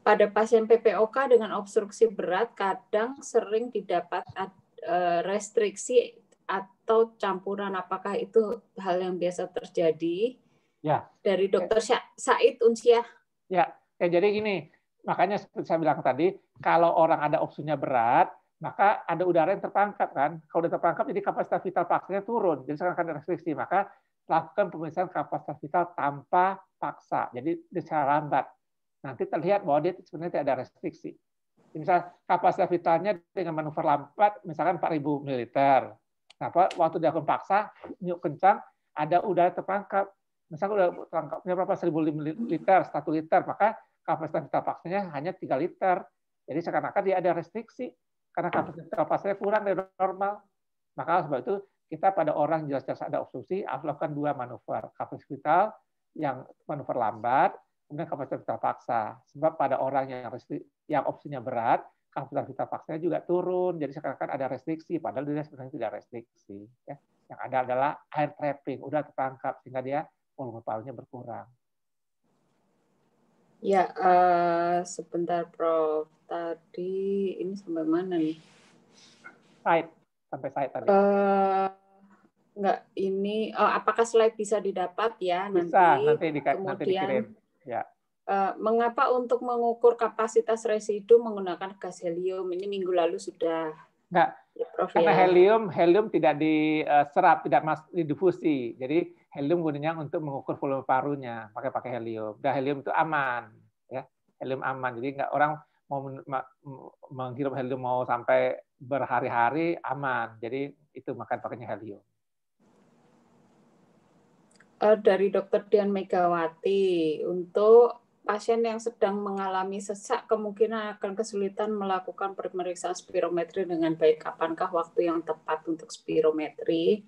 Pada pasien PPOK dengan obstruksi berat, kadang sering didapat e, restriksi atau campuran. Apakah itu hal yang biasa terjadi? Ya. Dari dokter Said Unsyah. Ya. ya, jadi gini, makanya seperti saya bilang tadi, kalau orang ada obstruksinya berat, maka ada udara yang terperangkap kan. Kalau udah terperangkap, jadi kapasitas vital paksanya turun. Jadi sekarang ada restriksi, maka lakukan pemeriksaan kapasitas vital tanpa paksa. Jadi secara lambat. Nanti terlihat bahwa dia sebenarnya tidak ada restriksi. Jadi, misal kapasitas vitalnya dengan manuver lambat, misalkan 4000 ml. Nah, waktu akan paksa, nyuk kencang, ada udara terperangkap. Misalkan udah terangkapnya berapa? 1000 liter, 1 liter. Maka kapasitas vital paksanya hanya 3 liter. Jadi seakan-akan dia ada restriksi karena kapasitas kapasitasnya kurang dari normal. Maka sebab itu kita pada orang jelas-jelas ada obstruksi harus lakukan dua manuver, kapasitas vital yang manuver lambat, kemudian kapasitas vital paksa. Sebab pada orang yang yang opsinya berat, kapasitas vital paksanya juga turun. Jadi sekarang kan ada restriksi, padahal dia sebenarnya tidak restriksi. Ya. Yang ada adalah air trapping, udah tertangkap sehingga dia volume parunya berkurang. Ya, uh, sebentar Prof. Tadi ini sampai mana nih? Side, sampai side tadi. Uh, eh, enggak, ini oh, apakah slide bisa didapat ya bisa, nanti? nanti, di, Kemudian, nanti dikirim. Ya. Uh, mengapa untuk mengukur kapasitas residu menggunakan gas helium? Ini minggu lalu sudah. Enggak, ya, Prof, karena ya. helium helium tidak diserap, tidak masuk didifusi. Jadi helium gunanya untuk mengukur volume parunya pakai pakai helium. Dan nah, helium itu aman, ya helium aman. Jadi nggak orang mau menghirup helium mau sampai berhari-hari aman. Jadi itu makan pakainya helium. Eh, dari Dokter Dian Megawati untuk pasien yang sedang mengalami sesak kemungkinan akan kesulitan melakukan pemeriksaan spirometri dengan baik. Kapankah waktu yang tepat untuk spirometri?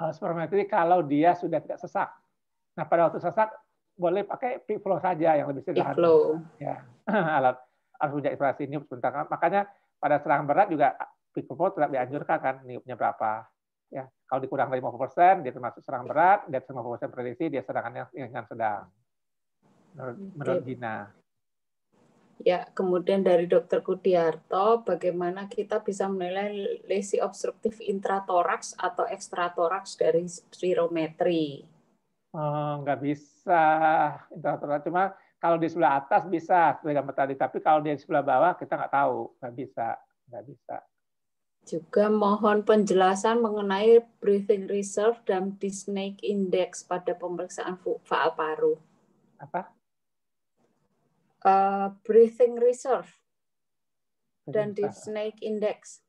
Eh, spermatozoid kalau dia sudah tidak sesak. Nah, pada waktu sesak boleh pakai peak flow saja yang lebih sederhana. Peak flow. Ya, alat harus punya inspirasi niup sebentar. Makanya pada serangan berat juga peak flow tetap dianjurkan kan niupnya berapa. Ya, kalau dikurang dari 50% dia termasuk serangan berat, dia 50% prediksi dia serangannya yang sedang. Menurut, menurut Dina. Ya, kemudian dari Dokter Kudiarto, bagaimana kita bisa menilai lesi obstruktif intratoraks atau ekstratoraks dari spirometri? Oh, nggak bisa intratoraks, cuma kalau di sebelah atas bisa seperti tadi, tapi kalau di sebelah bawah kita nggak tahu, nggak bisa, nggak bisa. Juga mohon penjelasan mengenai breathing reserve dan Disney index pada pemeriksaan faal paru. Apa? Uh, breathing reserve dan di snake index.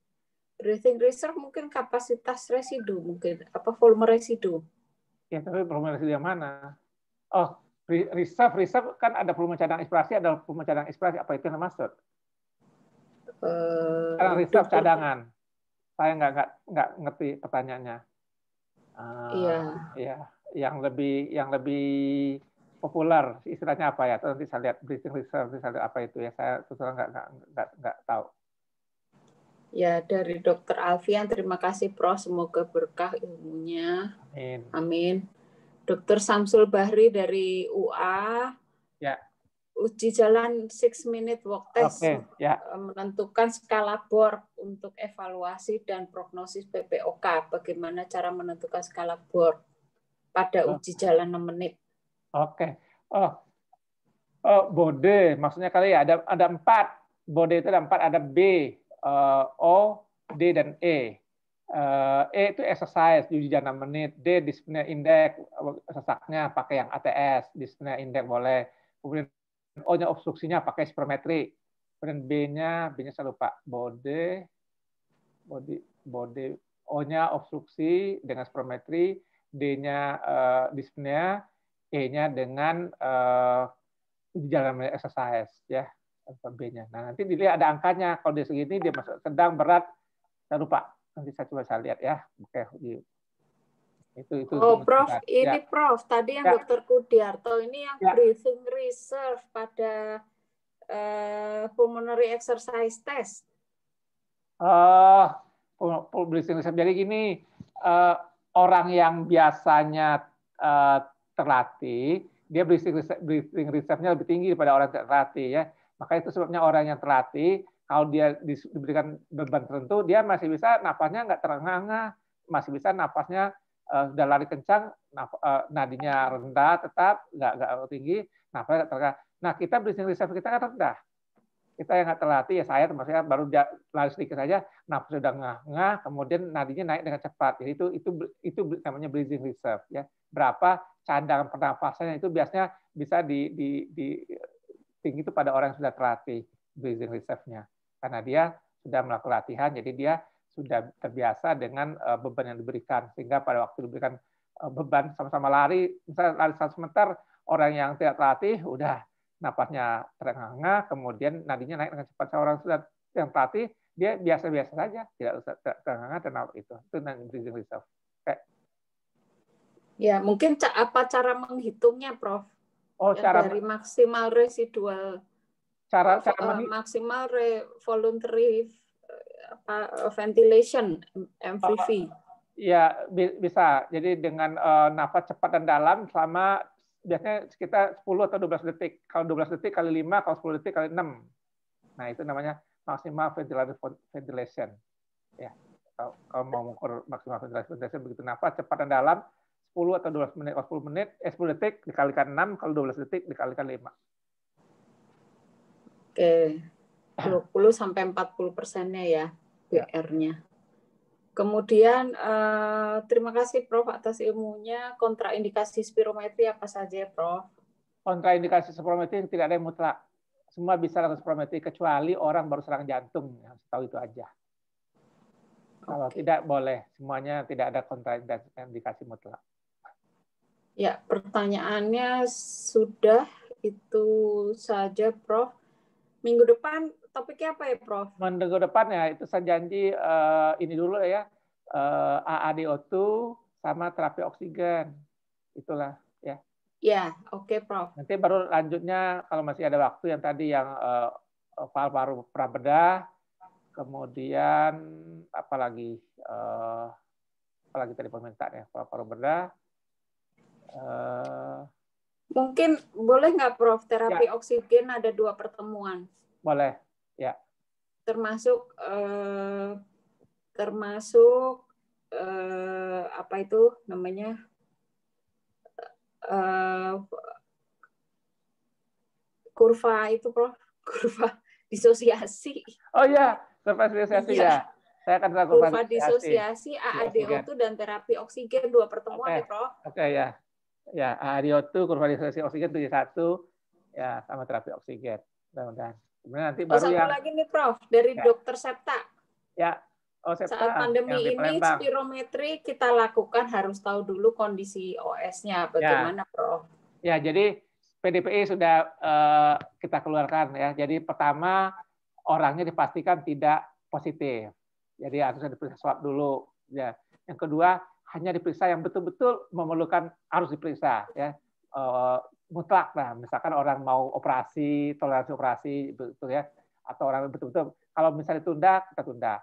Breathing reserve mungkin kapasitas residu mungkin apa volume residu. Ya, tapi volume residu yang mana? Oh, reserve reserve kan ada volume cadangan ekspirasi, ada volume cadangan ekspirasi apa itu yang maksud? Uh, eh, Karena reserve cadangan. Saya nggak nggak nggak ngerti pertanyaannya. Uh, iya. yang lebih yang lebih populer, istilahnya apa ya? Nanti saya lihat breeding reserve, nanti saya lihat apa itu ya. Saya terus nggak nggak nggak nggak tahu. Ya dari Dokter Alfian, terima kasih Prof. Semoga berkah ilmunya. Amin. Amin. Dokter Samsul Bahri dari UA. Ya. Uji jalan six minute walk test okay, ya. Eh, menentukan skala BOR untuk evaluasi dan prognosis PPOK. Bagaimana cara menentukan skala BOR pada oh. uji jalan 6 menit? Oke. Okay. Oh, oh, bode. Maksudnya kali ya ada ada empat. Bode itu ada empat. Ada B, eh, O, D dan E. Eh, e itu exercise uji jangan menit. D disiplinnya indeks sesaknya pakai yang ATS disiplinnya indeks boleh. Kemudian O-nya obstruksinya pakai spirometri. Kemudian B-nya, B-nya saya lupa. Bode, body, body O-nya obstruksi dengan spirometri, D-nya uh, eh, disiplinnya E-nya dengan uh, jalan melalui exercise ya B-nya. Nah nanti dilihat ada angkanya kalau dia segini dia masuk sedang berat saya lupa nanti saya coba saya lihat ya oke itu itu oh prof ya. ini ya. prof tadi yang ya. dokter Kudiarto ini yang ya. breathing reserve pada uh, pulmonary exercise test uh, breathing reserve jadi gini uh, orang yang biasanya uh, terlatih, dia breathing reserve, reserve-nya lebih tinggi daripada orang yang terlatih ya. Maka itu sebabnya orang yang terlatih kalau dia diberikan beban tertentu, dia masih bisa napasnya nggak terengah-engah, masih bisa napasnya uh, eh, udah lari kencang, naf, uh, eh, nadinya rendah tetap, nggak nggak tinggi, napasnya nggak terengah. Nah kita breathing reserve kita kan rendah. Kita yang nggak terlatih, ya saya termasuk baru lari sedikit saja, nafas sudah ngah-ngah, kemudian nadinya naik dengan cepat. Jadi itu itu itu namanya breathing reserve. Ya berapa cadangan pernafasannya itu biasanya bisa di, di, di tinggi itu pada orang yang sudah terlatih breathing reserve-nya. Karena dia sudah melakukan latihan, jadi dia sudah terbiasa dengan eh, beban yang diberikan. Sehingga pada waktu diberikan eh, beban sama-sama lari, misalnya lari satu meter, orang yang tidak terlatih udah napasnya terengah-engah, kemudian nadinya naik dengan cepat. seorang sudah yang terlatih, dia biasa-biasa saja, tidak terengah-engah, dan itu. Itu breathing reserve. Kayak Ya, mungkin apa cara menghitungnya, Prof? Oh, ya, cara dari maksimal residual cara eh, cara uh, maksimal re voluntary eh, apa ventilation MVV. Oh, ya, bi bisa. Jadi dengan uh, nafas cepat dan dalam selama biasanya sekitar 10 atau 12 detik. Kalau 12 detik kali 5, kalau 10 detik kali 6. Nah, itu namanya maksimal ventilation. Ya. Kalau, mau mengukur maksimal ventilation, ventilation begitu nafas cepat dan dalam 10 atau 12 menit, atau 10 menit, eh, 10 detik dikalikan 6, kalau 12 detik dikalikan 5. Oke, 20 sampai 40 persennya ya, ya. PR-nya. Kemudian eh, terima kasih Prof atas ilmunya. Kontraindikasi spirometri apa saja ya, Prof? Kontraindikasi spirometri tidak ada yang mutlak. Semua bisa langsung spirometri kecuali orang baru serang jantung. Ya, tahu itu aja. Kalau okay. tidak boleh, semuanya tidak ada kontraindikasi mutlak. Ya, pertanyaannya sudah itu saja, Prof. Minggu depan topiknya apa ya, Prof? Minggu depan ya, itu saya janji uh, ini dulu ya, uh, eh, AADO2 sama terapi oksigen. Itulah ya. Ya, oke, okay, Prof. Nanti baru lanjutnya kalau masih ada waktu yang tadi yang uh, eh, paru-paru prabedah, kemudian apalagi uh, apalagi tadi permintaannya paru-paru bedah, Eh, Mungkin boleh nggak Prof, terapi ya. oksigen ada dua pertemuan? Boleh, ya. Termasuk eh, termasuk eh, apa itu namanya? Eh, kurva itu Prof, kurva disosiasi. Oh ya, kurva disosiasi ya. ya. Saya akan kurva disosiasi, aado itu dan terapi oksigen dua pertemuan okay. ya Prof. Oke okay, ya ya ario kurva kurvalisasi oksigen satu, ya sama terapi oksigen. Mudah-mudahan. Kemudian nanti oh, baru oh, yang lagi nih Prof dari ya. dokter Septa. Ya. Oh, Saat pandemi ini spirometri kita lakukan harus tahu dulu kondisi OS-nya ya. bagaimana Prof. Ya, jadi PDPI sudah uh, kita keluarkan ya. Jadi pertama orangnya dipastikan tidak positif. Jadi harus diperiksa swab dulu ya. Yang kedua, hanya diperiksa yang betul-betul memerlukan harus diperiksa ya eh, mutlak nah misalkan orang mau operasi toleransi operasi betul ya atau orang betul-betul kalau misalnya ditunda kita tunda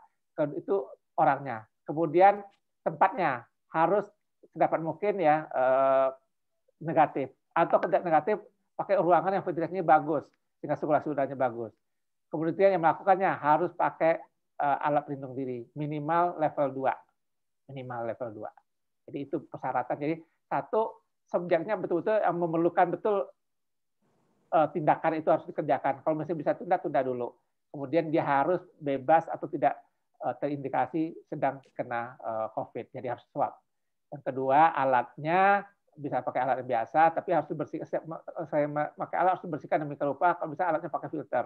itu orangnya kemudian tempatnya harus sedapat mungkin ya eh, negatif atau tidak negatif pakai ruangan yang ventilasinya bagus sehingga sirkulasi udaranya bagus kemudian yang melakukannya harus pakai eh, alat pelindung diri minimal level 2 minimal level 2. Jadi itu persyaratan. Jadi satu subjeknya betul-betul yang eh, memerlukan betul eh, tindakan itu harus dikerjakan. Kalau masih bisa tunda, tunda dulu. Kemudian dia harus bebas atau tidak eh, terindikasi sedang kena COVID, jadi harus swab. Yang kedua, alatnya bisa pakai alat yang biasa, tapi harus dibersihkan. Saya pakai alat harus dibersihkan demikian rupa. Kalau bisa alatnya pakai filter.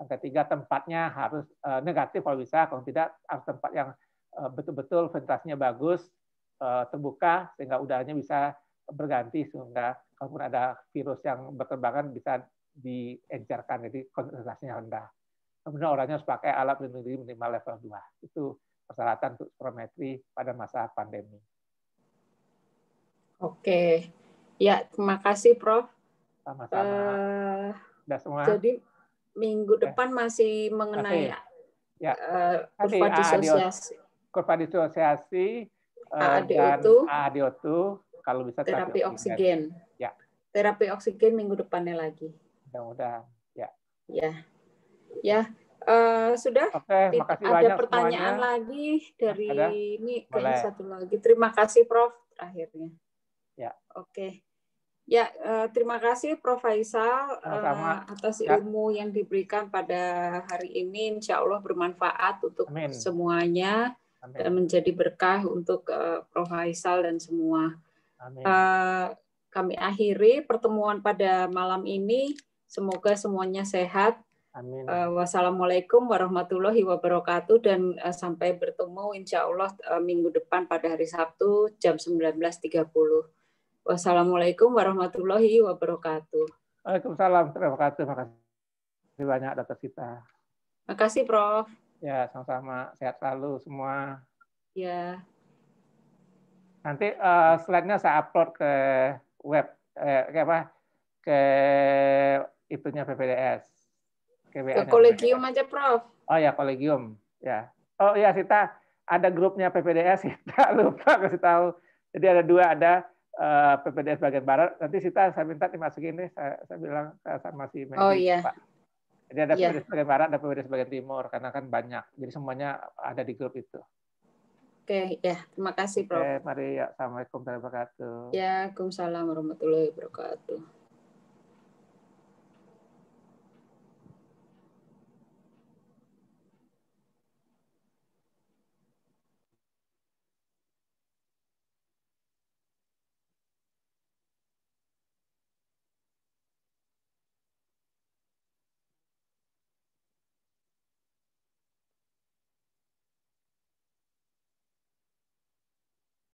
Yang ketiga, tempatnya harus negatif kalau bisa. Kalau tidak, harus tempat yang Eh, betul-betul ventilasinya bagus, eh, terbuka sehingga udaranya bisa berganti sehingga kalaupun ada virus yang berterbangan bisa diencerkan jadi konsentrasinya rendah. Kemudian orangnya harus pakai alat pelindung diri minimal level 2. Itu persyaratan untuk spirometri pada masa pandemi. Oke. Ya, terima kasih Prof. Sama-sama. Uh, eh, Sudah semua. Jadi minggu depan masih mengenai okay. ya, uh, kurva disosiasi kurva disosiasi uh, dan ADO2 kalau bisa terapi, terapi oksigen. oksigen. Ya. Terapi oksigen minggu depannya lagi. Mudah-mudahan. Ya. Ya. Ya. Uh, sudah Oke, makasih ada banyak pertanyaan semuanya. lagi dari ada? ini kayak satu lagi. Terima kasih Prof akhirnya. Ya. Oke. Ya, uh, terima kasih Prof. Faisal Sama. Uh, eh, atas ya. ilmu yang diberikan pada hari ini. Insya Allah bermanfaat untuk Amin. semuanya dan menjadi berkah untuk uh, Prof Faisal dan semua. Amin. Uh, kami akhiri pertemuan pada malam ini. Semoga semuanya sehat. Amin. Uh, wassalamualaikum warahmatullahi wabarakatuh dan uh, sampai bertemu insya Allah uh, minggu depan pada hari Sabtu jam 19.30. Wassalamualaikum warahmatullahi wabarakatuh. Waalaikumsalam. Terima kasih. Terima kasih banyak atas kita. Terima kasih, Prof. Ya, sama-sama. Sehat selalu semua. Ya. Nanti uh, slide-nya saya upload ke web, eh, ke apa, ke itunya PPDS. Ke, ke kolegium aja, Prof. Oh ya, kolegium. Ya. Oh ya, Sita, ada grupnya PPDS, Sita lupa kasih tahu. Jadi ada dua, ada uh, eh, PPDS bagian barat. Nanti Sita saya minta dimasukin nih, saya, saya bilang saya masih si Oh iya. Pak. Jadi ada yeah. Iya. sebagian barat, ada PWD sebagian timur, karena kan banyak. Jadi semuanya ada di grup itu. Oke, okay, ya. Terima kasih, Prof. Oke, okay, mari. Ya. Assalamualaikum warahmatullahi wabarakatuh. Ya, assalamualaikum warahmatullahi wabarakatuh.